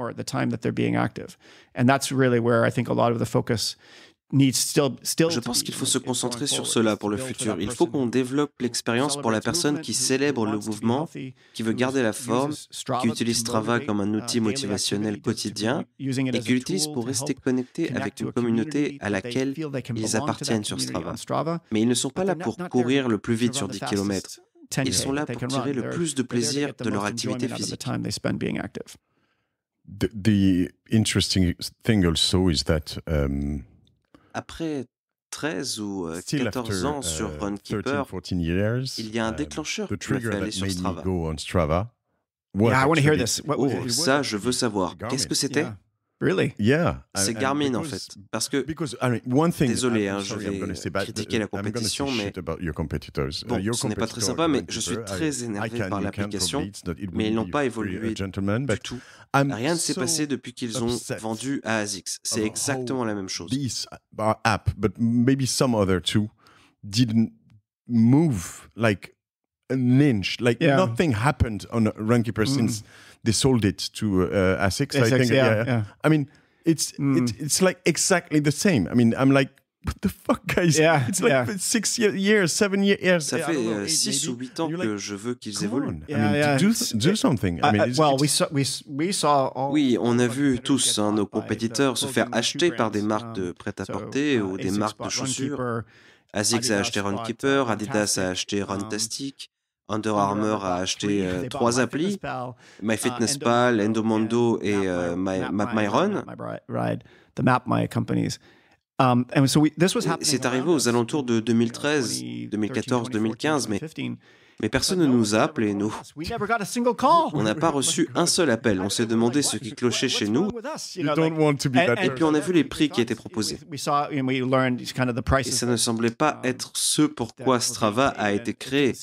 Je pense qu'il faut se concentrer sur cela pour le futur. Il faut qu'on développe l'expérience pour la personne qui célèbre le mouvement, qui veut garder la forme, uh, qui utilise Strava comme un outil motivationnel quotidien et qui l'utilise pour rester connecté avec une communauté à laquelle ils appartiennent sur Strava. Mais ils ne sont pas là pour courir le plus vite sur 10 km. Ils sont là pour tirer le plus de plaisir de leur activité physique. the interesting thing also après 13 ou 14 euh, ans sur euh, Runkeeper, il y a un um, déclencheur qui m'a fait aller sur Strava. ça, je veux savoir. Qu'est-ce que c'était Really? Yeah. C'est Garmin en fait, parce que. désolé, hein, je vais critiquer la compétition, mais. Bon, ce n'est pas très sympa, mais je suis très énervé par l'application, mais ils n'ont pas évolué du tout. Rien ne s'est passé depuis qu'ils ont vendu à ASICS. C'est exactement la même chose. This app, but maybe some other too, didn't move like an inch. Like yeah. nothing happened on Runkeeper mm. since they sold it to uh, Asics. Asics I think, yeah, yeah. yeah. I mean, it's, mm. it's it's like exactly the same. I mean, I'm like, what the fuck, guys? Yeah, it's like yeah. six years, seven years. Ça fait 6 euh, ou 8 ans que je veux qu'ils évoluent. Yeah, I mean, yeah. do, do something. I mean, it's, well, it's... We saw, we, we saw all oui, on a vu tous hein, nos compétiteurs se faire acheter par des marques de um, prêt-à-porter ou des marques de chaussures. Asics a acheté Runkeeper, uh, Adidas a acheté um, Runtastic, Under Armour a acheté euh, trois applis, MyFitnessPal, euh, Endomondo et euh, MapMyRun. Um, c'est arrivé aux alentours de 2013, 2014, 2015, mais mais personne ne nous a appelés, nous. On n'a pas reçu un seul appel. On s'est demandé ce qui clochait chez nous. Et puis on a vu les prix qui étaient proposés. Et ça ne semblait pas être ce pourquoi Strava a été créé.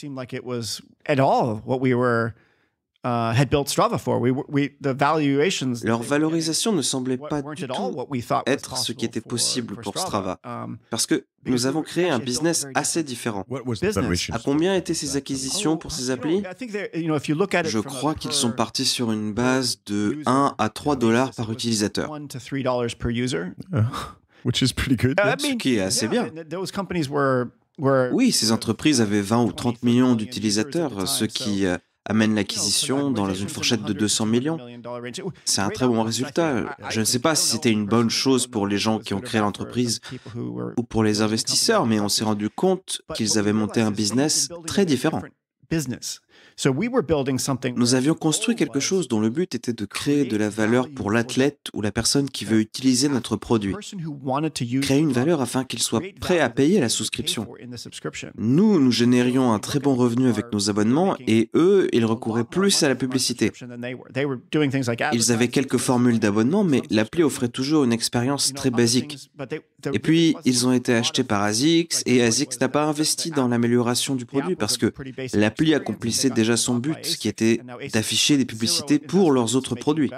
Leur valorisation ne semblait pas du tout être ce qui était possible pour Strava, um, parce que nous avons créé un business assez différent. À combien étaient ces acquisitions pour ces applis Je crois qu'ils sont partis sur une base de 1 à 3 dollars par utilisateur. Ce qui est assez bien. Oui, ces entreprises avaient 20 ou 30 millions d'utilisateurs, ce qui euh, amène l'acquisition dans une fourchette de 200 millions. C'est un très bon résultat. Je ne sais pas si c'était une bonne chose pour les gens qui ont créé l'entreprise ou pour les investisseurs, mais on s'est rendu compte qu'ils avaient monté un business très différent. Nous avions construit quelque chose dont le but était de créer de la valeur pour l'athlète ou la personne qui veut utiliser notre produit. Créer une valeur afin qu'il soit prêt à payer la souscription. Nous, nous générions un très bon revenu avec nos abonnements et eux, ils recouraient plus à la publicité. Ils avaient quelques formules d'abonnement, mais l'appli offrait toujours une expérience très basique. Et puis, ils ont été achetés par ASICS et ASICS n'a pas investi dans l'amélioration du produit parce que l'appli accomplissait déjà son but, qui était d'afficher des publicités pour leurs autres produits.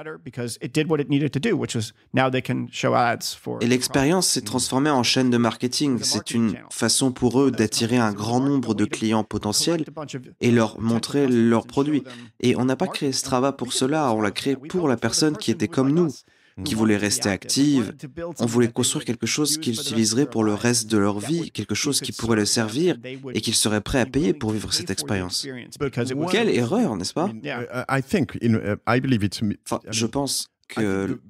Et l'expérience s'est transformée en chaîne de marketing. C'est une façon pour eux d'attirer un grand nombre de clients potentiels et leur montrer leurs produits. Et on n'a pas créé Strava pour cela, on l'a créé pour la personne qui était comme nous, qui voulaient rester actives. On voulait construire quelque chose qu'ils utiliseraient pour le reste de leur vie, quelque chose qui pourrait les servir et qu'ils seraient prêts à payer pour vivre cette expérience. Quelle erreur, n'est-ce pas uh, enfin, Je pense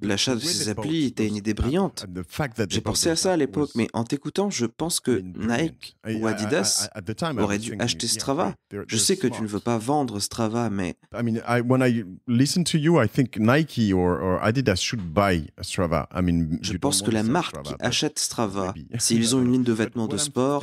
l'achat de ces applis était une idée brillante. J'ai pensé à ça à l'époque, mais en t'écoutant, je pense que Nike ou Adidas auraient dû acheter Strava. Je sais que tu ne veux pas vendre Strava, mais... je pense que la marque achète Strava, s'ils ont une ligne de vêtements de sport,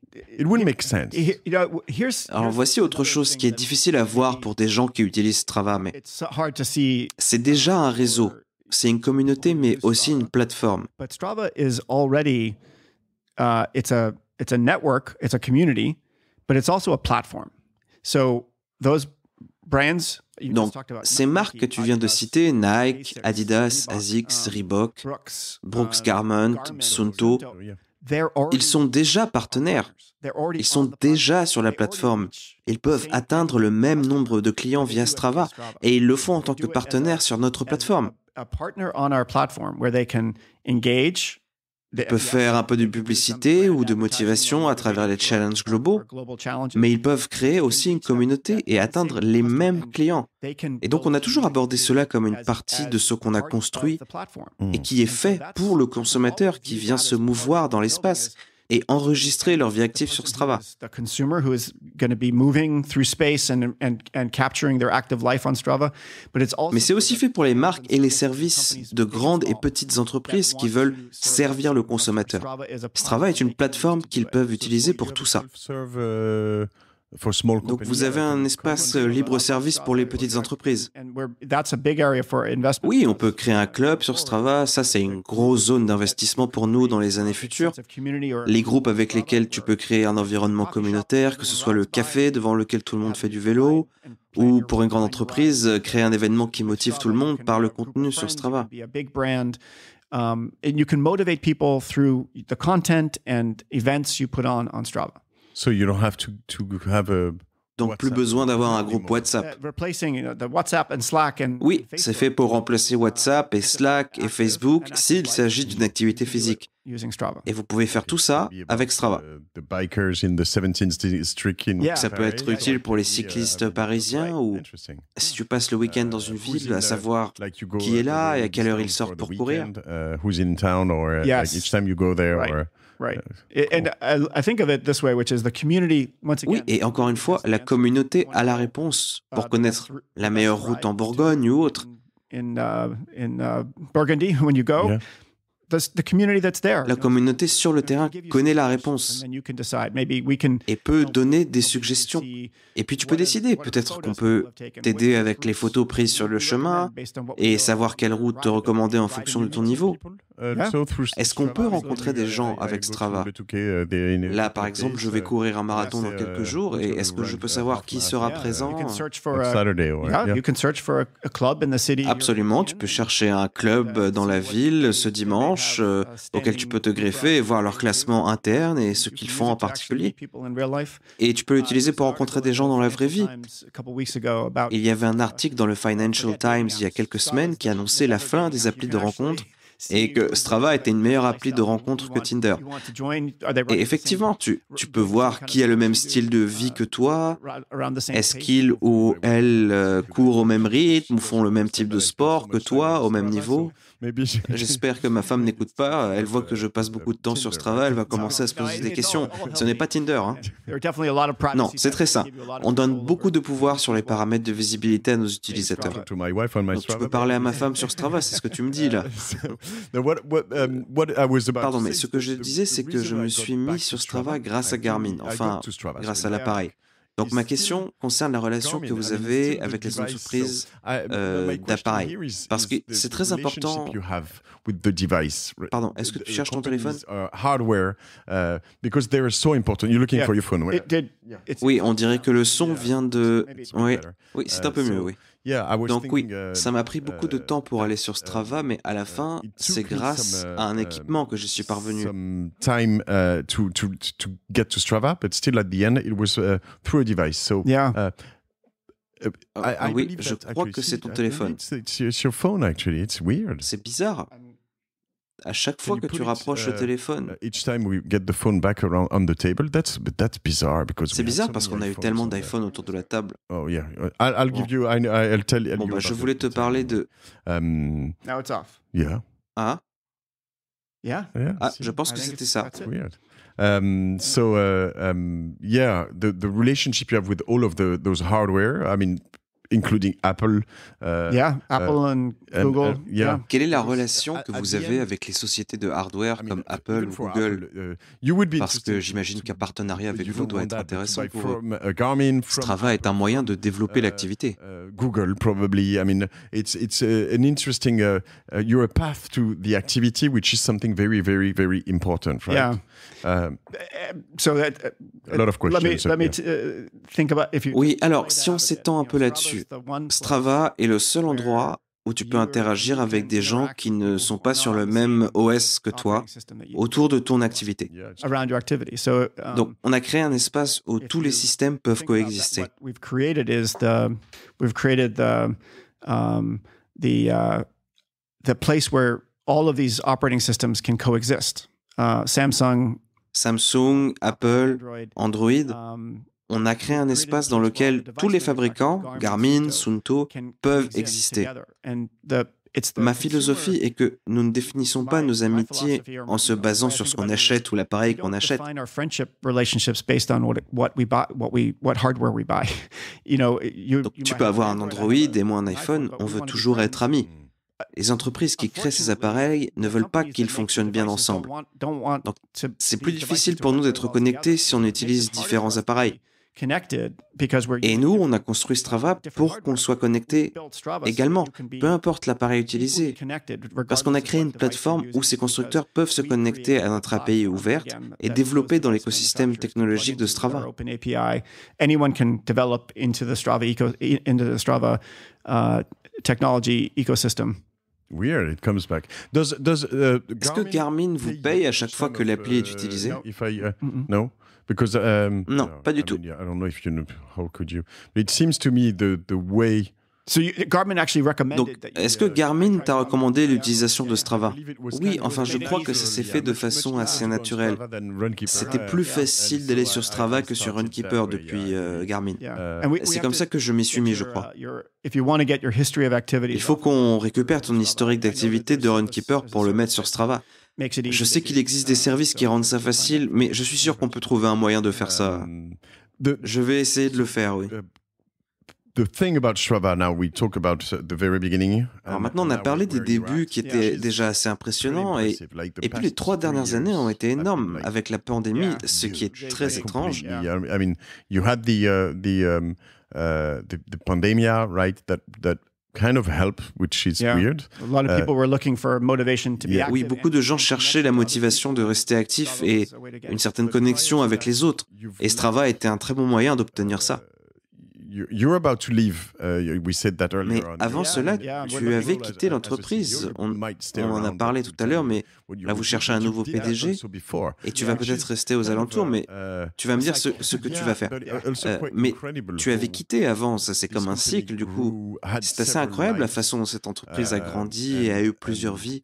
Alors voici autre chose qui est difficile à voir pour des gens qui utilisent Strava, mais c'est déjà un réseau. C'est une communauté, mais aussi une plateforme. donc, ces marques que tu viens de citer, Nike, Adidas, Asics, um, Reebok, Brooks um, Garment, Sunto, ils sont déjà partenaires. Ils sont déjà sur la plateforme. Ils peuvent atteindre le même nombre de clients via Strava et ils le font en tant que partenaires sur notre plateforme. Ils peuvent faire un peu de publicité ou de motivation à travers les challenges globaux, mais ils peuvent créer aussi une communauté et atteindre les mêmes clients. Et donc on a toujours abordé cela comme une partie de ce qu'on a construit et qui est fait pour le consommateur qui vient se mouvoir dans l'espace et enregistrer leur vie active sur Strava. Mais c'est aussi fait pour les marques et les services de grandes et petites entreprises qui veulent servir le consommateur. Strava est une plateforme qu'ils peuvent utiliser pour tout ça. Donc vous avez euh, un espace libre-service pour les petites entreprises. Oui, on peut créer un club sur Strava, ça c'est une grosse zone d'investissement pour nous dans les années futures. Les groupes avec lesquels tu peux créer un environnement communautaire, que ce soit le café devant lequel tout le monde fait du vélo, ou pour une grande entreprise, créer un événement qui motive tout le monde par le contenu sur Strava. Strava donc plus besoin d'avoir un groupe WhatsApp. Oui, c'est fait pour remplacer WhatsApp et Slack et Facebook s'il s'agit d'une activité physique. Et vous pouvez faire tout ça avec Strava. Ça peut être utile pour les cyclistes uh, parisiens ou si tu passes le uh, week-end dans une ville, à savoir qui est là et à quelle heure ils sortent pour courir. Uh, oui, et encore une fois, la communauté a la réponse pour connaître la meilleure route en Bourgogne ou autre. in uh, uh, when you go, La communauté sur le terrain connaît la réponse et peut donner des suggestions. Et puis tu peux décider, peut-être qu'on peut t'aider avec les photos prises sur le chemin et savoir quelle route te recommander en fonction de ton niveau. Euh, hein? Est-ce qu'on peut rencontrer des gens avec Strava euh, Là, par exemple, je vais euh, courir un marathon dans quelques jours et est-ce que je peux savoir qui sera présent Absolument, tu peux chercher un club dans la ville ce dimanche uh, auquel tu peux te greffer et voir leur classement interne et ce qu'ils font en particulier. Et tu peux l'utiliser uh, pour rencontrer des gens dans la vraie vie. Il y avait un article dans le uh, Financial Times il y a quelques semaines qui annonçait la fin des applis de rencontre et que Strava était une meilleure appli de rencontre que Tinder. Et effectivement, tu, tu peux voir qui a le même style de vie que toi, est-ce qu'il ou elle euh, court au même rythme ou font le même type de sport que toi, au même niveau. J'espère que ma femme n'écoute pas. Elle voit que je passe euh, beaucoup de temps sur Strava, Elle va commencer à se poser des questions. Ce n'est pas Tinder. Hein. Non, c'est très simple. On donne beaucoup de pouvoir sur les paramètres de visibilité à nos utilisateurs. Donc, tu peux parler à ma femme sur Strava, c'est ce que tu me dis là. Um, Pardon, mais ce que je disais, c'est que je me suis mis sur Strava grâce à Garmin, enfin, grâce à l'appareil. Donc ma question concerne la relation que vous avez avec les entreprises euh, d'appareils. Parce que c'est très important. Pardon, est-ce que tu cherches ton téléphone Oui, on dirait que le son vient de... Oui, oui c'est un uh, peu mieux, oui. Donc oui, uh, ça m'a pris beaucoup de uh, temps pour aller sur Strava, um, mais à la uh, fin, c'est grâce à un um, équipement que je suis parvenu. Ah, oui, je crois que c'est ton téléphone. C'est bizarre à chaque fois que tu rapproches le téléphone. C'est bizarre parce qu'on a eu tellement d'iPhone autour de la table. Oh yeah, I'll, give you, I'll tell you. Bon bah je voulais te parler de. Um, Now it's off. Yeah. Ah. Yeah. Ah, je pense que c'était ça. Um, so uh, um, yeah, the the relationship you have with all of the those hardware. I mean, including Apple. Oui, euh, yeah, Apple euh, and uh, Google. yeah. Quelle est la relation que vous avez avec les sociétés de hardware comme uh, Apple ou Google uh, you Parce que j'imagine qu'un partenariat avec vous doit être intéressant pour Garmin, est un moyen de développer l'activité. Google, probably. I mean, it's it's an interesting. you're path to the activity, which is something very, very, very important, right? Oui, alors si on s'étend un peu là-dessus, Strava est le seul endroit où tu peux interagir avec des gens qui ne sont pas sur le même OS que toi autour de ton activité. Um, Donc, on a créé un espace où tous les systèmes peuvent coexister. Um, uh, the place where all of these operating systems can coexist. Euh, Samsung, Samsung, Apple, Android, um, on a créé un espace dans lequel tous les fabricants, Garmin, Sunto, peuvent exister. Ma philosophie est que nous ne définissons pas nos amitiés en se basant sur ce qu'on achète ou l'appareil qu'on achète. tu peux avoir un Android et moi un iPhone, on veut toujours être amis les entreprises qui créent ces appareils ne veulent pas qu'ils fonctionnent bien ensemble. Donc, c'est plus difficile pour nous d'être connectés si on utilise différents appareils. Et nous, on a construit Strava pour qu'on soit connecté également, peu importe l'appareil utilisé, parce qu'on a créé une plateforme où ces constructeurs peuvent se connecter à notre API ouverte et développer dans l'écosystème technologique de Strava. Strava uh, Weird, it comes back. Does, does, uh, Est-ce que Garmin vous paye à chaque fois que l'appli est uh, utilisée if I, uh, mm -hmm. no? Because, um, non, no, pas du I tout. Mean, yeah, I don't know if you know, how could you. It seems to me the, the way donc, est-ce que uh, Garmin t'a recommandé uh, l'utilisation de Strava Oui, enfin, je crois que ça s'est fait de façon assez naturelle. C'était plus facile d'aller sur Strava que sur Runkeeper depuis euh, Garmin. Euh, C'est comme ça que je m'y suis mis, je crois. Uh, Il faut qu'on récupère ton historique d'activité de Runkeeper pour le mettre sur Strava. Je sais qu'il existe des services qui rendent ça facile, mais je suis sûr qu'on peut trouver un moyen de faire ça. Um, je vais essayer de le faire, oui. Alors maintenant, on a parlé des débuts qui étaient déjà assez impressionnants et, et puis les trois dernières années ont été énormes avec la pandémie, ce qui est très étrange. I mean, you had the uh, um, uh, the the, pandemia, right? That that kind of which is weird. A lot of uh, people were looking for motivation to be active. Oui, beaucoup de gens cherchaient la motivation de rester actif et une certaine connexion avec les autres. Et Strava était un très bon moyen d'obtenir ça about mais avant cela, tu avais quitté l'entreprise. E on, en a parlé tout à l'heure, mais là, vous cherchez un nouveau PDG et tu vas peut-être rester aux uh, alentours, mais uh, tu vas me dire ce, que tu vas faire. Euh, mais tu avais quitté avant, c'est comme un cycle, du coup. C'est assez incroyable la façon dont cette entreprise a uh, grandi et a eu plusieurs vies.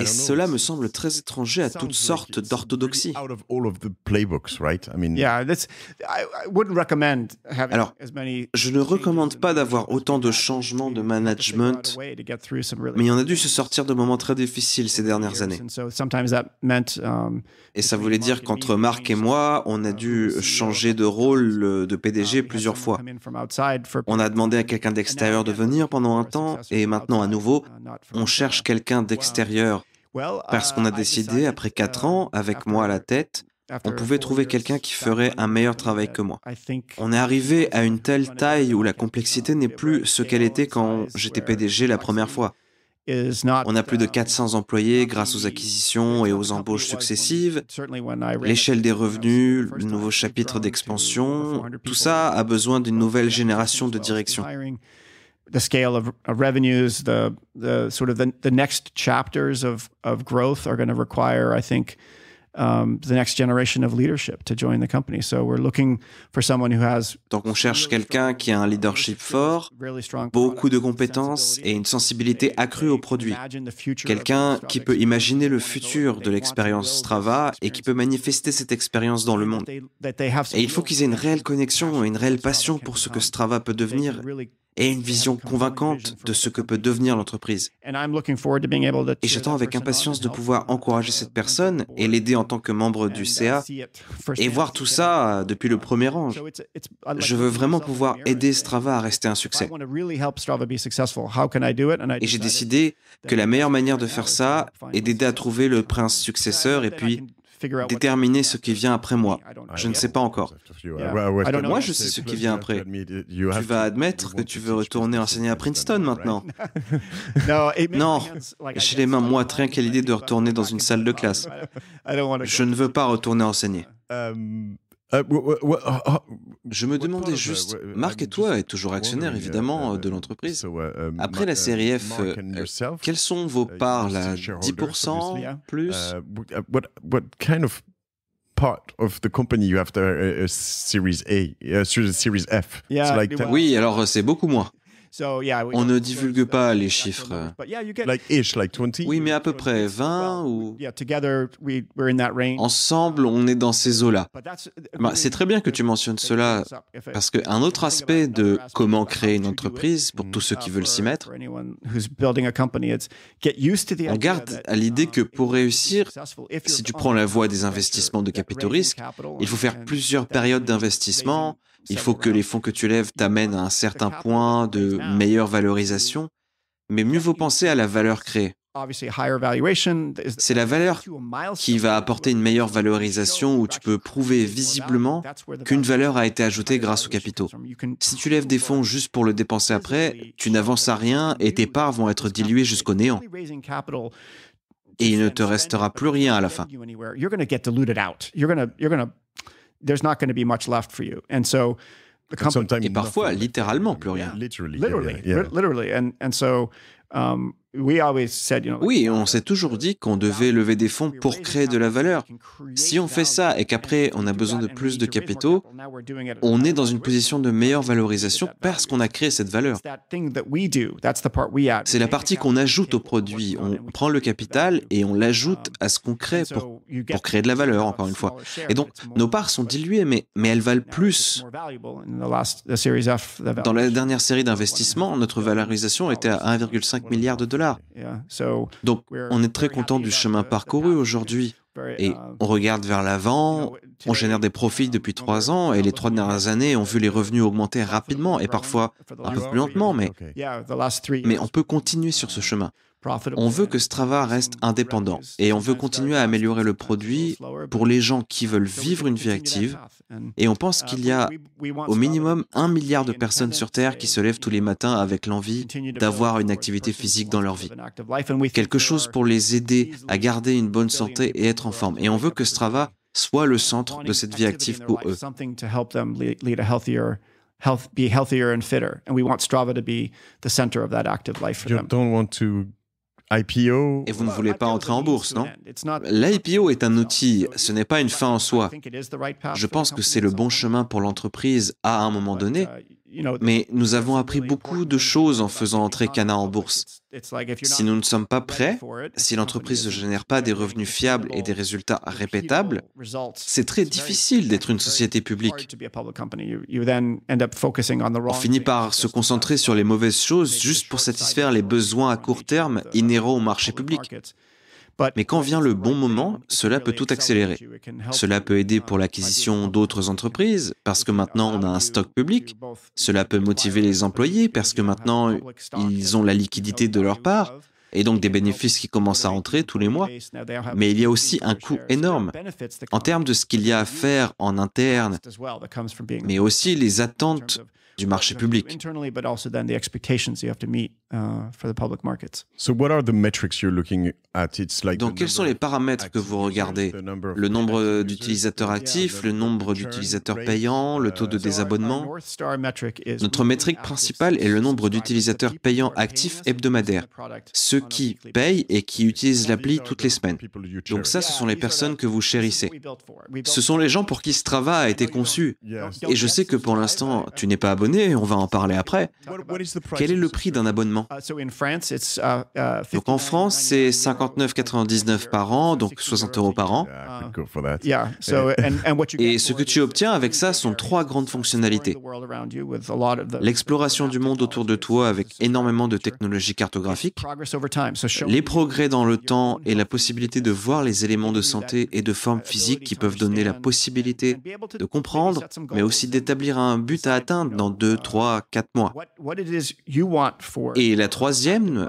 Et cela me semble très étranger à toutes sortes d'orthodoxies. Alors, je ne recommande pas d'avoir autant de changements de management, mais il on a dû se sortir de moments très difficiles ces dernières années. Um, et ça voulait dire qu'entre Marc et moi, on a uh, dû e changer de rôle euh, de um, PDG plusieurs fois. On a demandé à quelqu'un d'extérieur de venir pendant un temps, et maintenant à nouveau, uh, on cherche quelqu'un d'extérieur parce qu'on a uh, décidé, après quatre um, ans, avec moi à la tête, on pouvait trouver quelqu'un qui ferait un meilleur travail que moi. On est arrivé à une telle taille où la complexité n'est plus ce qu'elle était quand j'étais PDG la première fois. On a plus de 400 um, employés grâce aux acquisitions et aux embauches successives, l'échelle des revenus, le nouveau chapitre d'expansion, tout ça a besoin d'une nouvelle génération de direction the scale of, revenues, the next chapters of growth are um, leadership to join the company. Donc on cherche quelqu'un qui a un leadership fort, beaucoup de compétences et une sensibilité accrue au produit. Quelqu'un qui peut imaginer le futur de l'expérience Strava et qui peut manifester cette expérience dans le monde. Et il faut qu'ils aient une réelle connexion et une réelle passion pour ce que Strava peut devenir et une vision convaincante de ce que peut devenir l'entreprise. Et j'attends avec impatience de pouvoir encourager cette personne et l'aider en tant que membre du uh, CA et voir tout ça euh, depuis le um, premier rang. Je veux vraiment pouvoir aider Strava à rester un succès. Et j'ai décidé que la meilleure manière de faire ça est d'aider à trouver le prince successeur et puis déterminer ce qui vient après moi. Je ne sais pas encore. Moi, je sais ce qui vient après. Tu vas admettre que tu veux retourner enseigner à Princeton maintenant. Non, j'ai les mains moi rien qu'à l'idée de retourner dans une salle de classe. Je ne veux pas retourner enseigner. Um, euh, ah, ah, Je me demandais juste, Marc et toi êtes toujours actionnaire évidemment uh, de l'entreprise. Uh, um, Après la uh, série F, euh, quelles sont vos parts là 10% plus oui, alors euh, c'est beaucoup moins. On ne divulgue pas les chiffres. Oui, mais à peu près 20 ou... Ensemble, on est dans ces eaux-là. Bah, c'est très bien que tu mentionnes cela, parce qu'un autre aspect de comment créer une entreprise, pour mm, tous ceux uh, qui veulent s'y mettre, on garde à l'idée uh, que pour réussir, si tu prends la voie des investissements de capitaux risques, il faut faire plusieurs périodes d'investissement, il faut que les fonds que tu lèves t'amènent à un hein, certain point de meilleure valorisation, mais mieux vaut penser à la valeur créée. C'est la valeur qui va apporter une meilleure valorisation où tu peux prouver visiblement qu'une valeur a été ajoutée grâce au capitaux. Si tu lèves des fonds juste pour le dépenser après, tu n'avances à rien et tes parts vont être diluées jusqu'au néant. Et il ne te restera plus rien à la fin. there's not going to be much left for you. And so the company. Et parfois, littéralement, plus rien. Literally. Literally. Yeah, yeah. Literally. And, and so um, Oui, on s'est toujours dit qu'on devait lever des fonds pour créer de la valeur. Si on fait ça et qu'après on a besoin de plus de capitaux, on est dans une position de meilleure valorisation parce qu'on a créé cette valeur. C'est la partie qu'on ajoute au produit. On prend le capital et on l'ajoute à ce qu'on crée pour, créer de la valeur, encore une fois. Et donc, nos parts sont diluées, mais, mais elles valent plus. Dans la dernière série d'investissements, notre valorisation était à 1,5 milliard de dollars. Donc on est très content du chemin parcouru aujourd'hui. Et on regarde vers l'avant, on génère des profits depuis trois ans et les trois dernières années ont vu les revenus augmenter rapidement et parfois un peu plus lentement, mais on peut continuer sur ce chemin. On veut que Strava reste indépendant et on veut continuer à améliorer le produit pour les gens qui veulent vivre une vie active. Et on pense uh, qu'il y a au minimum un milliard de personnes sur Terre qui se lèvent tous les matins avec l'envie d'avoir une activité physique dans leur vie. Quelque chose pour les aider à garder une bonne santé et être en forme. Et on veut que Strava soit le centre de cette vie active pour eux. IPO. Et vous ne voulez pas entrer en bourse, non L'IPO est un outil, ce n'est pas une fin en soi. Je pense que c'est le bon chemin pour l'entreprise à un moment donné, uh, mais nous avons appris beaucoup de choses en faisant entrer Cana en bourse. Si nous ne sommes pas prêts, si l'entreprise ne génère pas des revenus fiables et des résultats répétables, c'est très difficile d'être une société publique. On finit par se concentrer sur les mauvaises choses juste pour satisfaire les besoins à court terme inhérents au marché public. Mais quand vient le bon moment, cela peut tout accélérer. Cela peut aider pour l'acquisition d'autres entreprises, parce que maintenant on a un stock public. Cela peut motiver les employés, parce que maintenant ils ont la liquidité de leur part et donc des bénéfices qui commencent à rentrer tous les mois. Mais il y a aussi un coût énorme en termes de ce qu'il y a à faire en interne, mais aussi les attentes du marché public. Donc quels sont les paramètres que vous regardez Le nombre d'utilisateurs actifs, le nombre d'utilisateurs payants, le taux uh, de désabonnement. Notre métrique principale est le nombre d'utilisateurs payants actifs hebdomadaires, ceux qui payent et qui utilisent l'appli toutes les semaines. Donc ça, ce sont les personnes que vous chérissez. Ce sont les gens pour qui ce travail a été conçu. Et je sais que pour l'instant, tu n'es pas abonné, on va en parler après. Quel est le prix d'un abonnement euh, uh, uh, donc en France, c'est 59,99 par an, donc 60 euros par an. Ah, uh, et ce que tu obtiens avec ça sont trois grandes fonctionnalités. L'exploration du monde autour de toi avec énormément de technologies cartographiques, les progrès dans le temps et la possibilité de voir les éléments de santé et de forme physique qui peuvent donner la possibilité de comprendre, mais aussi d'établir un but à atteindre dans 2, 3, 4 mois. Et et la troisième,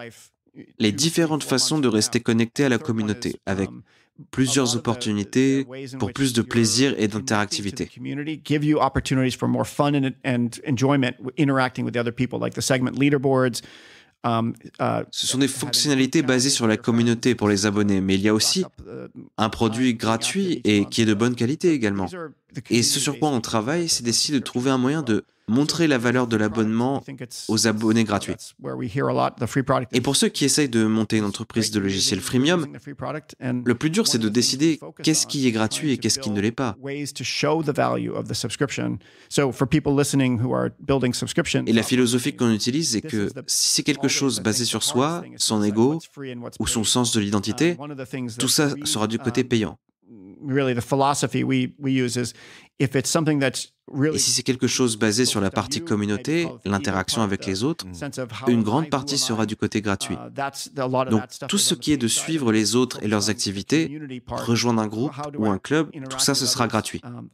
les différentes façons de rester connecté à la communauté, avec plusieurs opportunités pour plus de plaisir et d'interactivité. Ce sont des fonctionnalités basées sur la communauté pour les abonnés, mais il y a aussi un produit gratuit et qui est de bonne qualité également. Et ce sur quoi on travaille, c'est d'essayer de trouver un moyen de montrer la valeur de l'abonnement aux abonnés gratuits. Et pour ceux qui essayent de monter une entreprise de logiciels freemium, le plus dur, c'est de décider qu'est-ce qui est gratuit et qu'est-ce qui ne l'est pas. Et la philosophie qu'on utilise est que si c'est quelque chose basé sur soi, son ego ou son sens de l'identité, uh, tout ça sera du uh, côté payant. Et si c'est quelque chose basé sur la partie communauté, l'interaction avec les autres, une grande partie sera du côté uh, gratuit. Donc tout ce qui est de suivre les autres et leurs activités, rejoindre un groupe ou un club, tout ça ce sera gratuit. Um,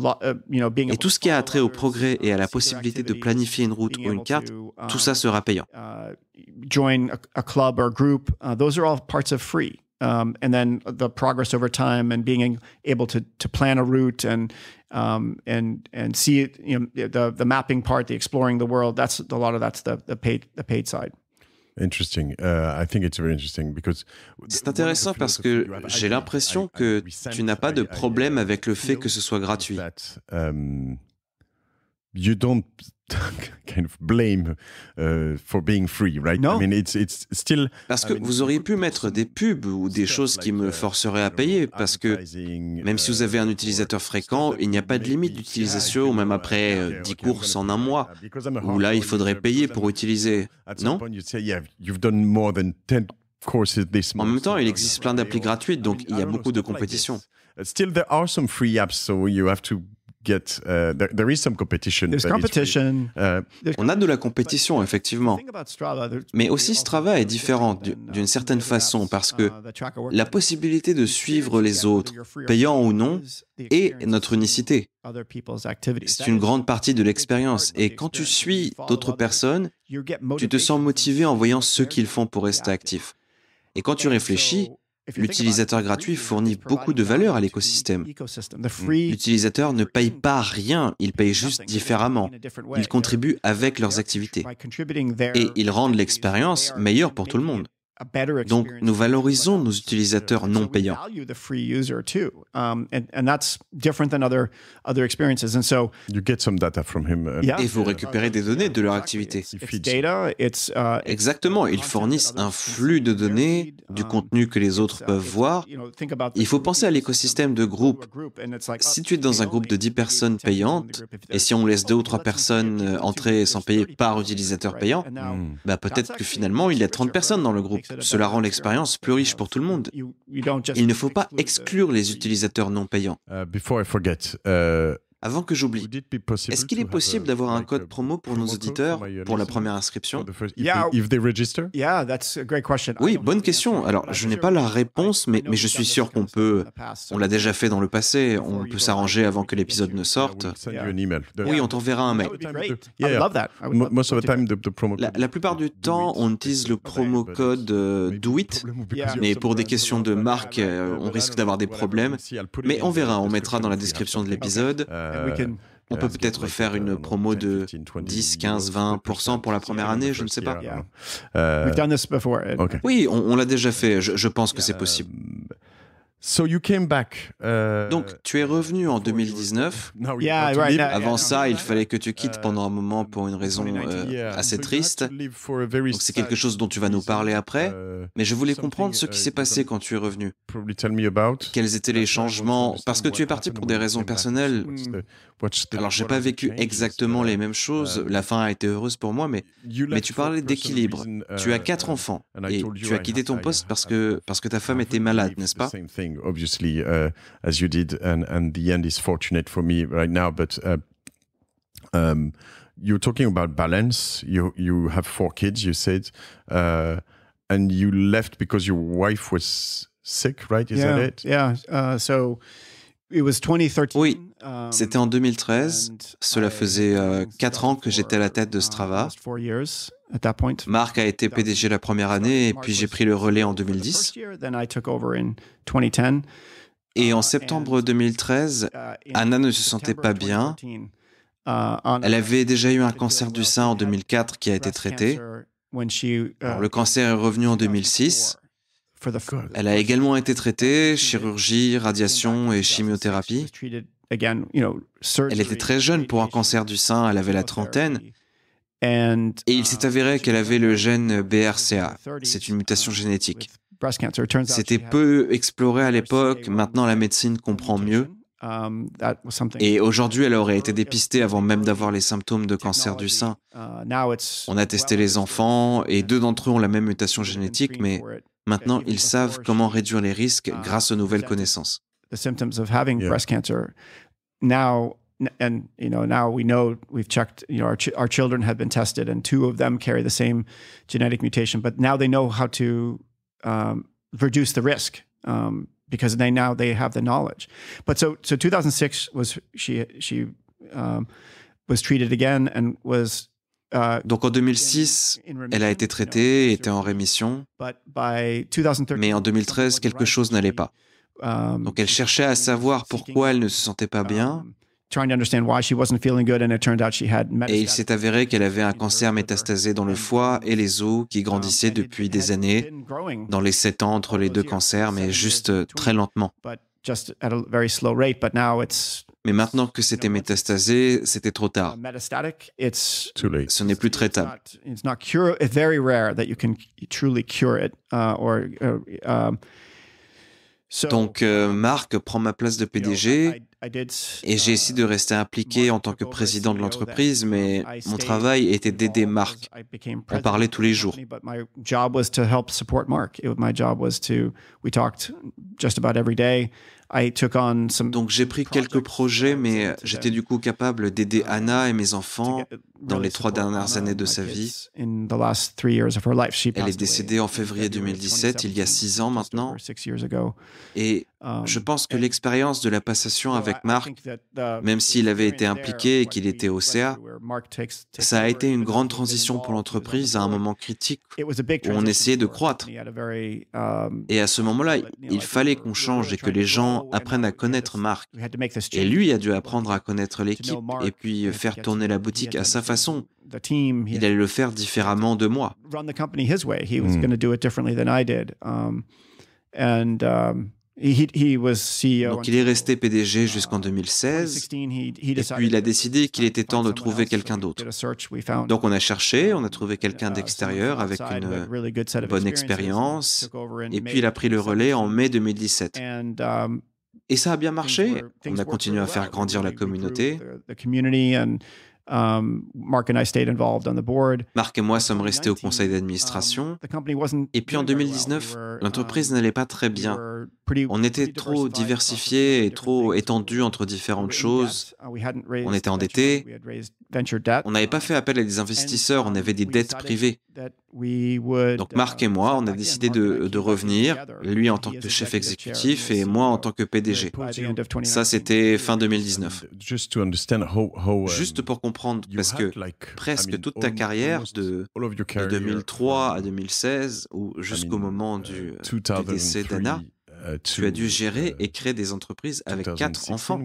uh, et tout ce qui a trait au progrès et à la uh, possibilité de planifier une route ou une carte, tout ça um, sera payant. um, and then the progress over time and being able to to plan a route and um, and and see it, you know the the mapping part, the exploring the world. That's a lot of that's the the paid the paid side. Interesting. Uh, I think it's very interesting because C'est intéressant parce que j'ai l'impression que tu n'as pas de problème avec le fait que ce soit gratuit. That, um, you don't kind of blame uh, for being free, right? Parce que vous auriez pu mettre des pubs ou des choses qui me uh, forceraient à payer, parce que même si vous avez un uh, utilisateur fréquent, il n'y a pas de limite d'utilisation, même après 10 euh, courses en un mois, où là, il faudrait payer pour utiliser, non en même temps, il existe plein d'applis gratuites, donc il y a beaucoup de compétition. Still, there are some free apps, so you have to on a de la compétition effectivement. Mais aussi Strava est différent uh, d'une certaine façon parce uh, que la possibilité de suivre les autres, payant ou non, est notre unicité. C'est une grande partie de l'expérience et quand tu suis d'autres personnes, tu te sens motivé en voyant ce qu'ils font pour rester actif. Et quand tu réfléchis, L'utilisateur gratuit fournit beaucoup de valeur à l'écosystème. Hmm. L'utilisateur ne paye pas rien, il paye juste différemment. Il contribue avec leurs activités. Et ils rendent l'expérience meilleure pour tout le monde. Donc, nous valorisons nos utilisateurs non payants. Um, et vous récupérez des données de leur activité. Uh, Exactement, ils fournissent un flux de données, du um, contenu que les autres uh, peuvent voir. Il faut penser à l'écosystème de groupe. Si oh, tu es dans un groupe de 10 personnes payantes, et si on laisse deux ou trois personnes euh, entrer sans payer par utilisateur payant, mm. bah, peut-être que finalement, il y a 30 personnes dans le groupe. Cela rend l'expérience plus riche pour tout le monde. Il ne faut pas exclure les utilisateurs non payants. Uh, uh, avant que j'oublie, est-ce qu'il est possible d'avoir un code promo pour nos auditeurs pour la première inscription Oui, bonne question. Alors, je n'ai pas la réponse, mais, je suis sûr qu'on peut. On l'a déjà fait dans le passé. On peut s'arranger avant que l'épisode ne sorte. Oui, on t'enverra un mail. La, la plupart du temps, on utilise le promo code euh, Do mais pour des questions de marque, euh, on risque d'avoir des problèmes. Mais on verra. On mettra dans la description de l'épisode. Euh, on euh, peut peut-être faire une euh, promo de 10, 15, 20% pour la première année, je ne sais pas. Oui, on, l'a déjà fait, je pense que c'est possible came back, euh, Donc, tu es revenu en 2019. Avant ça, il fallait que tu euh, quittes pendant un moment pour une raison euh, assez triste. Donc, c'est quelque chose dont tu vas nous parler après. Mais je voulais comprendre ce qui s'est passé quand tu es revenu. Quels étaient les changements Parce que tu es parti pour des raisons personnelles. Alors, j'ai pas vécu exactement uh, les mêmes choses. Um, La fin a été heureuse pour moi, mais, mais tu parlais d'équilibre. Tu as uh, quatre uh, enfants et tu as quitté ton poste parce que, parce que ta femme était malade, n'est-ce pas obviously, uh, as you did, and and the end is fortunate for me right now. But uh, um, you're talking about balance. You you have four kids, you said, uh, and you left because your wife was sick, right? Is yeah, that it? Yeah. Uh, so Oui, um, c'était en 2013. Cela faisait euh, quatre ans que j'étais à la tête de uh, Strava. Marc a été PDG la première année et puis j'ai pris le relais en 2010. Et en uh, septembre 2013, uh, Anna ne se sentait pas bien. Elle avait déjà eu un cancer du sein en 2004 qui a été traité. le cancer est revenu en 2006. Elle a également été traitée, chirurgie, radiation et chimiothérapie. Elle était très jeune pour un cancer du sein, elle avait la trentaine. Et il s'est avéré uh, qu'elle avait le gène BRCA. C'est une mutation génétique. C'était peu exploré à l'époque, maintenant la médecine comprend mieux. Um, et aujourd'hui, elle aurait été dépistée avant même d'avoir les symptômes de cancer du sein. Uh, On a testé les enfants et deux d'entre eux ont la même mutation génétique, mais Maintenant, ils savent comment réduire les risques uh, grâce aux nouvelles connaissances. and you know now we know we've checked you know our, ch our children have been tested and two of them carry the same genetic mutation but now they know how to um, reduce the risk um, because they now they have the knowledge but so so 2006 was she she um, was treated again and was Euh, donc en 2006, elle a été traitée, était en rémission, mais en 2013, quelque chose n'allait pas. Um, donc elle cherchait à savoir pourquoi elle ne se sentait pas bien. Et il s'est avéré qu'elle avait un cancer métastasé dans le foie et les os qui grandissait depuis des années, dans les sept ans entre les deux cancers, mais juste euh, très lentement. Mais maintenant que c'était métastasé, c'était trop tard. Ce n'est plus traitable. Uh, uh, um, Donc, euh, Marc prend ma place de PDG et j'ai essayé de euh, rester impliqué en tant que président de e l'entreprise, um, mais mon travail était d'aider Marc On parlait tous les jours. Donc j'ai pris quelques projets, mais j'étais du coup capable d'aider um, Anna et mes enfants dans les trois dernières années de sa vie. Elle est décédée en février 2017, il y a six ans maintenant. Et um, je pense que l'expérience de la passation avec Marc, uh, même s'il avait été impliqué et qu'il était au CA, ça a été une grande transition pour l'entreprise à un moment critique où on essayait de croître. Um, et à ce moment-là, il fallait qu'on change et que les gens apprennent à connaître Marc. Et lui a dû apprendre à connaître l'équipe et puis euh, faire tourner la boutique à sa façon. Il allait le faire différemment de moi. Hmm. Um, um, e Donc il est resté PDG uh, jusqu'en 2016, et puis il a décidé qu'il était temps de trouver quelqu'un d'autre. Donc on a cherché, on a trouvé uh, quelqu'un d'extérieur avec une bonne expérience, et puis il a pris le relais en mai 2017. Um, et ça a bien marché, on a continué à faire grandir la communauté. Um, Marc et moi sommes restés au conseil um, d'administration. Et puis en 2019, l'entreprise um, n'allait pas très bien. On était trop diversifié et trop étendu entre différentes choses. Uh, on était endetté on n'avait pas fait appel à des investisseurs, on avait des um, dettes privées. Donc Marc et um, moi, on a décidé de, revenir, lui en tant que chef exécutif et e moi en tant que PDG. Ça, c'était fin 2019. Um, Juste pour comprendre, parce que presque toute ta carrière, de, 2003 à 2016, ou jusqu'au moment uh, du, euh, du décès d'Anna, uh, tu as dû gérer uh, et créer des entreprises avec quatre enfants.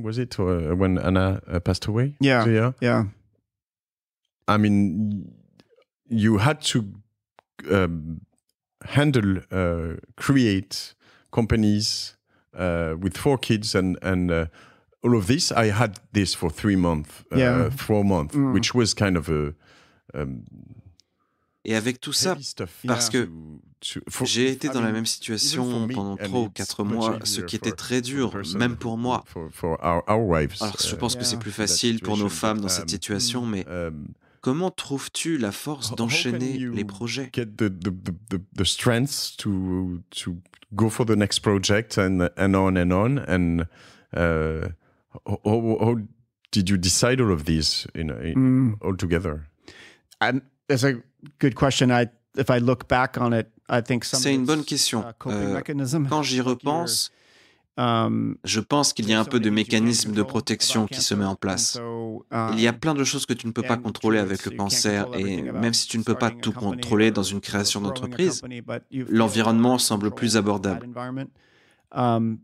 I mean, you had to um, handle, uh, create companies uh, with four kids and and uh, all of this. I had this for three months, uh, yeah. four months, mm. which was kind of a. Um, Et avec tout ça, parce que j'ai été dans la même situation pendant 3 ou 4 mois, ce qui était très dur, même pour moi. Alors je uh, pense que c'est plus facile pour nos femmes dans cette um, situation, mm. mais um, Comment trouves-tu la force d'enchaîner les projets Get the, the, the, the strength to, to go for the next project and, and on and on. And uh, how, how, did you decide all of these in, in mm. all together? And that's a good question. I, if I look back on it, I think C'est une bonne question. Uh, euh, quand j'y repense, euh, je pense qu'il y a un peu de mécanisme de protection qui se met en place. Euh, Il y a plein de choses que tu ne peux pas contrôler avec le cancer et même si tu ne peux pas tout contrôler dans une création d'entreprise, l'environnement semble plus abordable. Um,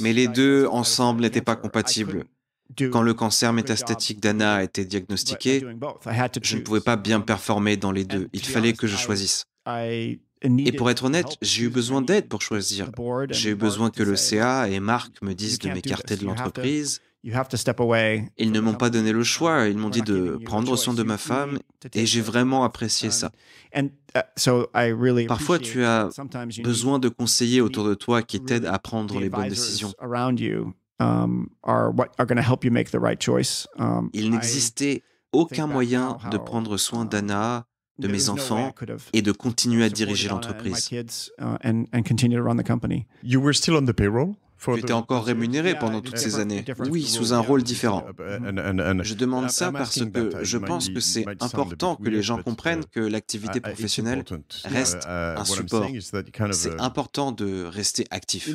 Mais les deux ensemble n'étaient pas compatibles. Quand le cancer métastatique d'Anna a été diagnostiqué, je ne pouvais pas bien performer dans les deux. Il fallait que je choisisse. Et pour être honnête, j'ai eu besoin d'aide pour choisir. J'ai eu besoin que le CA et Marc me disent de m'écarter de l'entreprise. Ils ne m'ont pas donné le choix, ils m'ont dit de prendre soin de ma femme et j'ai vraiment apprécié ça. Parfois, tu as besoin de conseillers autour de toi qui t'aident à prendre les bonnes décisions. Il n'existait aucun moyen de prendre soin d'Anna de mes enfants et de continuer à diriger l'entreprise. Vous uh, étais encore rémunéré pendant toutes ces années. Oui, sous un rôle différent. Uh, je demande ça parce que je pense que c'est important que les gens uh, comprennent que l'activité professionnelle reste un support. C'est important de rester actif.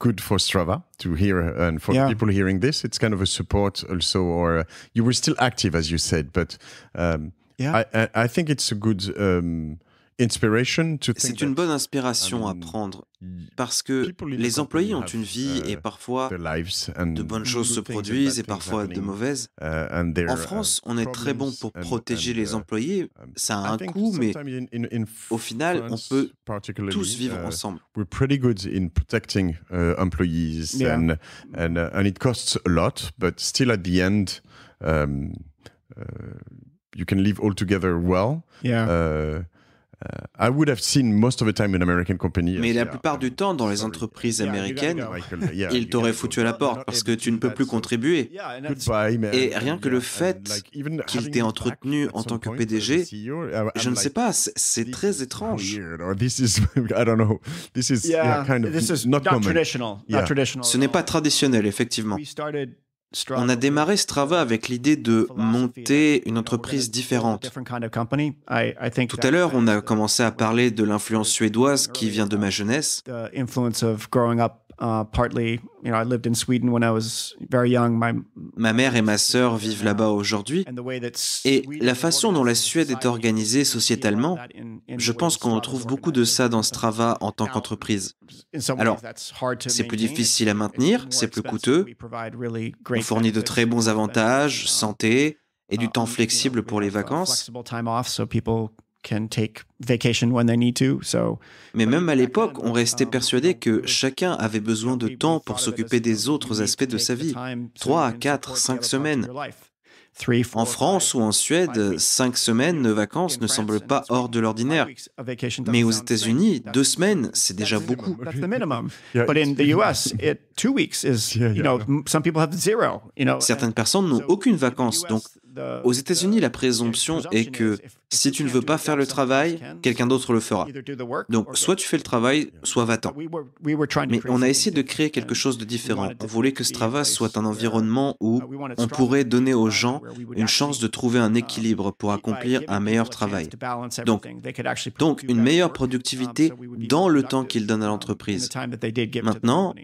good for Strava to hear and for people hearing this. It's kind of a support also, or you were still active, as you said, but. Um I, think good um, inspiration C'est une bonne inspiration à um, prendre parce que les employés ont une vie uh, et parfois de bonnes choses se produisent et parfois de mauvaises. Uh, en France, um, on est très bon pour protéger les uh, employés. Ça a un coût, mais au final, on peut tous vivre ensemble. We're pretty good in protecting employees and, lot, but still at the can together would Mais la plupart du temps, dans les entreprises américaines, ils t'auraient foutu à la porte parce que tu ne peux plus contribuer. Et rien que le fait qu'il t'ait entretenu en tant que PDG, e je ne sais pas, c'est très étrange. Ce n'est pas traditionnel, effectivement. On a démarré Strava avec l'idée de monter une entreprise différente. Tout à l'heure, on a commencé à parler de l'influence suédoise qui vient de ma jeunesse. Ma mère et ma sœur vivent là-bas aujourd'hui. Et la façon dont la Suède est organisée sociétalement, je pense qu'on retrouve beaucoup de ça dans Strava en tant qu'entreprise. Alors, c'est plus difficile à maintenir, c'est plus coûteux. On fournit de très bons avantages, uh, santé et du uh, temps flexible pour les uh, vacances. Mais même à l'époque, on restait persuadé que chacun avait besoin de temps pour s'occuper des autres aspects de sa vie. Trois, à 4, semaines. En France ou en Suède, cinq semaines de vacances ne semblent pas hors de l'ordinaire. Mais aux États-Unis, deux semaines, c'est déjà beaucoup. Certaines personnes n'ont aucune vacances, donc aux États-Unis, la présomption est que si tu ne veux pas faire le travail, quelqu'un d'autre le fera. Donc, soit tu fais le travail, soit va-t'en. Mais on a essayé de créer quelque chose de différent. On voulait que Strava soit un environnement où on pourrait donner aux gens une chance de trouver un équilibre pour accomplir un meilleur travail. Donc, donc une meilleure productivité dans le temps qu'ils donnent à l'entreprise. Maintenant,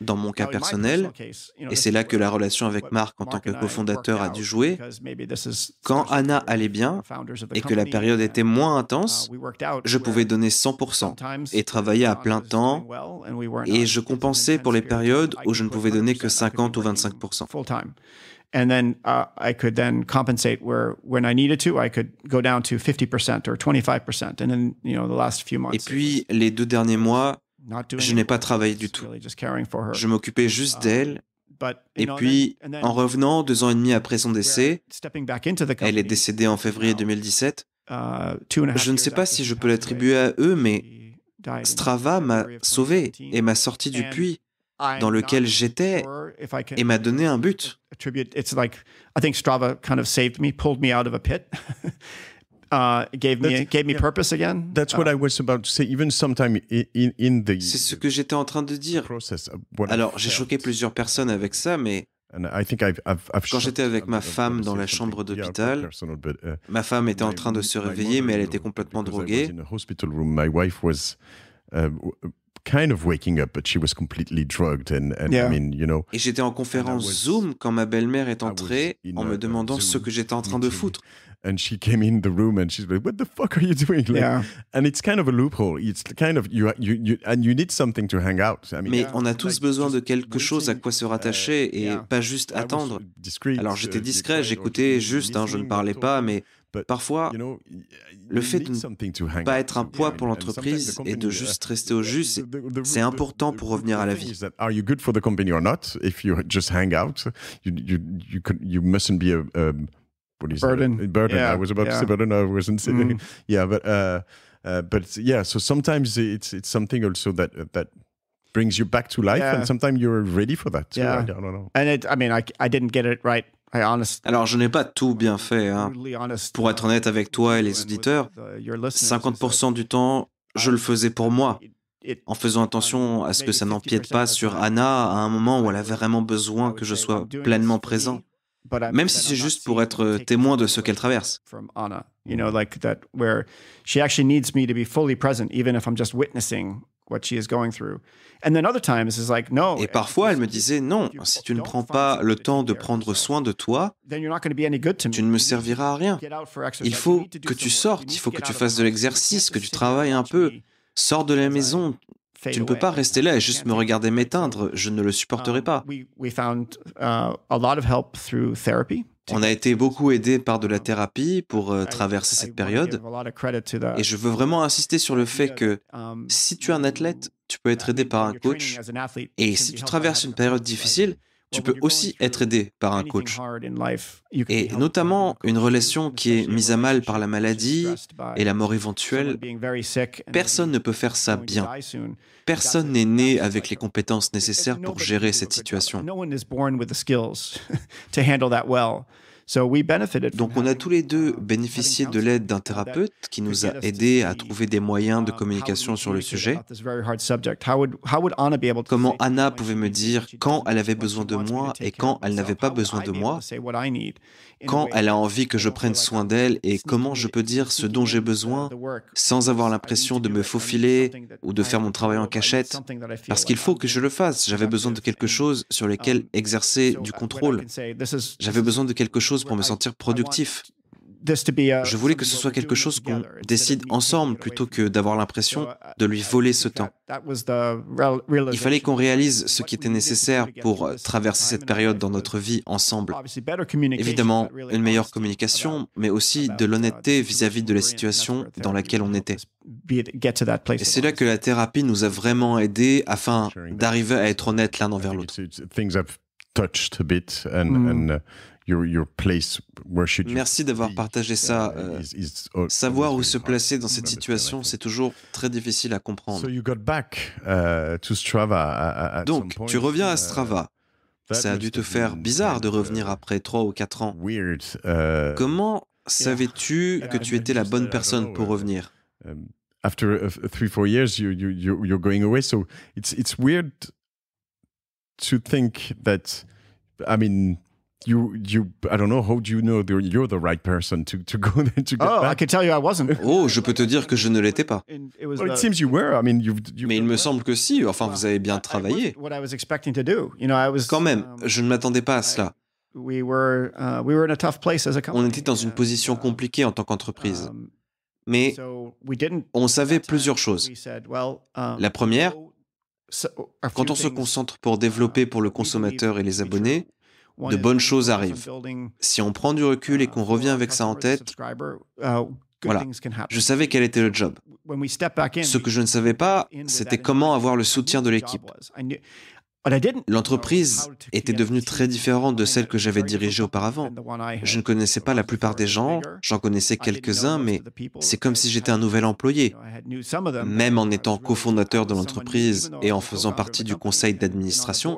dans mon cas personnel, et c'est là que la relation avec Marc en tant que cofondateur a dû jouer, quand Anna allait bien et que la période était uh, moins intense, je pouvais donner 100% et travailler à plein temps, et je compensais pour les périodes où je ne pouvais donner que 50 ou 25%. Uh, et puis les deux derniers mois, je n'ai pas travaillé du tout. Je m'occupais um, juste d'elle. Et puis, en revenant deux ans et demi après son décès, elle est décédée en février 2017. Uh, je ne sais pas si je peux l'attribuer à eux, mais Strava m'a sauvé et m'a sorti du puits dans lequel j'étais et m'a donné un but. C'est ce que j'étais en train de dire. Alors j'ai choqué plusieurs personnes avec ça, mais Quand j'étais avec ma femme dans la chambre d'hôpital, uh, ma femme était en train de se réveiller, mais elle était complètement droguée. Et j'étais en conférence Zoom quand ma belle-mère est entrée en me demandant ce que j'étais en train de foutre and she came in the room and she's like, "What the fuck are you doing?" Like, yeah. And it's kind of a loophole. It's kind of you, you, you and you need something to hang out. I mean, Mais on a tous besoin de quelque chose à quoi se rattacher uh, et pas juste attendre. Alors uh, j'étais discret, j'écoutais juste, hein, je ne parlais pas, mais Parfois, le fait de ne pas être un poids pour l'entreprise et de uh, juste rester au jus, c'est important pour revenir à la vie. Are you good for the company or not? If you just hang out, you you you mustn't be a um, what burden. Uh, burden. Yeah, I was about yeah. to say burden. I wasn't saying. Mm. Yeah, but uh, uh, but yeah. So sometimes it's it's something also that uh, that brings you back to life, yeah. and sometimes you're ready for that. Yeah, I don't know. And it, I mean, I I didn't get it right I alors, je n'ai pas tout bien fait. Hein. Pour être honnête avec toi et les auditeurs, 50% du temps, je le faisais pour moi, en faisant attention à ce que ça n'empiète pas sur Anna à un moment où elle avait vraiment besoin que je sois pleinement présent même si c'est juste pour être euh, témoin de ce qu'elle traverse. Et parfois, elle me disait, non, si tu ne prends pas le temps de prendre soin de toi, tu ne me serviras à rien. Il faut que tu sortes, il faut que tu fasses de l'exercice, que tu travailles un peu. Sors de la maison, tu ne peux pas rester là et juste me regarder m'éteindre, je ne le supporterai um, pas. Uh, On a été beaucoup aidé par de la um, thérapie pour euh, traverser cette période. Et je veux vraiment insister sur le fait que um, si tu es un athlète, tu peux être uh, aidé par un coach. Et si tu traverses une période difficile, tu peux aussi être aidé par un coach. Et notamment une relation qui est mise à mal par la maladie et la mort éventuelle. Personne ne peut faire ça bien. Personne n'est né avec les compétences nécessaires pour gérer cette situation. Donc on a tous les deux um, bénéficié de l'aide d'un thérapeute qui nous a aidés à trouver des moyens de um, communication sur le sujet. Comment Anna pouvait me dire quand elle avait besoin de moi et quand elle n'avait pas besoin de moi, quand elle a envie que je prenne soin d'elle et comment je peux dire ce dont j'ai besoin sans avoir l'impression de me faufiler ou de faire mon travail en cachette, parce qu'il faut que je le fasse. J'avais besoin de quelque chose sur lequel um, exercer du contrôle. J'avais besoin de quelque chose pour me sentir productif. Je voulais que ce soit quelque chose qu'on décide ensemble plutôt que d'avoir l'impression uh, de lui voler ce temps. Il fallait qu'on réalise ce qui était nécessaire pour euh, traverser cette période dans notre vie ensemble. Évidemment, une meilleure communication, mais aussi de uh, l'honnêteté vis-à-vis de la situation dans laquelle on était. Et c'est là que la thérapie nous a vraiment aidés afin d'arriver à être honnêtes l'un envers l'autre. et your, your place, where should you Merci d'avoir partagé ça. Uh, is, is savoir où se placer dans cette situation, c'est toujours très difficile à comprendre. So you got back, uh, to Strava at Donc, some point, tu reviens à uh, Strava. Ça a dû te faire bizarre de revenir uh, après 3 ou 4 ans. Weird. Uh, Comment savais-tu que tu étais la bonne personne oh, pour revenir um, After three, four years, you, you, you're going away. So it's, it's weird to think that, I mean, you you I don't know how do you know you're the right person to to go get oh, I can tell you I wasn't. Oh, je peux te dire que je ne l'étais pas. it seems you were. I mean, Mais il me semble que si. Enfin, vous avez bien travaillé. Quand même, um, je ne m'attendais pas à cela. On était dans une position uh, compliquée en tant qu'entreprise. Um, Mais on savait plusieurs choses. Um, La première, quand on se concentre pour développer pour le consommateur et les abonnés, de bonnes choses arrivent. Si on prend du recul et uh, qu'on revient avec ça en tête, uh, voilà, je savais quel était le job. Ce que je ne savais pas, c'était comment avoir le soutien de l'équipe. L'entreprise était devenue très différente de celle que j'avais dirigée auparavant. Je ne connaissais pas la plupart des gens, j'en connaissais quelques-uns, mais c'est comme si j'étais un nouvel employé. Même en étant cofondateur de l'entreprise et en faisant partie du conseil d'administration,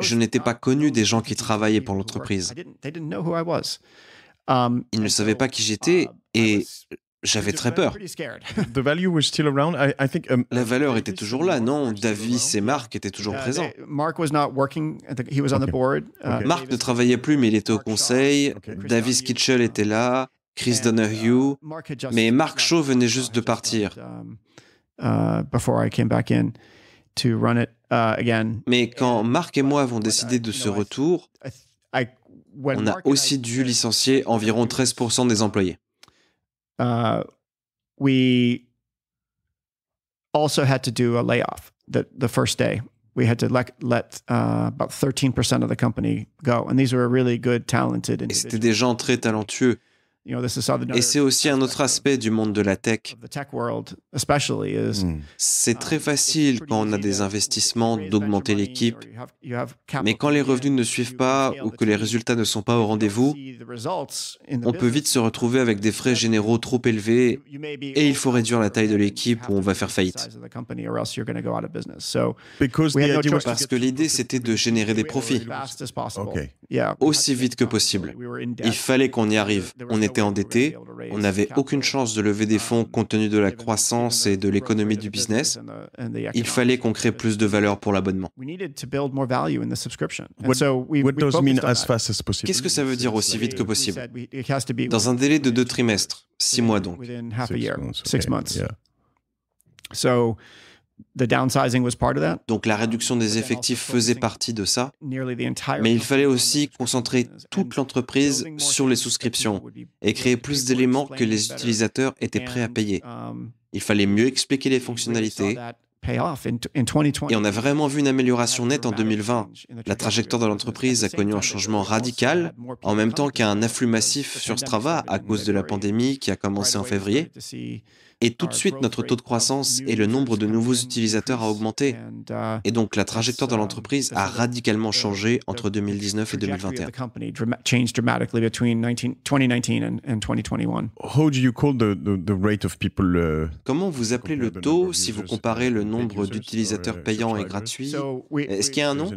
je n'étais pas uh, connu des gens qui travaillaient pour l'entreprise. Um, Ils ne savaient pas qui j'étais uh, et j'avais très peur. Um, La valeur était toujours là, non Davis et Mark étaient toujours uh, présents. Mark ne travaillait plus, mais il était au conseil. Davis Kitchell était là, Chris Donahue, mais Mark Shaw venait juste de partir. Euh, Mais quand Marc et moi avons décidé de ce retour, on a aussi dû licencier environ 13% des employés. Euh, we also had to do a layoff the, the first day. We had to let, let uh, about 13% of the company go. And these were really good, talented individuals. Et c'était des gens très talentueux. Et c'est aussi un autre aspect du monde de la tech. Hmm. C'est um, très facile quand on a des investissements d'augmenter l'équipe, mais quand les revenus ne suivent pas ou que les résultats ne sont pas au rendez-vous, on peut vite se retrouver avec des frais généraux trop élevés et il faut réduire la taille de l'équipe ou on va faire faillite. Parce que l'idée, c'était de générer des profits aussi vite que possible. Il fallait qu'on y arrive. On était endetté, on n'avait aucune chance de lever des fonds compte tenu de la croissance et de l'économie du business. Il fallait qu'on crée plus de valeur pour l'abonnement. Qu'est-ce que ça veut dire aussi vite que possible Dans un délai de deux trimestres, six mois donc. Donc la réduction des effectifs faisait partie de ça, mais il fallait aussi concentrer toute l'entreprise sur les souscriptions et créer plus d'éléments que les utilisateurs étaient prêts à payer. Um, il fallait mieux expliquer les fonctionnalités. Et on a vraiment vu une amélioration nette en 2020. La trajectoire de l'entreprise a connu un changement radical, en même temps qu'un afflux massif sur Strava à cause de la pandémie qui a commencé en février. Et tout de suite, notre taux de croissance et le nombre de nouveaux utilisateurs a augmenté. Uh, et donc, la trajectoire de l'entreprise a radicalement changé entre 2019 et 2021. Uh, Comment vous appelez le taux si vous comparez uh, le nombre d'utilisateurs payants et gratuits Est-ce qu'il y a un nom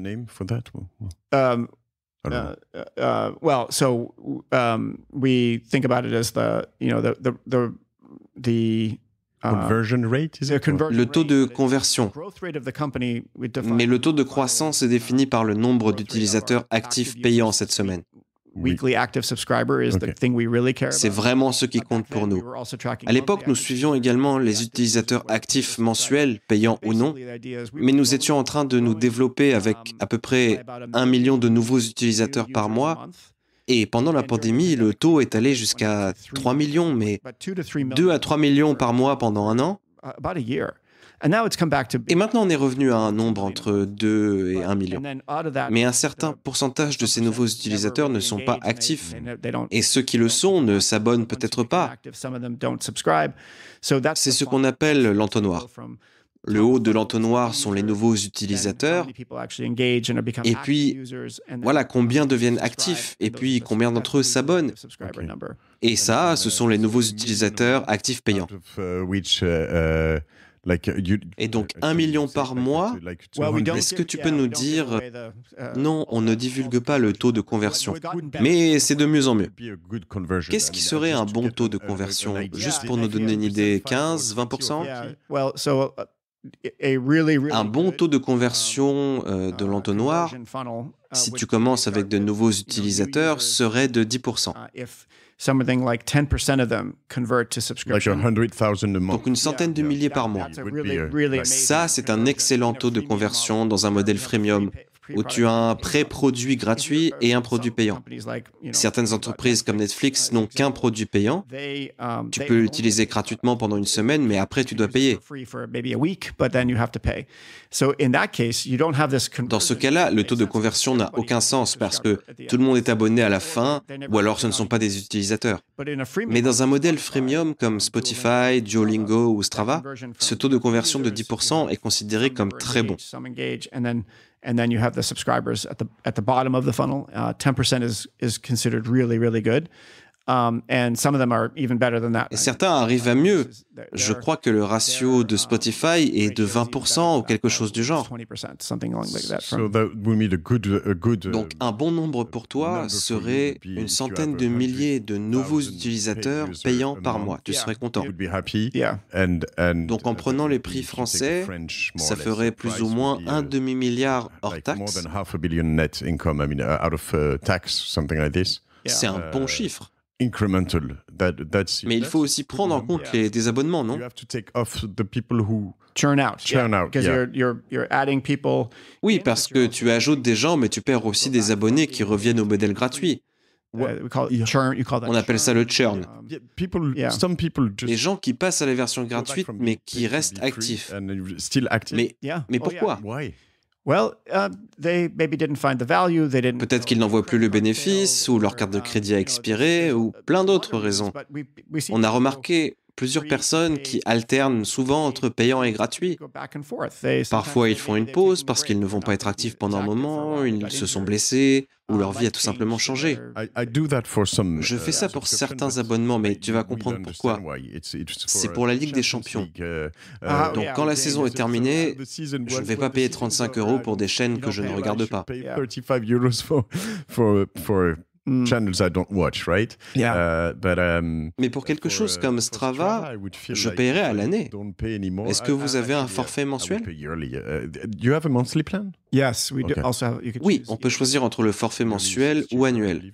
ah, le taux de conversion. Mais le taux de croissance est défini par le nombre d'utilisateurs actifs payants cette semaine. C'est vraiment ce qui compte pour nous. À l'époque, nous suivions également les utilisateurs actifs mensuels, payants ou non, mais nous étions en train de nous développer avec um, à peu près un million de nouveaux utilisateurs par mois et pendant la uh, pandémie, le taux est allé jusqu'à 3 millions, mais 2 à 3 millions par mois pendant un an. Uh, et maintenant, on est revenu à un nombre entre 2 et 1 million. Mais un certain pourcentage de ces nouveaux utilisateurs ne sont pas actifs. Et ceux qui le sont ne s'abonnent peut-être pas. C'est ce qu'on appelle l'entonnoir. Le haut de l'entonnoir sont les nouveaux utilisateurs. Et puis, voilà combien deviennent actifs et puis combien d'entre eux s'abonnent. Et ça, ce sont les nouveaux utilisateurs actifs payants. Uh, uh, uh, et donc un million par mois, est-ce que tu peux nous dire, non, on ne divulgue pas le taux de conversion, mais c'est de mieux en mieux. Qu'est-ce qui serait un bon taux de conversion Juste pour nous donner une idée, 15, 20% un bon taux de um, conversion euh, uh, de l'entonnoir, uh, si tu commences avec de nouveaux utilisateurs, serait de 10%. Uh, Donc une centaine de milliers par mois. Ça, c'est un excellent taux de conversion dans un modèle freemium où tu as un pré-produit gratuit et un produit payant. Certaines entreprises comme Netflix n'ont qu'un produit payant. Tu peux l'utiliser gratuitement pendant une semaine, mais après tu dois payer. Dans ce cas-là, le taux de conversion n'a aucun sens parce que tout le monde est abonné à la fin, ou alors ce ne sont pas des utilisateurs. Mais dans un modèle freemium comme Spotify, Duolingo ou Strava, ce taux de conversion de 10% est considéré comme très bon. and then you have the subscribers at the at the bottom of the funnel. Uh, ten uh, percent is is considered really really good. Et certains arrivent à mieux. Je crois que le ratio de uh, Spotify est de 20% ou uh, quelque chose du genre. Donc uh, un bon nombre pour toi serait une centaine de milliers de nouveaux utilisateurs payants par mois. Tu serais content. Donc en prenant les prix français, ça ferait plus ou moins un demi-milliard hors taxe. C'est un bon chiffre. Mais il faut aussi prendre en compte les désabonnements, non oui, parce que tu ajoutes des gens, mais tu perds aussi des abonnés qui reviennent au modèle gratuit. Uh, On appelle ça le churn. Les gens qui passent à la version gratuite, mais qui restent actifs. mais oh, pourquoi Peut-être qu'ils n'en plus le bénéfice, ou leur carte de crédit a expiré, ou plein d'autres raisons. On a remarqué plusieurs personnes qui alternent souvent entre payants et gratuits. Parfois, ils font une pause parce qu'ils ne vont pas être actifs pendant un moment, ils se sont blessés ou uh, leur vie a tout simplement changé. Uh, je fais uh, ça pour certains abonnements, mais tu vas comprendre pourquoi. C'est pour la Ligue des Champions. Ah, Donc, quand la saison est terminée, je ne vais pas payer 35 euros pour des chaînes que je ne regarde pas. Hmm. channels I don't watch, right? Uh, but, um, Mais pour quelque chose uh, comme Strava, je paierai à l'année. Est-ce que vous avez un forfait mensuel uh, you have a monthly plan? Yes, we also have, oui, on peut choisir entre le forfait mensuel ou annuel.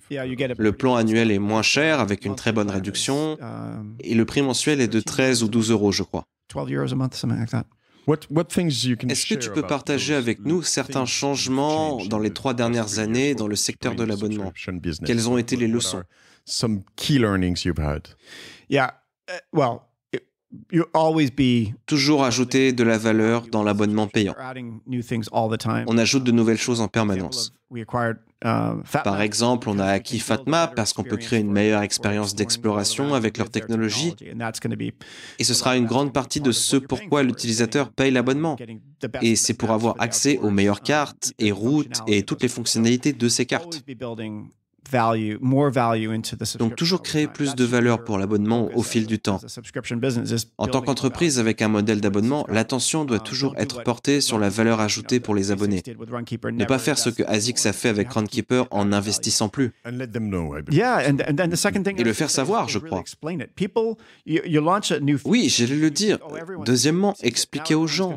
le plan annuel est moins cher avec une très bonne réduction um, et le prix mensuel est de 13 ou 12 euros, je crois. 12 euros a quelque chose comme est-ce que tu peux partager avec nous certains changements dans les trois dernières années dans le secteur de l'abonnement Quelles ont été les leçons toujours ajouter de la valeur dans l'abonnement payant. On ajoute de nouvelles choses en permanence. Uh, Par exemple, on a acquis Fatma parce qu'on peut créer une meilleure expérience d'exploration avec leur technologie. Et ce sera une grande partie de ce pourquoi l'utilisateur paye l'abonnement. Et c'est pour avoir accès aux meilleures um, cartes et routes et toutes les fonctionnalités de ces cartes. Donc toujours créer plus de valeur pour l'abonnement au fil du temps. En tant qu'entreprise avec un modèle d'abonnement, l'attention doit uh, toujours être portée sur la valeur ajoutée pour les abonnés. Ne pas faire ce que ASICS a fait avec Runkeeper en n'investissant plus. Et le faire savoir, je crois. Oui, j'allais le dire. Deuxièmement, expliquer aux gens.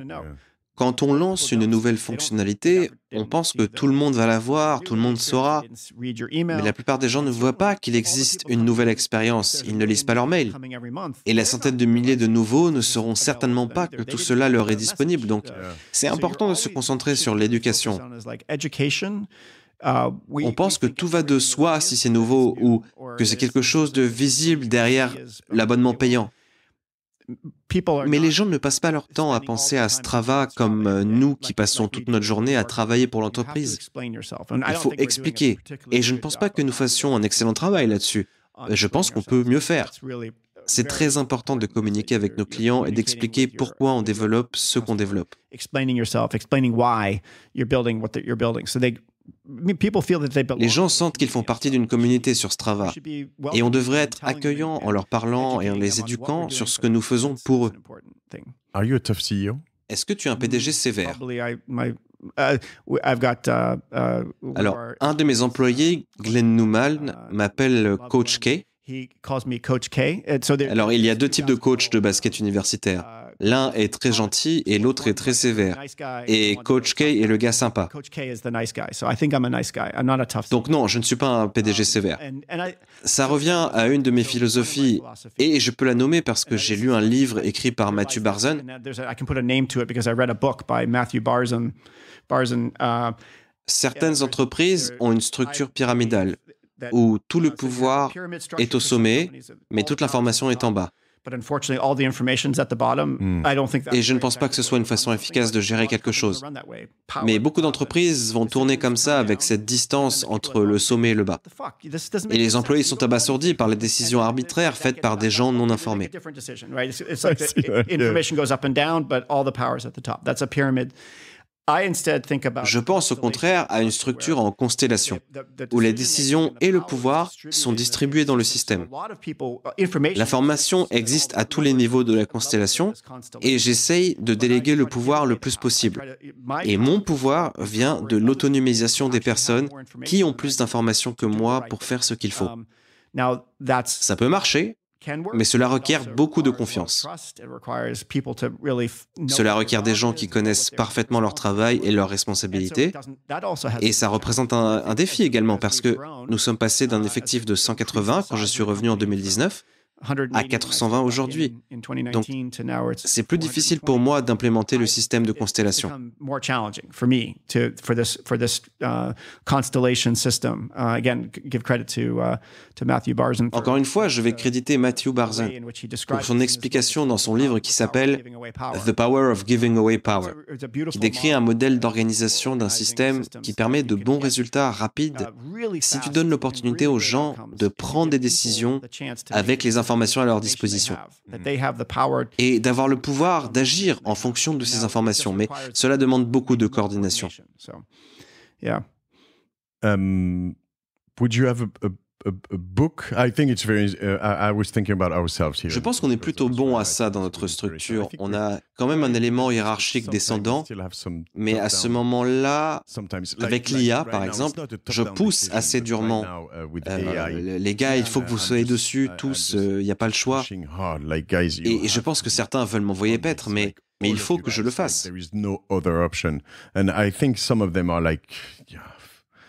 Quand on lance une nouvelle fonctionnalité, on pense que tout le monde va la voir, tout le monde saura, mais la plupart des gens ne voient pas qu'il existe une nouvelle expérience, ils ne lisent pas leur mail. Et la centaine de milliers de nouveaux ne sauront certainement pas que tout cela leur est disponible, donc c'est important de se concentrer sur l'éducation. On pense que tout va de soi si c'est nouveau ou que c'est quelque chose de visible derrière l'abonnement payant. Mais les gens ne passent pas leur temps à penser à Strava comme euh, nous qui passons toute notre journée à travailler pour l'entreprise. Il faut expliquer. Et je ne pense pas que nous uh, fassions un excellent travail là-dessus. Euh, je pense qu'on peut mieux faire. Uh, C'est très important de communiquer avec nos clients et d'expliquer pourquoi on développe ce qu'on développe. Les gens sentent qu'ils font partie d'une communauté sur Strava et on devrait être accueillant en leur parlant et en les éduquant sur ce que nous faisons pour eux. E Est-ce que tu es un PDG mm, sévère uh, uh, uh, Alors, un de mes employés, Glenn Newman, m'appelle Coach K. Alors, il y a deux types de coachs de basket universitaire. L'un est très gentil et l'autre est très sévère. Et Coach K est le gars sympa. Donc non, je ne suis pas un PDG um, sévère. Ça revient à une de mes philosophies, et je peux la nommer parce que j'ai lu un livre écrit par Matthew Barzen. Uh, Certaines entreprises ont une structure pyramidale où tout le pouvoir est au sommet, mais toute l'information est en bas. Et je ne pense pas que ce soit une façon efficace de gérer quelque chose. Mais beaucoup d'entreprises vont tourner comme ça avec cette distance entre le sommet et le bas. Et les employés sont abasourdis par les décisions arbitraires faites par des gens non informés. Je pense au contraire à une structure en constellation, où les décisions et le pouvoir sont distribués dans le système. L'information existe à tous les niveaux de la constellation et j'essaye de déléguer le pouvoir le plus possible. Et mon pouvoir vient de l'autonomisation des personnes qui ont plus d'informations que moi pour faire ce qu'il faut. Ça peut marcher, mais cela requiert beaucoup de confiance. Cela requiert des gens qui connaissent parfaitement leur travail et leurs responsabilités. Et ça représente un, défi également parce que nous sommes passés d'un uh, effectif de 180 quand je suis revenu en 2019 à 420 aujourd'hui. Donc, c'est plus difficile pour moi d'implémenter le système de constellation. Encore une fois, je vais créditer Matthew Barzin pour son explication dans son livre qui s'appelle The Power of Giving Away Power, qui décrit un modèle d'organisation d'un système qui permet de bons résultats uh, rapides si tu donnes l'opportunité aux gens de prendre des décisions avec les informations à leur disposition et d'avoir le pouvoir d'agir en fonction de ces informations. Mais cela demande beaucoup de coordination. Um, would you have a... Je pense qu'on est plutôt bon à ça dans notre structure. On a quand même un élément hiérarchique descendant, mais à ce moment-là, avec l'IA par exemple, je pousse assez durement. Uh, euh, les gars, il faut que vous soyez dessus, tous, il n'y euh, a pas le choix. Et, je pense que certains veulent m'envoyer paître, mais mais il faut que je le fasse.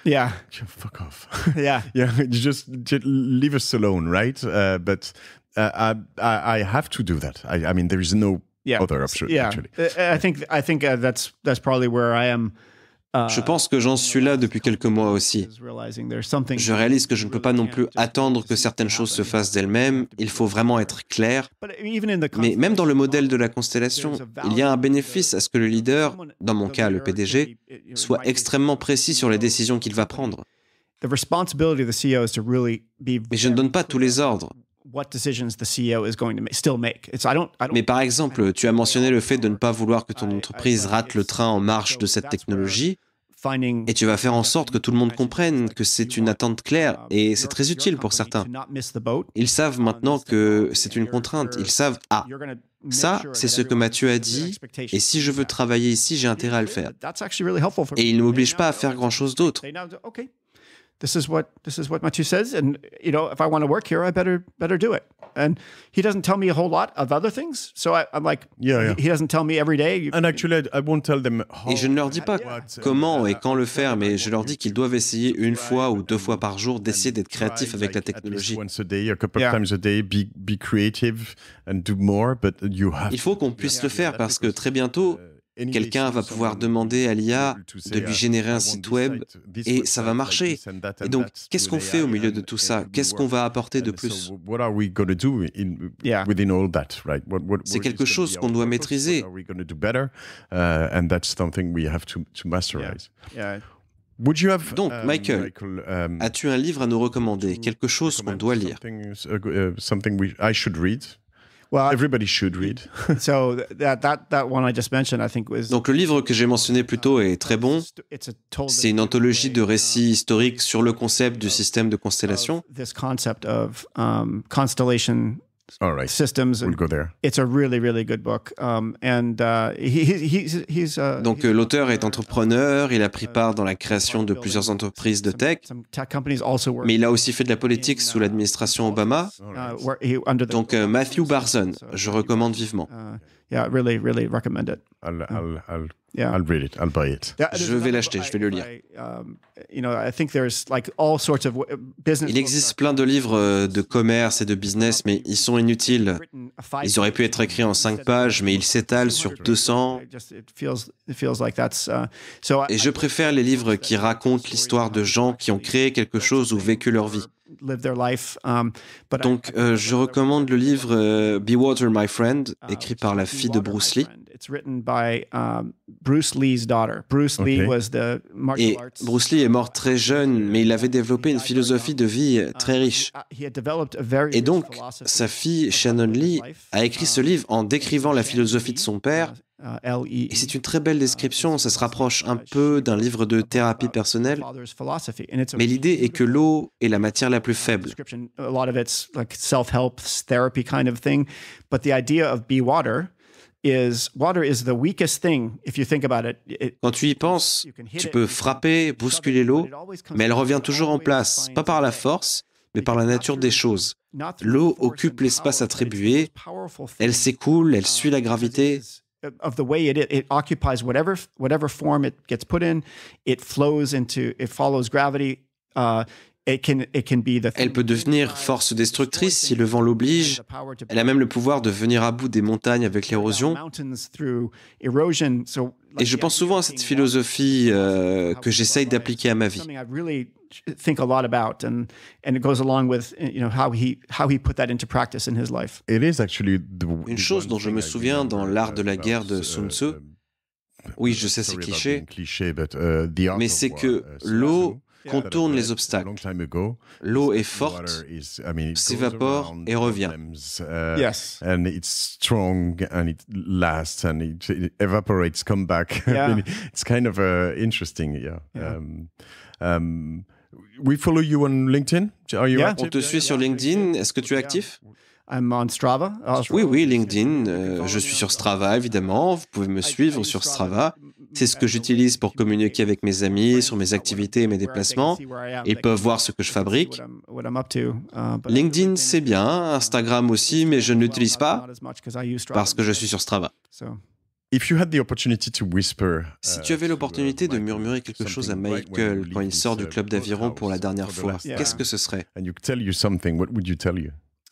Yeah. Fuck off. yeah. yeah. Just, just, leave us alone, right? Uh, but uh, I, I have to do that. I, I mean, there is no yeah. other option. Yeah. Actually. Uh, I think I think uh, that's that's probably where I am Je pense que j'en suis là depuis quelques mois aussi. Je réalise que je ne peux pas non plus attendre que certaines choses se fassent d'elles-mêmes, il faut vraiment être clair. Mais même dans le modèle de la constellation, il y a un bénéfice à ce que le leader, dans mon cas le PDG, soit extrêmement précis sur les décisions qu'il va prendre. E Mais je ne donne pas tous les ordres. Mais par exemple, tu as mentionné le fait de ne pas vouloir que ton entreprise rate le train en marche de cette technologie. Et tu vas faire en sorte que tout le monde comprenne que c'est une attente claire uh, et c'est très utile pour certains. Ils savent uh, maintenant que c'est une contrainte. Ils savent, ah, ça, c'est ce que Mathieu a dit, et si je veux travailler ici, j'ai intérêt à le faire. Et il ne m'obligent pas à faire grand-chose d'autre this is what this is what Mathieu says, and you know, if I want to work here, I better better do it. And he doesn't tell me a whole lot of other things, so I, I'm like, yeah, yeah, He doesn't tell me every day. And actually, I won't tell them how, et je ne leur dis pas uh, comment et quand le faire, mais je leur dis qu'ils doivent essayer une fois ou deux fois par jour d'essayer d'être créatifs avec la technologie. Il faut qu'on puisse le faire parce que très bientôt Quelqu'un va pouvoir demander à l'IA de lui générer un site web et ça va marcher. Et donc, qu'est-ce qu'on fait au milieu de tout ça Qu'est-ce qu'on va apporter de plus C'est quelque chose qu'on doit maîtriser. Donc, Michael, as-tu un livre à nous recommander Quelque chose qu'on doit lire uh, donc le livre que j'ai mentionné plus tôt est très bon. C'est une anthologie de um, récits historiques sur le concept du système de constellation. concept um, constellation donc l'auteur est entrepreneur. Il a pris part dans la création de plusieurs entreprises de tech. Mais il a aussi fait de la politique sous l'administration uh, Obama. Uh, Donc euh, Matthew Barson, je recommande vivement. Uh, je vais l'acheter. Je vais le lire. Il existe plein de livres euh, de commerce et de business, mais ils sont inutiles. Ils auraient pu être écrits en cinq pages, mais ils s'étalent sur 200. Uh, et je préfère les livres qui racontent l'histoire de gens qui ont créé quelque chose ou vécu leur vie. Um, donc, euh, je recommande le livre euh, Be Water, My Friend, ah, écrit par la fille de um, Bruce Lee. Et Bruce Lee est mort uh, très jeune, mais il avait développé une philosophie de vie euh, um, très riche. Uh, Et donc, sa fille Shannon Lee a écrit ce livre en décrivant la philosophie de son père et c'est une très belle euh, description, ça se rapproche un peu d'un livre de thérapie personnelle, mais l'idée est que l'eau est la matière la plus faible. Quand tu y penses, tu peux frapper, bousculer l'eau, mais elle revient toujours en place, pas par la force, mais par la nature des choses. L'eau occupe l'espace attribué, elle s'écoule, elle suit la uh, gravité, elle peut devenir force destructrice si le vent l'oblige. Elle a même le pouvoir de venir à bout des montagnes avec l'érosion. Et je pense souvent à cette uh, philosophie euh, que j'essaye d'appliquer à ma vie. think a lot about, and and it goes along with you know how he how he put that into practice in his life. Une chose dont je me souviens dans l'art de la guerre de uh, Sun Tzu. Um, oui, je sais uh, c'est cliché, mais c'est que uh, l'eau contourne les obstacles. L'eau est forte, s'évapore et revient. Yes. it's strong and it lasts and it, evaporates, back. it's kind of interesting, um, um we follow you on LinkedIn. te suit sur LinkedIn. Est-ce que tu es actif? I'm on Strava. Oh, oui, oui, LinkedIn. Euh, je suis sur Strava, évidemment. Vous pouvez me suivre sur Strava. C'est ce que j'utilise pour communiquer avec mes amis sur mes activités et mes déplacements. Ils peuvent voir ce que je fabrique. LinkedIn, c'est bien. Instagram aussi, mais je ne l'utilise pas parce que je suis sur Strava. If uh, Si tu avais l'opportunité de murmurer quelque chose à Michael quand il sort du uh, club d'aviron pour la dernière fois, qu'est-ce que ce serait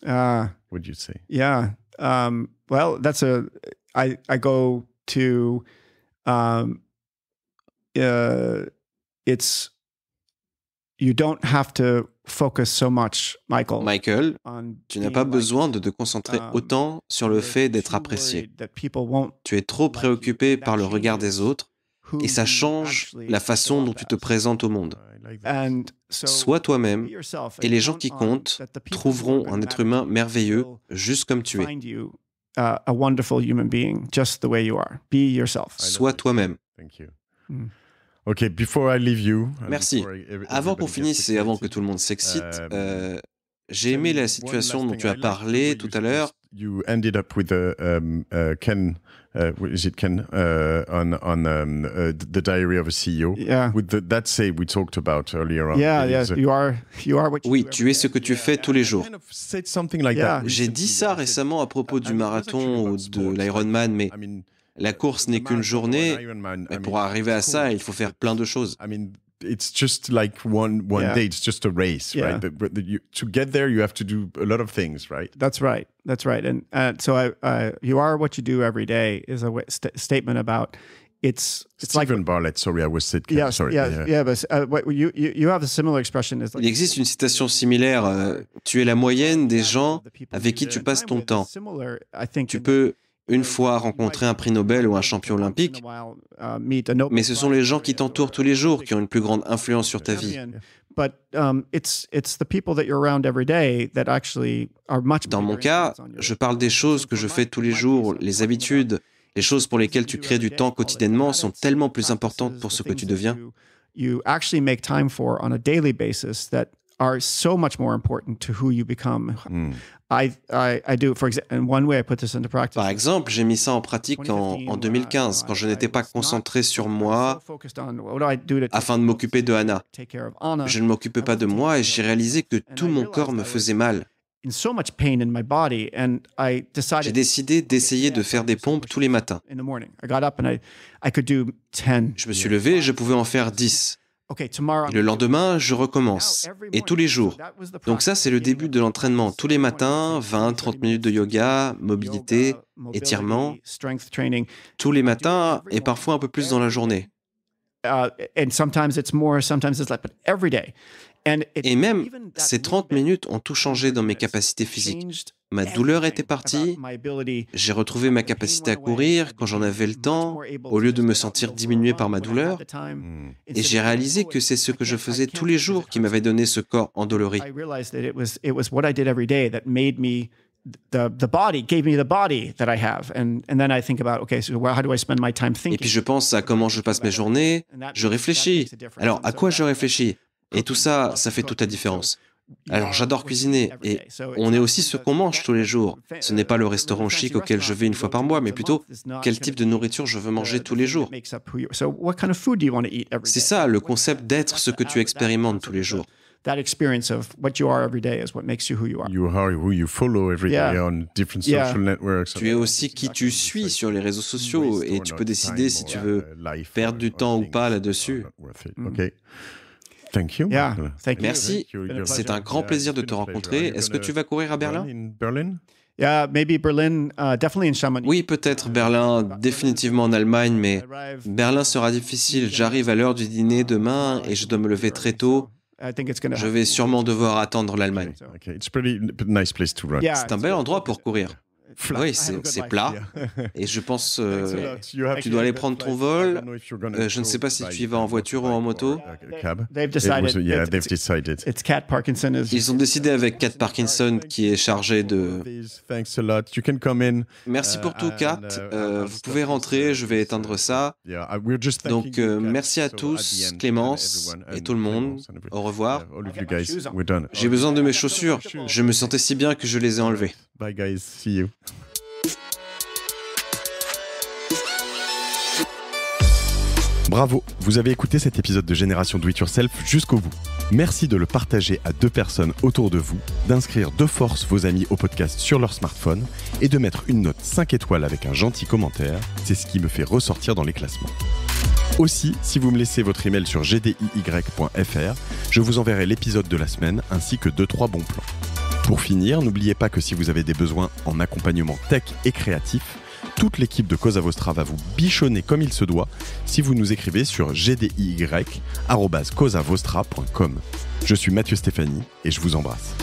Ah. would you say? Yeah. Um, well, that's a. I I go to. Um, uh, it's have focus so much, Michael. Michael, tu n'as pas besoin de te concentrer um, autant sur le fait d'être apprécié. Tu es trop préoccupé par le regard des autres et ça change la façon dont tu te présentes au monde. Sois toi-même et les gens qui comptent trouveront un être humain merveilleux juste comme tu es. Uh, sois toi-même. Mm. Ok, before you. Uh, Merci. Avant qu'on finisse et avant que tout le monde s'excite, um, euh, j'ai aimé la situation dont tu as parlé tout à l'heure. You ended up with um, uh, Ken, uh, is it Ken, on um, the Diary of a CEO. With that say we talked about earlier on. Yeah, yeah. You are, you are oui, tu es ce que tu fais tous les jours. J'ai dit ça récemment à propos du marathon ou de l'Ironman, mais la course n'est qu'une journée, mais pour arriver à ça, il faut faire plein de choses. I mean, it's just like one one day it's just a race right but, you, to get there you have to do a lot of things right that's right that's right and uh, so I, you are what you do every day is a statement about it's it's Stephen like, Barlett sorry I was yeah, sorry yeah yeah, but uh, you, you have a similar expression is like, il existe une citation similaire euh, tu es la moyenne des gens avec qui tu passes ton temps tu peux une fois rencontré un prix Nobel ou un champion olympique, mais ce sont les gens qui t'entourent tous les jours qui ont une plus grande influence sur ta vie. Dans mon cas, je parle des choses que je fais tous les jours, les habitudes, les choses pour lesquelles tu crées du temps quotidiennement sont tellement plus importantes pour ce que tu deviens so much Par exemple, j'ai mis ça en pratique en, en 2015, uh, quand je n'étais pas concentré sur moi afin de m'occuper de Anna. Je ne m'occupais pas de moi et j'ai réalisé que tout mon corps me faisait mal. J'ai décidé d'essayer de faire des pompes tous les matins. Je me suis levé et je pouvais en faire 10. Le lendemain, je recommence, et tous les jours. Donc ça, c'est le début de l'entraînement. Tous les matins, 20-30 minutes de yoga, mobilité, étirement, tous les matins, et parfois un peu plus dans la journée. Et même, ces 30 minutes ont tout changé dans mes capacités physiques. Ma douleur était partie, j'ai retrouvé ma capacité à courir quand j'en avais le temps, au lieu de me sentir diminué par ma douleur. Hmm. Et j'ai réalisé que c'est ce que je faisais tous les jours qui m'avait donné ce corps endolori. Et puis je pense à comment je passe mes journées, je réfléchis. Alors à quoi je réfléchis Et tout ça, ça fait toute la différence. Alors j'adore cuisiner et on est aussi ce qu'on mange tous les jours. Ce n'est pas le uh, restaurant chic auquel je vais une fois par mois, mais plutôt quel type de nourriture je veux manger tous les jours. C'est ça le concept d'être ce que tu expérimentes tous les jours. Tu es aussi qui tu suis sur les réseaux sociaux et tu peux décider si tu veux perdre du temps ou pas là-dessus. Mm. Ok Merci. C'est un grand plaisir de te rencontrer. Est-ce que tu vas courir à Berlin? Yeah, maybe Berlin, uh, definitely in Oui, peut-être Berlin, définitivement en Allemagne, mais Berlin sera difficile. J'arrive à l'heure du dîner demain et je dois me lever très tôt. Je vais sûrement devoir attendre l'Allemagne. C'est un bel endroit pour courir. Oui, c'est plat. Et je pense euh, tu dois aller prendre ton vol. Euh, je ne sais pas si tu y vas en voiture ou en moto. Uh, Ils ont décidé avec Kat Parkinson qui est chargé de... Merci pour tout, Kat. Uh, uh, euh, vous pouvez rentrer, je vais éteindre ça. Donc, euh, merci à tous, Clémence et tout le monde. Au revoir. Oh, J'ai besoin de mes chaussures. Je me sentais si bien que je les ai enlevées. Bye, guys. See you. Bravo, vous avez écouté cet épisode de Génération Do It Yourself jusqu'au bout. Merci de le partager à deux personnes autour de vous, d'inscrire de force vos amis au podcast sur leur smartphone et de mettre une note 5 étoiles avec un gentil commentaire. C'est ce qui me fait ressortir dans les classements. Aussi, si vous me laissez votre email sur gdiy.fr, je vous enverrai l'épisode de la semaine ainsi que 2-3 bons plans. Pour finir, n'oubliez pas que si vous avez des besoins en accompagnement tech et créatif, toute l'équipe de Cosa Vostra va vous bichonner comme il se doit si vous nous écrivez sur gdy.com. Je suis Mathieu Stéphanie et je vous embrasse.